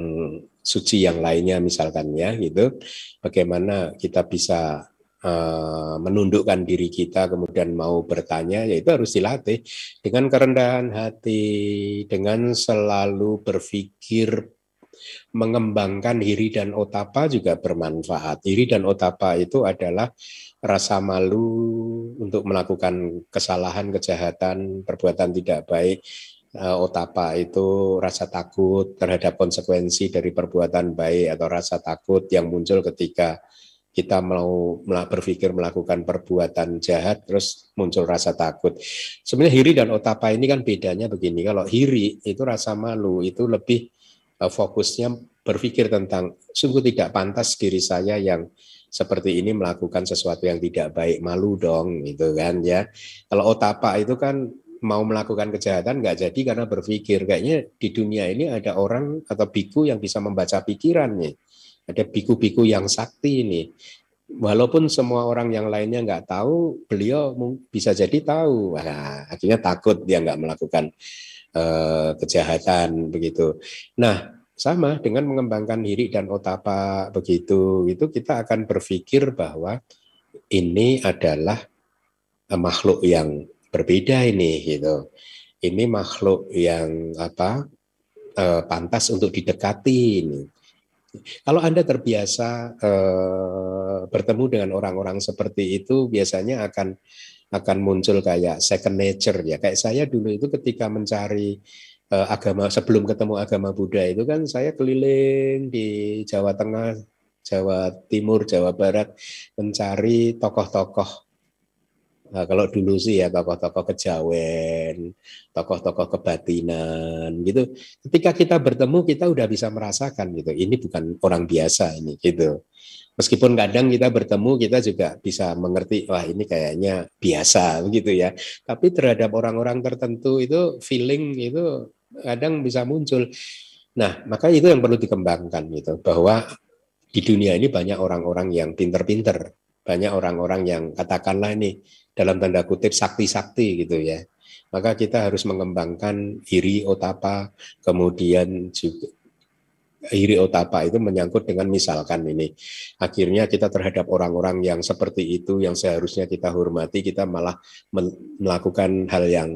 suci yang lainnya misalkan ya gitu. Bagaimana kita bisa uh, menundukkan diri kita kemudian mau bertanya yaitu harus dilatih dengan kerendahan hati, dengan selalu berpikir mengembangkan hiri dan otapa juga bermanfaat. Hiri dan otapa itu adalah rasa malu untuk melakukan kesalahan, kejahatan, perbuatan tidak baik Eh, otapa itu rasa takut terhadap konsekuensi dari perbuatan baik atau rasa takut yang muncul ketika kita mau berpikir melakukan perbuatan jahat terus muncul rasa takut. Sebenarnya hiri dan otapa ini kan bedanya begini. Kalau hiri itu rasa malu itu lebih eh, fokusnya berpikir tentang sungguh tidak pantas diri saya yang seperti ini melakukan sesuatu yang tidak baik malu dong gitu kan ya. Kalau otapa itu kan mau melakukan kejahatan nggak jadi karena berpikir kayaknya di dunia ini ada orang atau biku yang bisa membaca pikiran nih ada biku-biku yang sakti ini walaupun semua orang yang lainnya nggak tahu beliau bisa jadi tahu nah, akhirnya takut dia nggak melakukan uh, kejahatan begitu nah sama dengan mengembangkan hiri dan otapa begitu itu kita akan berpikir bahwa ini adalah eh, makhluk yang berbeda ini gitu. Ini makhluk yang apa eh, pantas untuk didekati ini. Kalau Anda terbiasa eh, bertemu dengan orang-orang seperti itu biasanya akan akan muncul kayak second nature ya. Kayak saya dulu itu ketika mencari eh, agama sebelum ketemu agama Buddha itu kan saya keliling di Jawa Tengah, Jawa Timur, Jawa Barat mencari tokoh-tokoh Nah, kalau dulu sih ya tokoh-tokoh kejawen, tokoh-tokoh kebatinan gitu. Ketika kita bertemu kita udah bisa merasakan gitu. Ini bukan orang biasa ini gitu. Meskipun kadang kita bertemu kita juga bisa mengerti wah ini kayaknya biasa gitu ya. Tapi terhadap orang-orang tertentu itu feeling itu kadang bisa muncul. Nah, maka itu yang perlu dikembangkan gitu bahwa di dunia ini banyak orang-orang yang pinter-pinter banyak orang-orang yang katakanlah ini dalam tanda kutip sakti-sakti gitu ya. Maka kita harus mengembangkan iri otapa, kemudian juga iri otapa itu menyangkut dengan misalkan ini akhirnya kita terhadap orang-orang yang seperti itu yang seharusnya kita hormati kita malah melakukan hal yang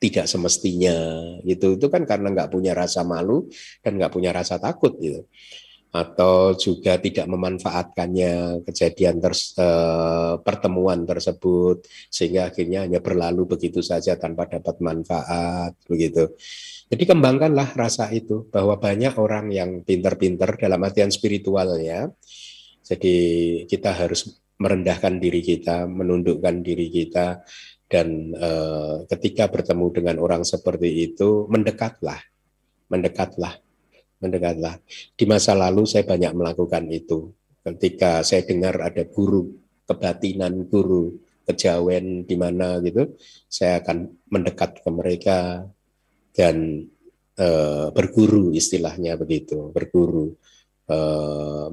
tidak semestinya gitu itu kan karena nggak punya rasa malu dan nggak punya rasa takut gitu atau juga tidak memanfaatkannya kejadian eh, pertemuan tersebut sehingga akhirnya hanya berlalu begitu saja tanpa dapat manfaat begitu. Jadi kembangkanlah rasa itu bahwa banyak orang yang pintar pinter dalam artian spiritualnya. Jadi kita harus merendahkan diri kita, menundukkan diri kita dan e, ketika bertemu dengan orang seperti itu mendekatlah mendekatlah mendekatlah. Di masa lalu saya banyak melakukan itu. Ketika saya dengar ada guru kebatinan, guru kejawen di mana gitu, saya akan mendekat ke mereka dan e, berguru istilahnya begitu, berguru e,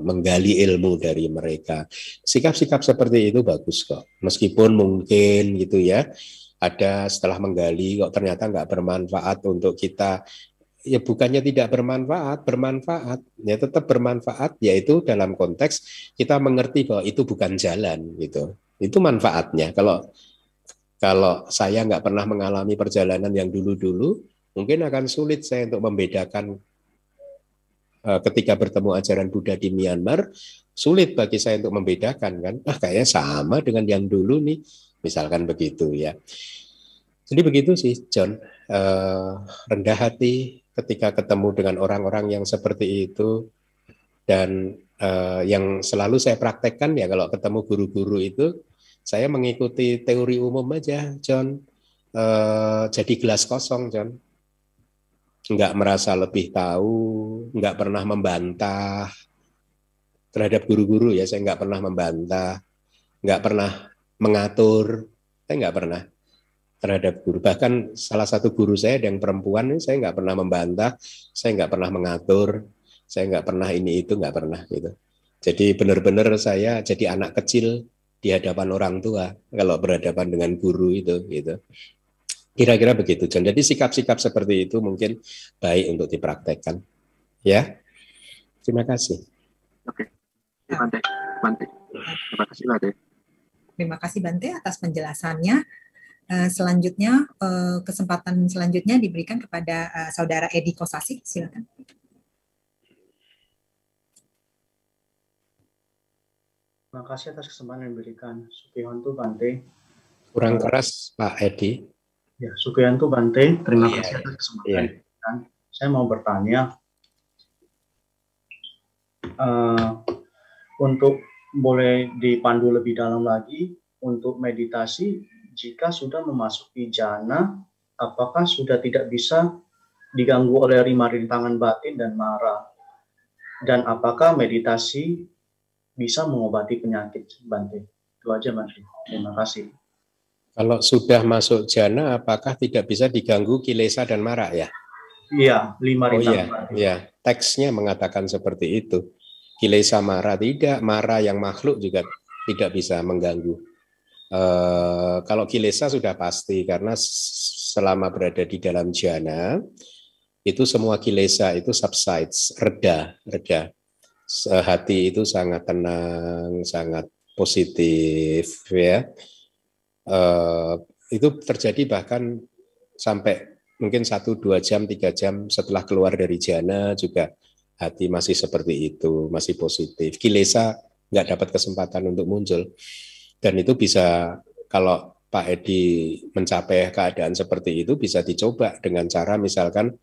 menggali ilmu dari mereka. Sikap-sikap seperti itu bagus kok. Meskipun mungkin gitu ya, ada setelah menggali kok ternyata nggak bermanfaat untuk kita ya bukannya tidak bermanfaat, bermanfaat, ya tetap bermanfaat yaitu dalam konteks kita mengerti bahwa itu bukan jalan gitu. Itu manfaatnya. Kalau kalau saya nggak pernah mengalami perjalanan yang dulu-dulu, mungkin akan sulit saya untuk membedakan eh, ketika bertemu ajaran Buddha di Myanmar, sulit bagi saya untuk membedakan kan, ah kayaknya sama dengan yang dulu nih, misalkan begitu ya. Jadi begitu sih John, Uh, rendah hati, ketika ketemu dengan orang-orang yang seperti itu dan eh, yang selalu saya praktekkan ya kalau ketemu guru-guru itu saya mengikuti teori umum aja John eh, jadi gelas kosong John nggak merasa lebih tahu nggak pernah membantah terhadap guru-guru ya saya nggak pernah membantah nggak pernah mengatur saya nggak pernah terhadap guru. Bahkan salah satu guru saya yang perempuan ini saya nggak pernah membantah, saya nggak pernah mengatur, saya nggak pernah ini itu nggak pernah gitu. Jadi benar-benar saya jadi anak kecil di hadapan orang tua kalau berhadapan dengan guru itu gitu. Kira-kira begitu John. Jadi sikap-sikap seperti itu mungkin baik untuk dipraktekkan. Ya. Terima kasih. Oke. Bante. Bante. Terima kasih Bante. Terima kasih Bante atas penjelasannya. Eh, selanjutnya uh, kesempatan selanjutnya diberikan kepada uh, saudara Edi Kosasi silakan Terima kasih atas kesempatan yang diberikan. Sukihanto Bante. Kurang keras Pak Edi. Ya, Sukihanto Bante. Terima yeah, kasih iya. atas kesempatan yeah. diberikan. Saya mau bertanya, uh, untuk boleh dipandu lebih dalam lagi untuk meditasi jika sudah memasuki jana, apakah sudah tidak bisa diganggu oleh lima rintangan batin dan marah? Dan apakah meditasi bisa mengobati penyakit Bante? Itu aja Mas. Terima kasih. Kalau sudah masuk jana, apakah tidak bisa diganggu kilesa dan marah ya? Iya, lima rintangan. Oh iya, iya. Teksnya mengatakan seperti itu. Kilesa marah tidak, marah yang makhluk juga tidak bisa mengganggu. Eh, kalau kilesa sudah pasti karena selama berada di dalam jana itu semua kilesa itu subsides, reda, reda. Hati itu sangat tenang, sangat positif ya. Uh, itu terjadi bahkan sampai mungkin satu dua jam tiga jam setelah keluar dari jana juga hati masih seperti itu masih positif kilesa nggak dapat kesempatan untuk muncul dan itu bisa kalau Pak Edi mencapai keadaan seperti itu bisa dicoba dengan cara misalkan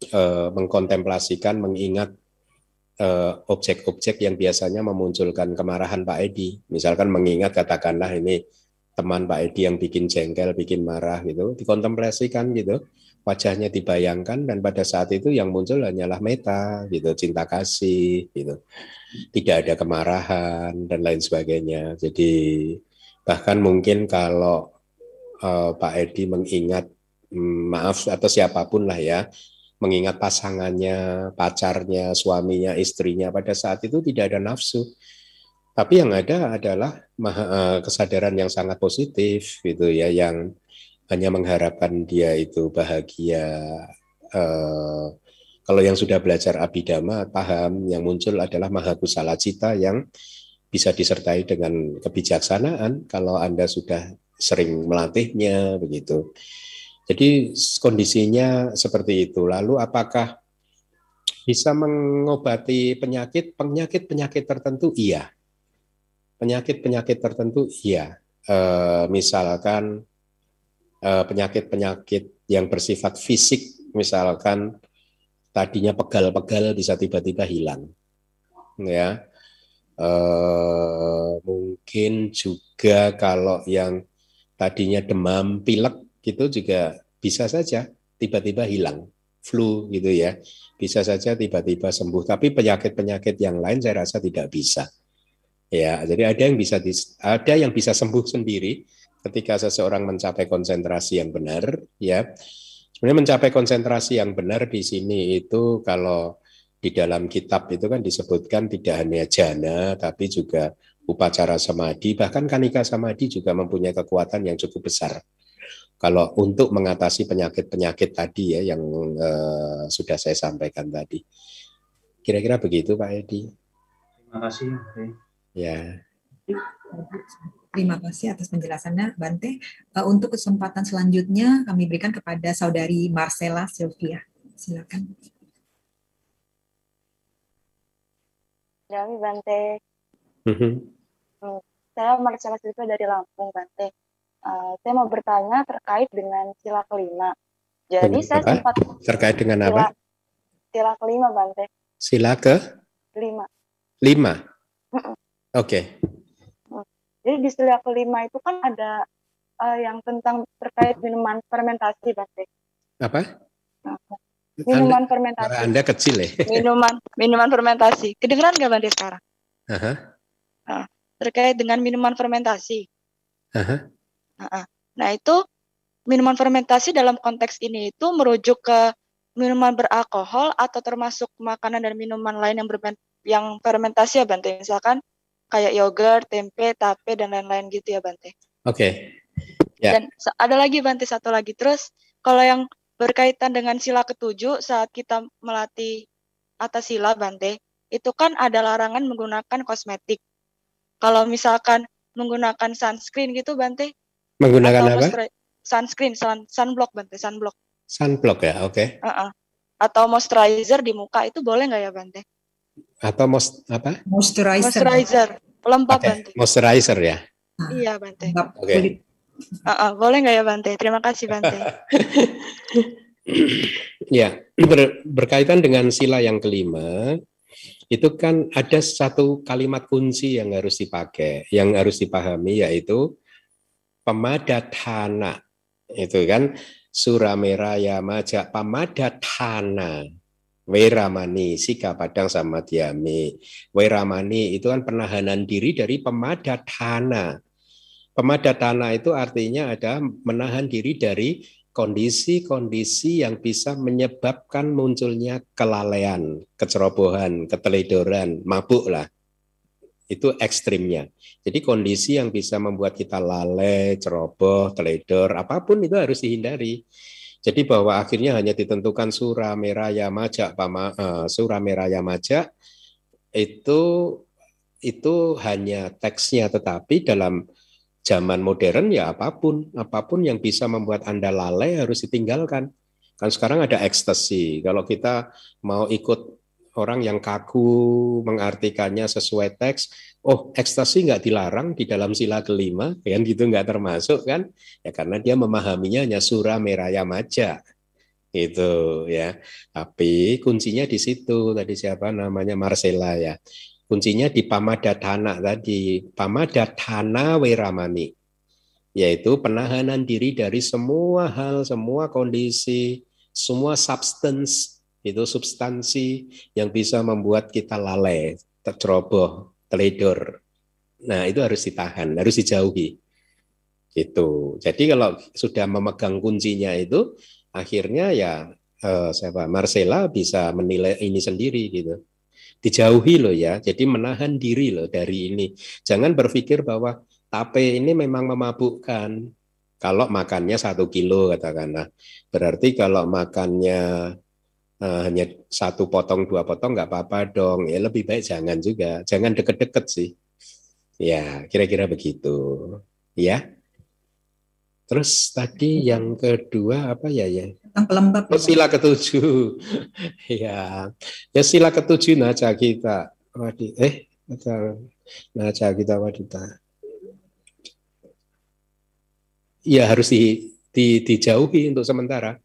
e, mengkontemplasikan, mengingat eh, objek-objek yang biasanya memunculkan kemarahan Pak Edi. Misalkan mengingat katakanlah ini teman Pak Edi yang bikin jengkel, bikin marah gitu, dikontemplasikan gitu wajahnya dibayangkan dan pada saat itu yang muncul hanyalah meta gitu cinta kasih gitu tidak ada kemarahan dan lain sebagainya jadi bahkan mungkin kalau uh, Pak Edi mengingat um, maaf atau siapapun lah ya mengingat pasangannya pacarnya suaminya istrinya pada saat itu tidak ada nafsu tapi yang ada adalah eh, kesadaran yang sangat positif gitu ya yang hanya mengharapkan dia itu bahagia. Uh, kalau yang sudah belajar abidama paham yang muncul adalah mahakusala cita yang bisa disertai dengan kebijaksanaan kalau Anda sudah sering melatihnya begitu. Jadi kondisinya seperti itu. Lalu apakah bisa mengobati penyakit penyakit penyakit tertentu? Iya. Penyakit penyakit tertentu iya. Uh, misalkan Eh, penyakit-penyakit yang bersifat fisik misalkan tadinya pegal-pegal bisa tiba-tiba hilang ya e, mungkin juga kalau yang tadinya demam pilek gitu juga bisa saja tiba-tiba hilang flu gitu ya bisa saja tiba-tiba sembuh tapi penyakit-penyakit yang lain saya rasa tidak bisa ya jadi ada yang bisa ada yang bisa sembuh sendiri ketika seseorang mencapai konsentrasi yang benar ya sebenarnya mencapai konsentrasi yang benar di sini itu kalau di dalam kitab itu kan disebutkan tidak hanya jana tapi juga upacara samadhi bahkan kanika samadhi juga mempunyai kekuatan yang cukup besar kalau untuk mengatasi penyakit-penyakit tadi ya yang uh, sudah saya sampaikan tadi kira-kira begitu Pak Edi terima kasih ya Terima kasih atas penjelasannya, Bante. Eh, untuk kesempatan selanjutnya kami berikan kepada saudari Marcella Sylvia. Silakan. Dami Bante. Mm mm-hmm. -hmm. Saya Marcella Sylvia dari Lampung, Bante. Uh, eh, saya mau bertanya terkait dengan sila kelima. Jadi hmm, saya apa? sempat terkait dengan sila, apa? Sila kelima, Bante. Sila ke? Lima. Lima. Oke. Okay. Jadi di sila kelima itu kan ada uh, yang tentang terkait minuman fermentasi, Bang. Apa? Minuman anda, fermentasi. Anda kecil ya. [laughs] Minuman minuman fermentasi. Kedengeran nggak Bang sekarang? Uh-huh. Nah, terkait dengan minuman fermentasi. Uh-huh. Nah, nah itu minuman fermentasi dalam konteks ini itu merujuk ke minuman beralkohol atau termasuk makanan dan minuman lain yang yang fermentasi ya Bante misalkan kayak yogurt, tempe, tape dan lain-lain gitu ya Bante. Oke. Okay. Ya. Yeah. Dan ada lagi Bante satu lagi terus kalau yang berkaitan dengan sila ketujuh saat kita melatih atas sila Bante itu kan ada larangan menggunakan kosmetik. Kalau misalkan menggunakan sunscreen gitu Bante. Menggunakan apa? Sunscreen, sun, sunblock Bante, sunblock. Sunblock ya, oke. Okay. Uh -uh. Atau moisturizer di muka itu boleh nggak ya Bante? apa most apa moisturizer moisturizer pelembab okay. Bante moisturizer ya ah, iya Bante oke okay. uh, uh, ah, boleh nggak ya Bante terima kasih Bante [laughs] ya ber, berkaitan dengan sila yang kelima itu kan ada satu kalimat kunci yang harus dipakai yang harus dipahami yaitu pemadatana itu kan Surameraya Majak pemadatana Wairamani, Sika Padang sama Diami. Wairamani itu kan penahanan diri dari pemadatana. Pemadatana itu artinya ada menahan diri dari kondisi-kondisi yang bisa menyebabkan munculnya kelalaian, kecerobohan, keteledoran, mabuk lah. Itu ekstrimnya. Jadi kondisi yang bisa membuat kita lalai, ceroboh, teledor, apapun itu harus dihindari. Jadi bahwa akhirnya hanya ditentukan Surameraya Majak eh, Pama, uh, Majak itu itu hanya teksnya tetapi dalam zaman modern ya apapun apapun yang bisa membuat anda lalai harus ditinggalkan kan sekarang ada ekstasi kalau kita mau ikut orang yang kaku mengartikannya sesuai teks oh ekstasi nggak dilarang di dalam sila kelima, kan gitu nggak termasuk kan? Ya karena dia memahaminya hanya sura meraya maja itu ya. Tapi kuncinya di situ tadi siapa namanya Marcella ya. Kuncinya di pamadatana tadi, pamadatana weramani yaitu penahanan diri dari semua hal, semua kondisi, semua substance itu substansi yang bisa membuat kita lalai, terceroboh teledor. Nah, itu harus ditahan, harus dijauhi. Gitu. Jadi kalau sudah memegang kuncinya itu akhirnya ya eh, siapa Marcela bisa menilai ini sendiri gitu. Dijauhi loh ya. Jadi menahan diri loh dari ini. Jangan berpikir bahwa tape ini memang memabukkan. Kalau makannya satu kilo katakanlah, berarti kalau makannya uh, hanya satu potong dua potong nggak apa-apa dong ya lebih baik jangan juga jangan deket-deket sih ya kira-kira begitu ya terus tadi yang kedua apa ya ya pelembab ya, oh, sila ketujuh [laughs] ya ya sila ketujuh naca kita wadi eh naca kita wadita ya harus di, di, dijauhi untuk sementara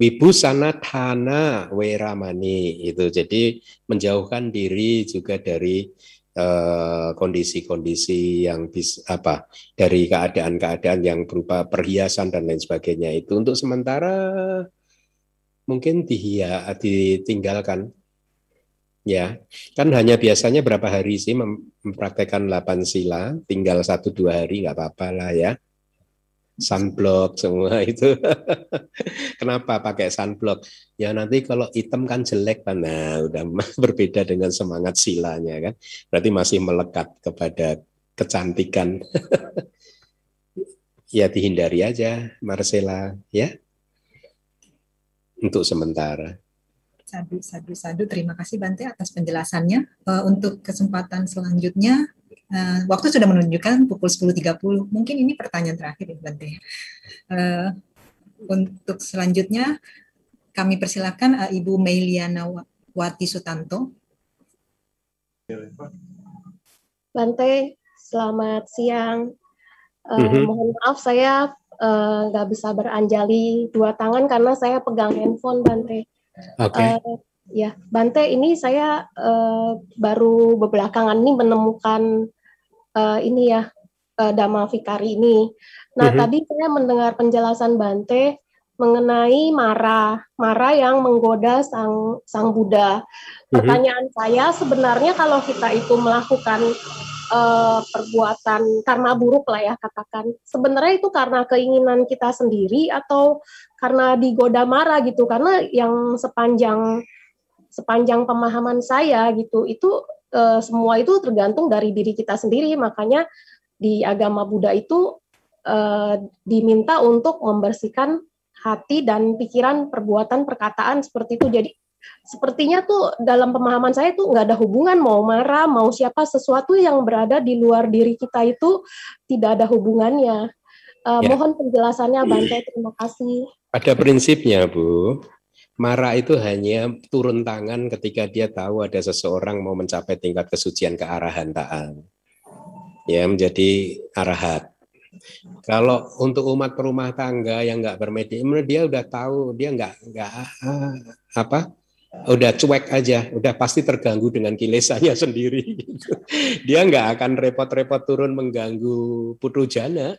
Wibusana Thana Weramani itu jadi menjauhkan diri juga dari eh, kondisi-kondisi uh, yang bis, apa dari keadaan-keadaan yang berupa perhiasan dan lain sebagainya itu untuk sementara mungkin dihia ditinggalkan ya kan hanya biasanya berapa hari sih mempraktekkan 8 sila tinggal satu dua hari nggak apa-apa lah ya sunblock semua [laughs] itu. Kenapa pakai sunblock? Ya nanti kalau hitam kan jelek kan. Nah, udah [laughs] berbeda dengan semangat silanya kan. Berarti masih melekat kepada kecantikan. [laughs] ya dihindari aja Marcela ya. Untuk sementara. Sadu, sadu, sadu. Terima kasih Bante atas penjelasannya. Eh, untuk kesempatan selanjutnya, Eh, waktu sudah menunjukkan pukul 10.30. Mungkin ini pertanyaan terakhir ya, Bante. Uh, untuk selanjutnya, kami persilakan uh, Ibu Meliana Wati Sutanto. Bante, selamat siang. Uh, mm -hmm. Mohon maaf, saya nggak uh, bisa beranjali dua tangan karena saya pegang handphone, Bante. Okay. Uh, Ya, Bante, ini saya uh, baru belakangan ini menemukan uh, ini ya uh, eh, Dama Fikari ini. Nah, mm -hmm. tadi saya mendengar penjelasan Bante mengenai mara, mara yang menggoda sang sang Buddha. Mhm. Pertanyaan mm -hmm. saya sebenarnya kalau kita itu melakukan uh, perbuatan karma buruk lah ya katakan. Sebenarnya itu karena keinginan kita sendiri atau karena digoda mara gitu. Karena yang sepanjang sepanjang pemahaman saya gitu itu e, semua itu tergantung dari diri kita sendiri. Makanya di agama Buddha itu e, diminta untuk membersihkan hati dan pikiran, perbuatan, perkataan seperti itu. Jadi sepertinya tuh dalam pemahaman saya tuh nggak ada hubungan mau marah mau siapa sesuatu yang berada di luar diri kita itu tidak ada hubungannya. Uh, ya. Mohon penjelasannya Bante, terima kasih. Ada prinsipnya Bu, Marah itu hanya turun tangan ketika dia tahu ada seseorang mau mencapai tingkat kesucian ke hantaan, Ya, menjadi arahat. Kalau untuk umat perumah tangga yang nggak bermedi, dia udah tahu dia nggak nggak ah, apa, udah cuek aja, udah pasti terganggu dengan kilesanya [laughs] sendiri. dia nggak akan repot-repot turun mengganggu putu jana,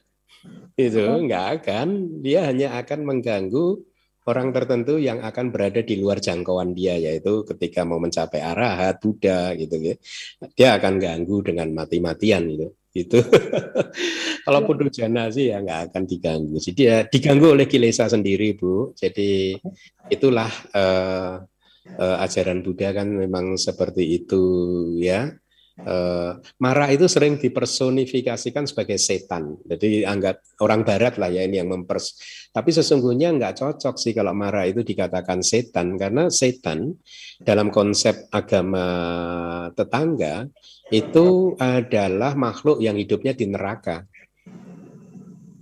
itu nggak akan. Dia hanya akan mengganggu orang tertentu yang akan berada di luar jangkauan dia yaitu ketika mau mencapai arahat Buddha gitu ya dia akan ganggu dengan mati-matian gitu itu [laughs] kalau ya. putu jana sih ya nggak akan diganggu sih dia diganggu oleh kilesa sendiri bu jadi itulah uh, uh, ajaran Buddha kan memang seperti itu ya Eh, Mara marah itu sering dipersonifikasikan sebagai setan. Jadi anggap orang barat lah ya ini yang mempers. Tapi sesungguhnya nggak cocok sih kalau marah itu dikatakan setan karena setan dalam konsep agama tetangga itu adalah makhluk yang hidupnya di neraka.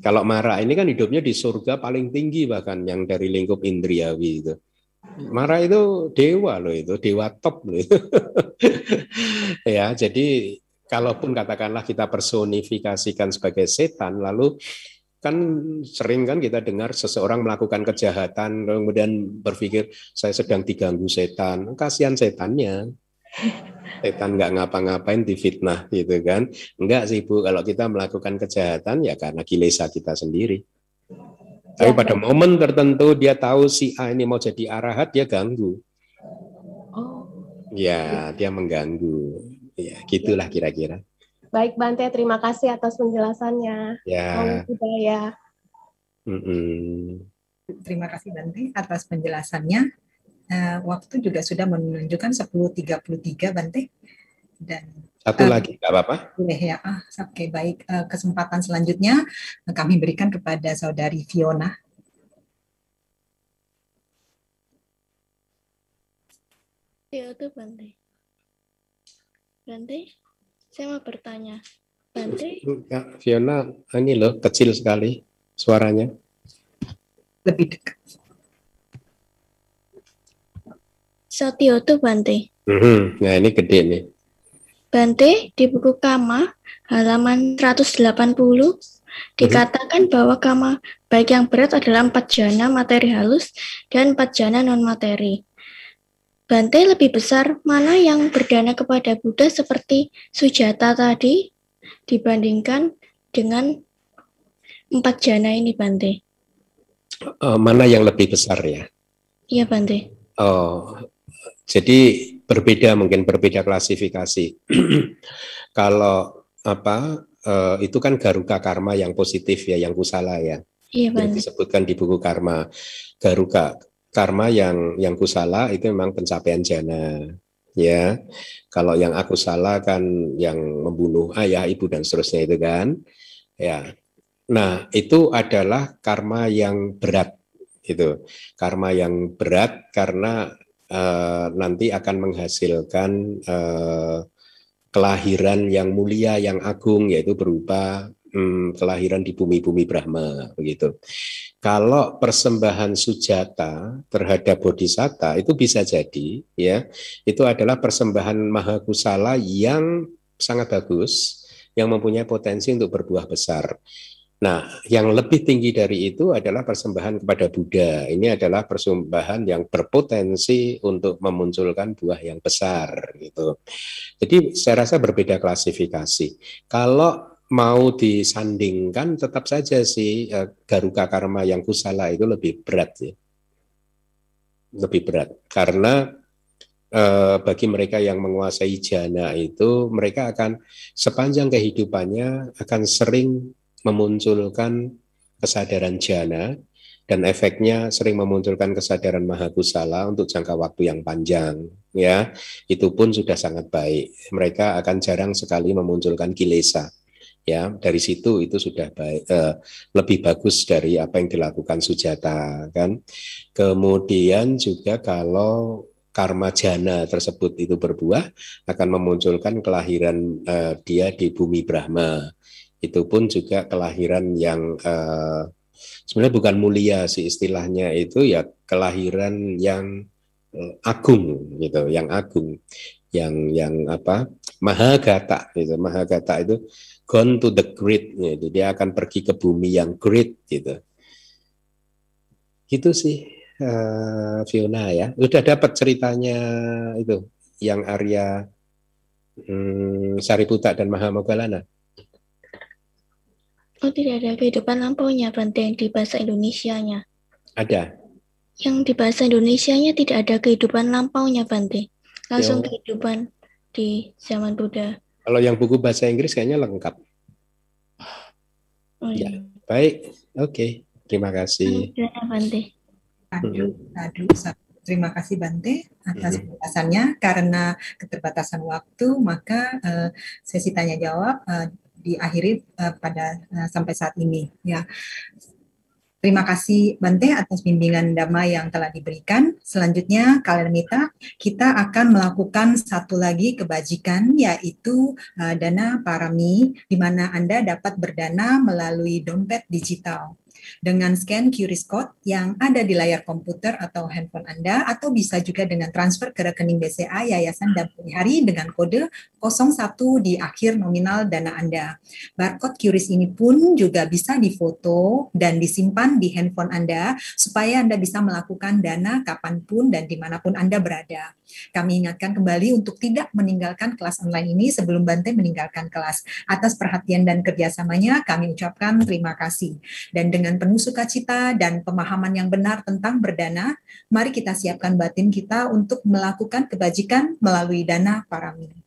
Kalau marah ini kan hidupnya di surga paling tinggi bahkan yang dari lingkup indriawi itu. Mara itu dewa loh itu, dewa top loh itu. [laughs] ya, jadi kalaupun katakanlah kita personifikasikan sebagai setan, lalu kan sering kan kita dengar seseorang melakukan kejahatan kemudian berpikir saya sedang diganggu setan kasihan setannya setan nggak ngapa-ngapain difitnah gitu kan enggak sih bu kalau kita melakukan kejahatan ya karena kilesa kita sendiri tapi ya, pada momen tertentu dia tahu si A ini mau jadi arahat dia ganggu. Oh. Ya, dia mengganggu. Ya, gitulah ya. kira-kira. Baik Bante, terima kasih atas penjelasannya. Ya. Oh, ya. Terima kasih Bante atas penjelasannya. Uh, waktu juga sudah menunjukkan 10.33 Bante. Dan satu uh, lagi, nggak apa-apa? Boleh ya. Ah, Oke, okay, baik. Uh, kesempatan selanjutnya eh, kami berikan kepada saudari Fiona. Ya, itu Bante. Bante, saya mau bertanya. Bante? Ya, Fiona, ini loh, kecil sekali suaranya. Lebih dekat. Satio itu Bante. Mm -hmm. Nah, ini gede nih. Bante, di buku Kama, halaman 180, dikatakan mhm. bahwa Kama baik yang berat adalah empat jana materi halus dan empat jana non-materi. Bante lebih besar mana yang berdana kepada Buddha seperti Sujata tadi dibandingkan dengan empat jana ini Bante? Uh, mana yang lebih besar ya? Iya Bante. Oh, jadi berbeda mungkin berbeda klasifikasi. [clears throat] Kalau apa eh, itu kan garuka karma yang positif ya, yang kusala ya. Iya, yang disebutkan di buku karma garuka karma yang yang kusala itu memang pencapaian jana ya kalau yang aku salah kan yang membunuh ayah ibu dan seterusnya itu kan ya nah itu adalah karma yang berat itu karma yang berat karena Eh, nanti akan menghasilkan eh, kelahiran yang mulia yang agung yaitu berupa hmm, kelahiran di bumi-bumi Brahma begitu. Kalau persembahan sujata terhadap bodhisatta itu bisa jadi ya itu adalah persembahan mahakusala yang sangat bagus yang mempunyai potensi untuk berbuah besar. Nah, yang lebih tinggi dari itu adalah persembahan kepada Buddha. Ini adalah persembahan yang berpotensi untuk memunculkan buah yang besar gitu. Jadi saya rasa berbeda klasifikasi. Kalau mau disandingkan tetap saja si eh, Garuka Karma yang kusala itu lebih berat ya. Lebih berat karena eh, bagi mereka yang menguasai jana itu mereka akan sepanjang kehidupannya akan sering memunculkan kesadaran jana dan efeknya sering memunculkan kesadaran mahakusala untuk jangka waktu yang panjang ya itu pun sudah sangat baik mereka akan jarang sekali memunculkan kilesa ya dari situ itu sudah baik eh, lebih bagus dari apa yang dilakukan sujata kan kemudian juga kalau karma jana tersebut itu berbuah akan memunculkan kelahiran uh, dia di bumi Brahma. Itu pun juga kelahiran yang uh, sebenarnya bukan mulia sih istilahnya itu ya kelahiran yang uh, agung gitu, yang agung, yang yang apa? mahagata gitu. Mahagata itu gone to the great gitu. Dia akan pergi ke bumi yang great gitu. Gitu sih. Eh, Fiona ya. Udah dapat ceritanya itu yang Arya hmm, Sariputa dan Mahamogalana. Oh tidak ada kehidupan lampaunya Bante yang di bahasa Indonesia-nya. Ada. Yang di bahasa Indonesia-nya tidak ada kehidupan lampaunya Bante. Langsung kehidupan di zaman Buddha. Kalau yang buku bahasa Inggris kayaknya lengkap. Oh, ya, iya. Ya, baik. Oke, okay. terima kasih. Terima kasih Bante. Aduh, terima kasih Bante atas penjelasannya. Karena keterbatasan waktu, maka uh, sesi tanya jawab uh, eh, diakhiri eh, pada sampai saat ini. Ya, terima kasih Bante atas bimbingan damai yang telah diberikan. Selanjutnya, kalian minta kita akan melakukan satu lagi kebajikan, yaitu dana parami, di mana Anda dapat berdana melalui dompet digital dengan scan QR code yang ada di layar komputer atau handphone Anda atau bisa juga dengan transfer ke rekening BCA Yayasan Dampuni Hari dengan kode 01 di akhir nominal dana Anda. Barcode QRIS ini pun juga bisa difoto dan disimpan di handphone Anda supaya Anda bisa melakukan dana kapanpun dan dimanapun Anda berada. Kami ingatkan kembali untuk tidak meninggalkan kelas online ini sebelum Bante meninggalkan kelas. Atas perhatian dan kerjasamanya kami ucapkan terima kasih. Dan dengan penuh sukacita dan pemahaman yang benar tentang berdana, mari kita siapkan batin kita untuk melakukan kebajikan melalui dana milik.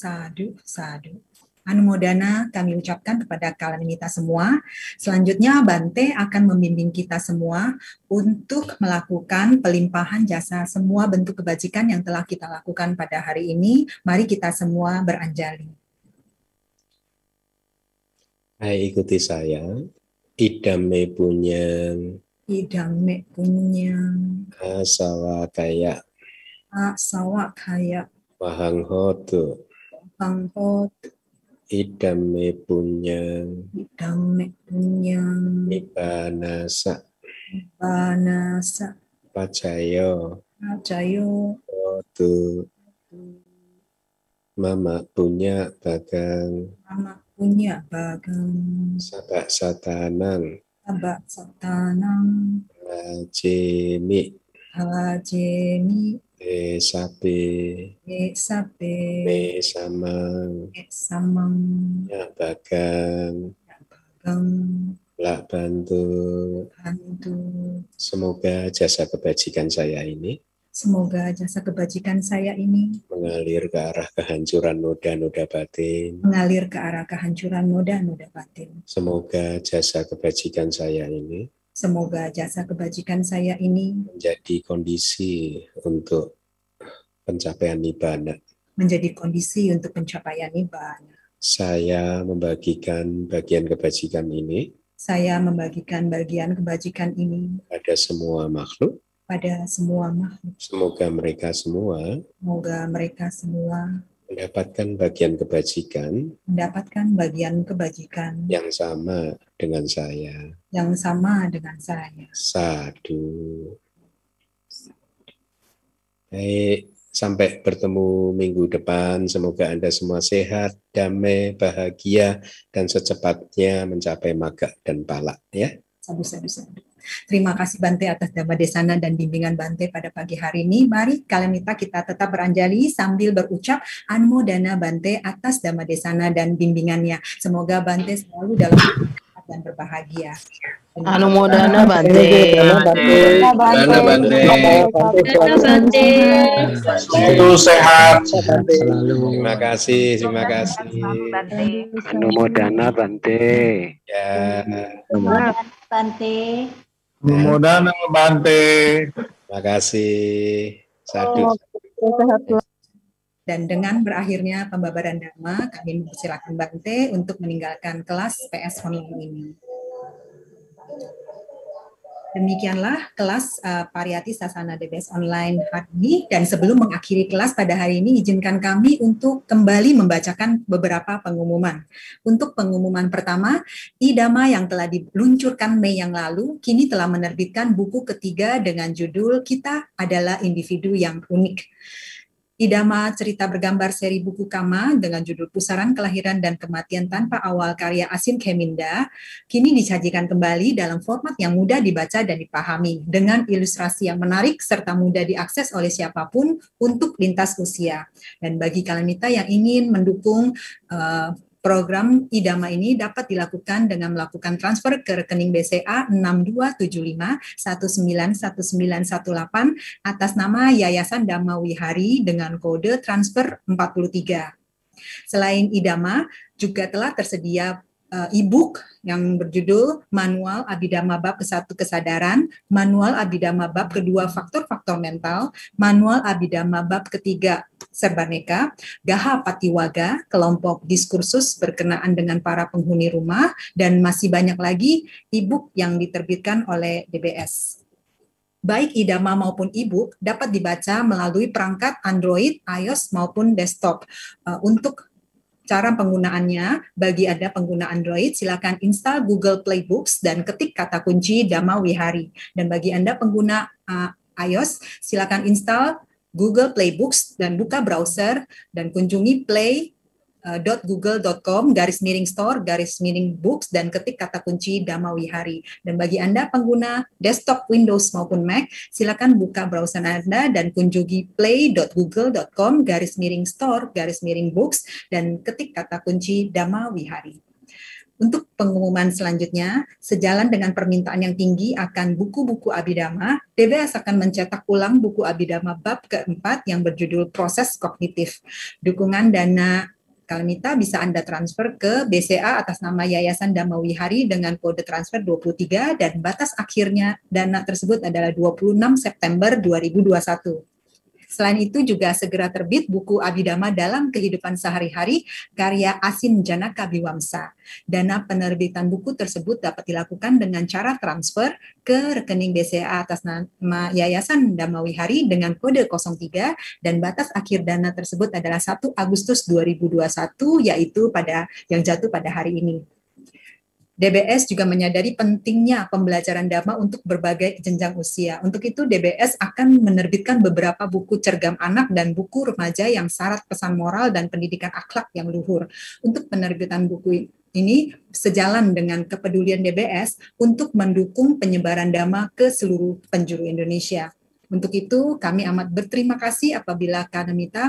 Sadu, sadu. Anu modana kami ucapkan kepada kalian kita semua. Selanjutnya Bante akan membimbing kita semua untuk melakukan pelimpahan jasa semua bentuk kebajikan yang telah kita lakukan pada hari ini. Mari kita semua beranjali. Hai ikuti saya. Idame punya. Idame punya. Asawa kaya. Asawa kaya. Wahang hotu pangkot idame punya idame punya ibanasa ibanasa pacayo pacayo tu mama punya bagang mama punya bagang sabak satanang sabak satanang hajemi hajemi E sapi. E sapi. samang. E samang. Ya bagang. Ya bagang. Lah bantu. Bantu. Semoga jasa kebajikan saya ini. Semoga jasa kebajikan saya ini mengalir ke arah kehancuran noda-noda batin. Mengalir ke arah kehancuran noda-noda batin. Semoga jasa kebajikan saya ini Semoga jasa kebajikan saya ini menjadi kondisi untuk pencapaian nibbana. Menjadi kondisi untuk pencapaian nibbana. Saya membagikan bagian kebajikan ini. Saya membagikan bagian kebajikan ini pada semua makhluk. Pada semua makhluk. Semoga mereka semua. Semoga mereka semua mendapatkan bagian kebajikan. Mendapatkan bagian kebajikan yang sama dengan saya. Yang sama dengan saya. Sadu. Baik, sampai bertemu minggu depan. Semoga Anda semua sehat, damai, bahagia, dan secepatnya mencapai maga dan palak Ya. Sabu, sabu, sabu. Terima kasih Bante atas Dhamma Desana dan bimbingan Bante pada pagi hari ini. Mari kalamita kita tetap beranjali sambil berucap Anmo Dana Bante atas Dhamma Desana dan bimbingannya. Semoga Bante selalu dalam dan berbahagia. Anumodana Bante. Bante. Bante. Bante. Bante. Itu sehat. Selalu. Terima kasih, terima kasih. Anu modana Bante. Ya. Anu Bante. modana Bante. Terima kasih. Satu. Sehat dan dengan berakhirnya pembabaran dharma, kami mempersilahkan Bante untuk meninggalkan kelas PS online ini. Demikianlah kelas uh, Pariyati Sasana DBS Online hari ini. Dan sebelum mengakhiri kelas pada hari ini, izinkan kami untuk kembali membacakan beberapa pengumuman. Untuk pengumuman pertama, Idama yang telah diluncurkan Mei yang lalu, kini telah menerbitkan buku ketiga dengan judul Kita Adalah Individu Yang Unik. Idama cerita bergambar seri buku Kama dengan judul Pusaran Kelahiran dan Kematian Tanpa Awal karya Asin Keminda kini disajikan kembali dalam format yang mudah dibaca dan dipahami dengan ilustrasi yang menarik serta mudah diakses oleh siapapun untuk lintas usia. Dan bagi kalian yang ingin mendukung uh, Program IDAMA ini dapat dilakukan dengan melakukan transfer ke rekening BCA 6275191918 atas nama Yayasan Dama Wihari dengan kode transfer 43. Selain IDAMA, juga telah tersedia Eh, e-book yang berjudul Manual Abidama Bab ke-1 Kesadaran, Manual Abidama Bab kedua Faktor-Faktor Mental, Manual Abidama Bab ketiga Serbaneka, Gaha Patiwaga, kelompok diskursus berkenaan dengan para penghuni rumah, dan masih banyak lagi e-book yang diterbitkan oleh DBS baik idama maupun e-book dapat dibaca melalui perangkat Android, iOS maupun desktop. Eh, untuk cara penggunaannya bagi Anda pengguna Android silakan install Google Play Books dan ketik kata kunci Dhamma Wihari dan bagi Anda pengguna uh, iOS silakan install Google Play Books dan buka browser dan kunjungi play Eh, google.com garis miring store garis miring books dan ketik kata kunci Dhamma Wihari dan bagi Anda pengguna desktop Windows maupun Mac silakan buka browser Anda dan kunjungi play.google.com garis miring store garis miring books dan ketik kata kunci Dhamma Wihari untuk pengumuman selanjutnya, sejalan dengan permintaan yang tinggi akan buku-buku Abidama, DBS akan mencetak ulang buku Abidama bab keempat yang berjudul Proses Kognitif. Dukungan dana Kalimita bisa Anda transfer ke BCA atas nama Yayasan Damawi Hari dengan kode transfer 23 dan batas akhirnya dana tersebut adalah 26 September 2021. Selain itu juga segera terbit buku Abidama dalam kehidupan sehari-hari karya Asin Janaka Biwamsa. Dana penerbitan buku tersebut dapat dilakukan dengan cara transfer ke rekening BCA atas nama Yayasan Damawi Hari dengan kode 03 dan batas akhir dana tersebut adalah 1 Agustus 2021 yaitu pada yang jatuh pada hari ini. DBS juga menyadari pentingnya pembelajaran dhamma untuk berbagai jenjang usia. Untuk itu DBS akan menerbitkan beberapa buku cergam anak dan buku remaja yang syarat pesan moral dan pendidikan akhlak yang luhur. Untuk penerbitan buku ini sejalan dengan kepedulian DBS untuk mendukung penyebaran dhamma ke seluruh penjuru Indonesia. Untuk itu, kami amat berterima kasih apabila Akademita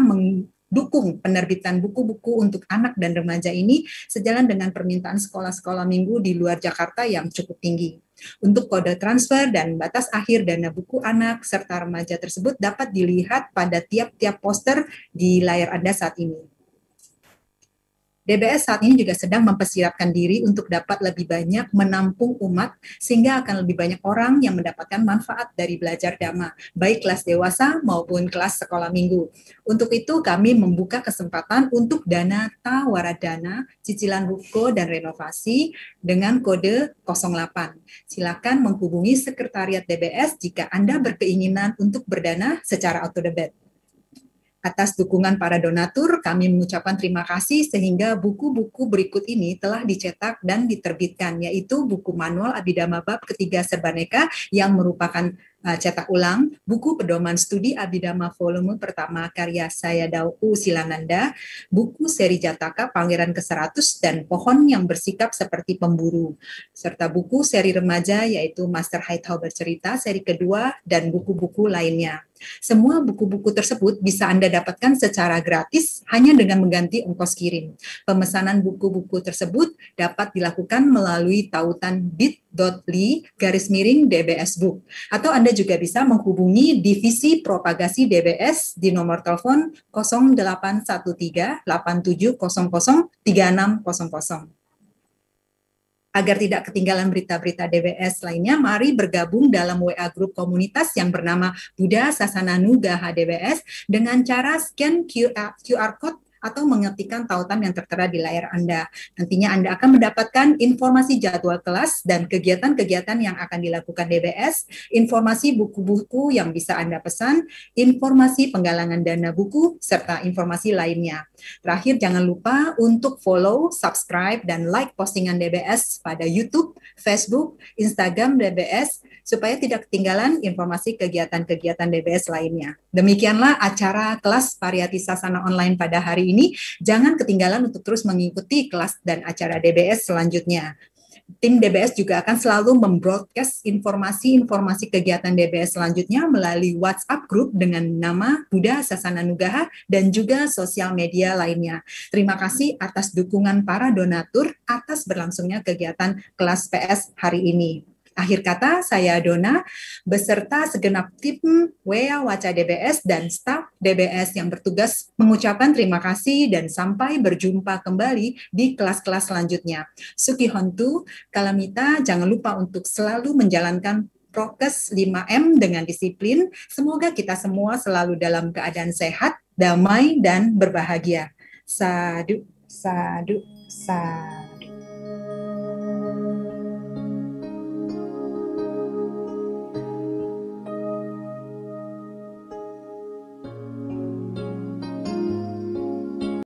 dukung penerbitan buku-buku untuk anak dan remaja ini sejalan dengan permintaan sekolah-sekolah minggu di luar Jakarta yang cukup tinggi. Untuk kode transfer dan batas akhir dana buku anak serta remaja tersebut dapat dilihat pada tiap-tiap poster di layar Anda saat ini. DBS saat ini juga sedang mempersiapkan diri untuk dapat lebih banyak menampung umat sehingga akan lebih banyak orang yang mendapatkan manfaat dari belajar dhamma, baik kelas dewasa maupun kelas sekolah minggu. Untuk itu kami membuka kesempatan untuk dana dana, cicilan ruko dan renovasi dengan kode 08. Silakan menghubungi sekretariat DBS jika Anda berkeinginan untuk berdana secara auto debit. Atas dukungan para donatur, kami mengucapkan terima kasih sehingga buku-buku berikut ini telah dicetak dan diterbitkan, yaitu buku manual Abidama Bab ketiga Serbaneka yang merupakan uh, cetak ulang, buku pedoman studi Abidama volume pertama karya saya Dauku Silananda, buku seri Jataka Pangeran ke-100 dan Pohon yang bersikap seperti pemburu, serta buku seri remaja yaitu Master hightower bercerita seri kedua dan buku-buku lainnya. Semua buku-buku tersebut bisa Anda dapatkan secara gratis hanya dengan mengganti ongkos kirim. Pemesanan buku-buku tersebut dapat dilakukan melalui tautan bit.ly garis miring DBS Book. Atau Anda juga bisa menghubungi Divisi Propagasi DBS di nomor telepon 0813 8700 3600. Agar tidak ketinggalan berita-berita DWS lainnya, mari bergabung dalam WA grup komunitas yang bernama Buddha Sasana Nugaha DWS dengan cara scan QR, QR code atau mengetikkan tautan yang tertera di layar Anda. Nantinya Anda akan mendapatkan informasi jadwal kelas dan kegiatan-kegiatan yang akan dilakukan DBS, informasi buku-buku yang bisa Anda pesan, informasi penggalangan dana buku, serta informasi lainnya. Terakhir, jangan lupa untuk follow, subscribe, dan like postingan DBS pada YouTube, Facebook, Instagram DBS, supaya tidak ketinggalan informasi kegiatan-kegiatan DBS lainnya. Demikianlah acara kelas variati sasana online pada hari ini. Jangan ketinggalan untuk terus mengikuti kelas dan acara DBS selanjutnya. Tim DBS juga akan selalu membroadcast informasi-informasi kegiatan DBS selanjutnya melalui WhatsApp grup dengan nama Buddha Sasana Nugaha dan juga sosial media lainnya. Terima kasih atas dukungan para donatur atas berlangsungnya kegiatan kelas PS hari ini. Akhir kata, saya Dona, beserta segenap tim WEA Waca DBS dan staf DBS yang bertugas mengucapkan terima kasih dan sampai berjumpa kembali di kelas-kelas selanjutnya. Suki Hontu, Kalamita, jangan lupa untuk selalu menjalankan prokes 5M dengan disiplin. Semoga kita semua selalu dalam keadaan sehat, damai, dan berbahagia. Sadu, sadu, sadu.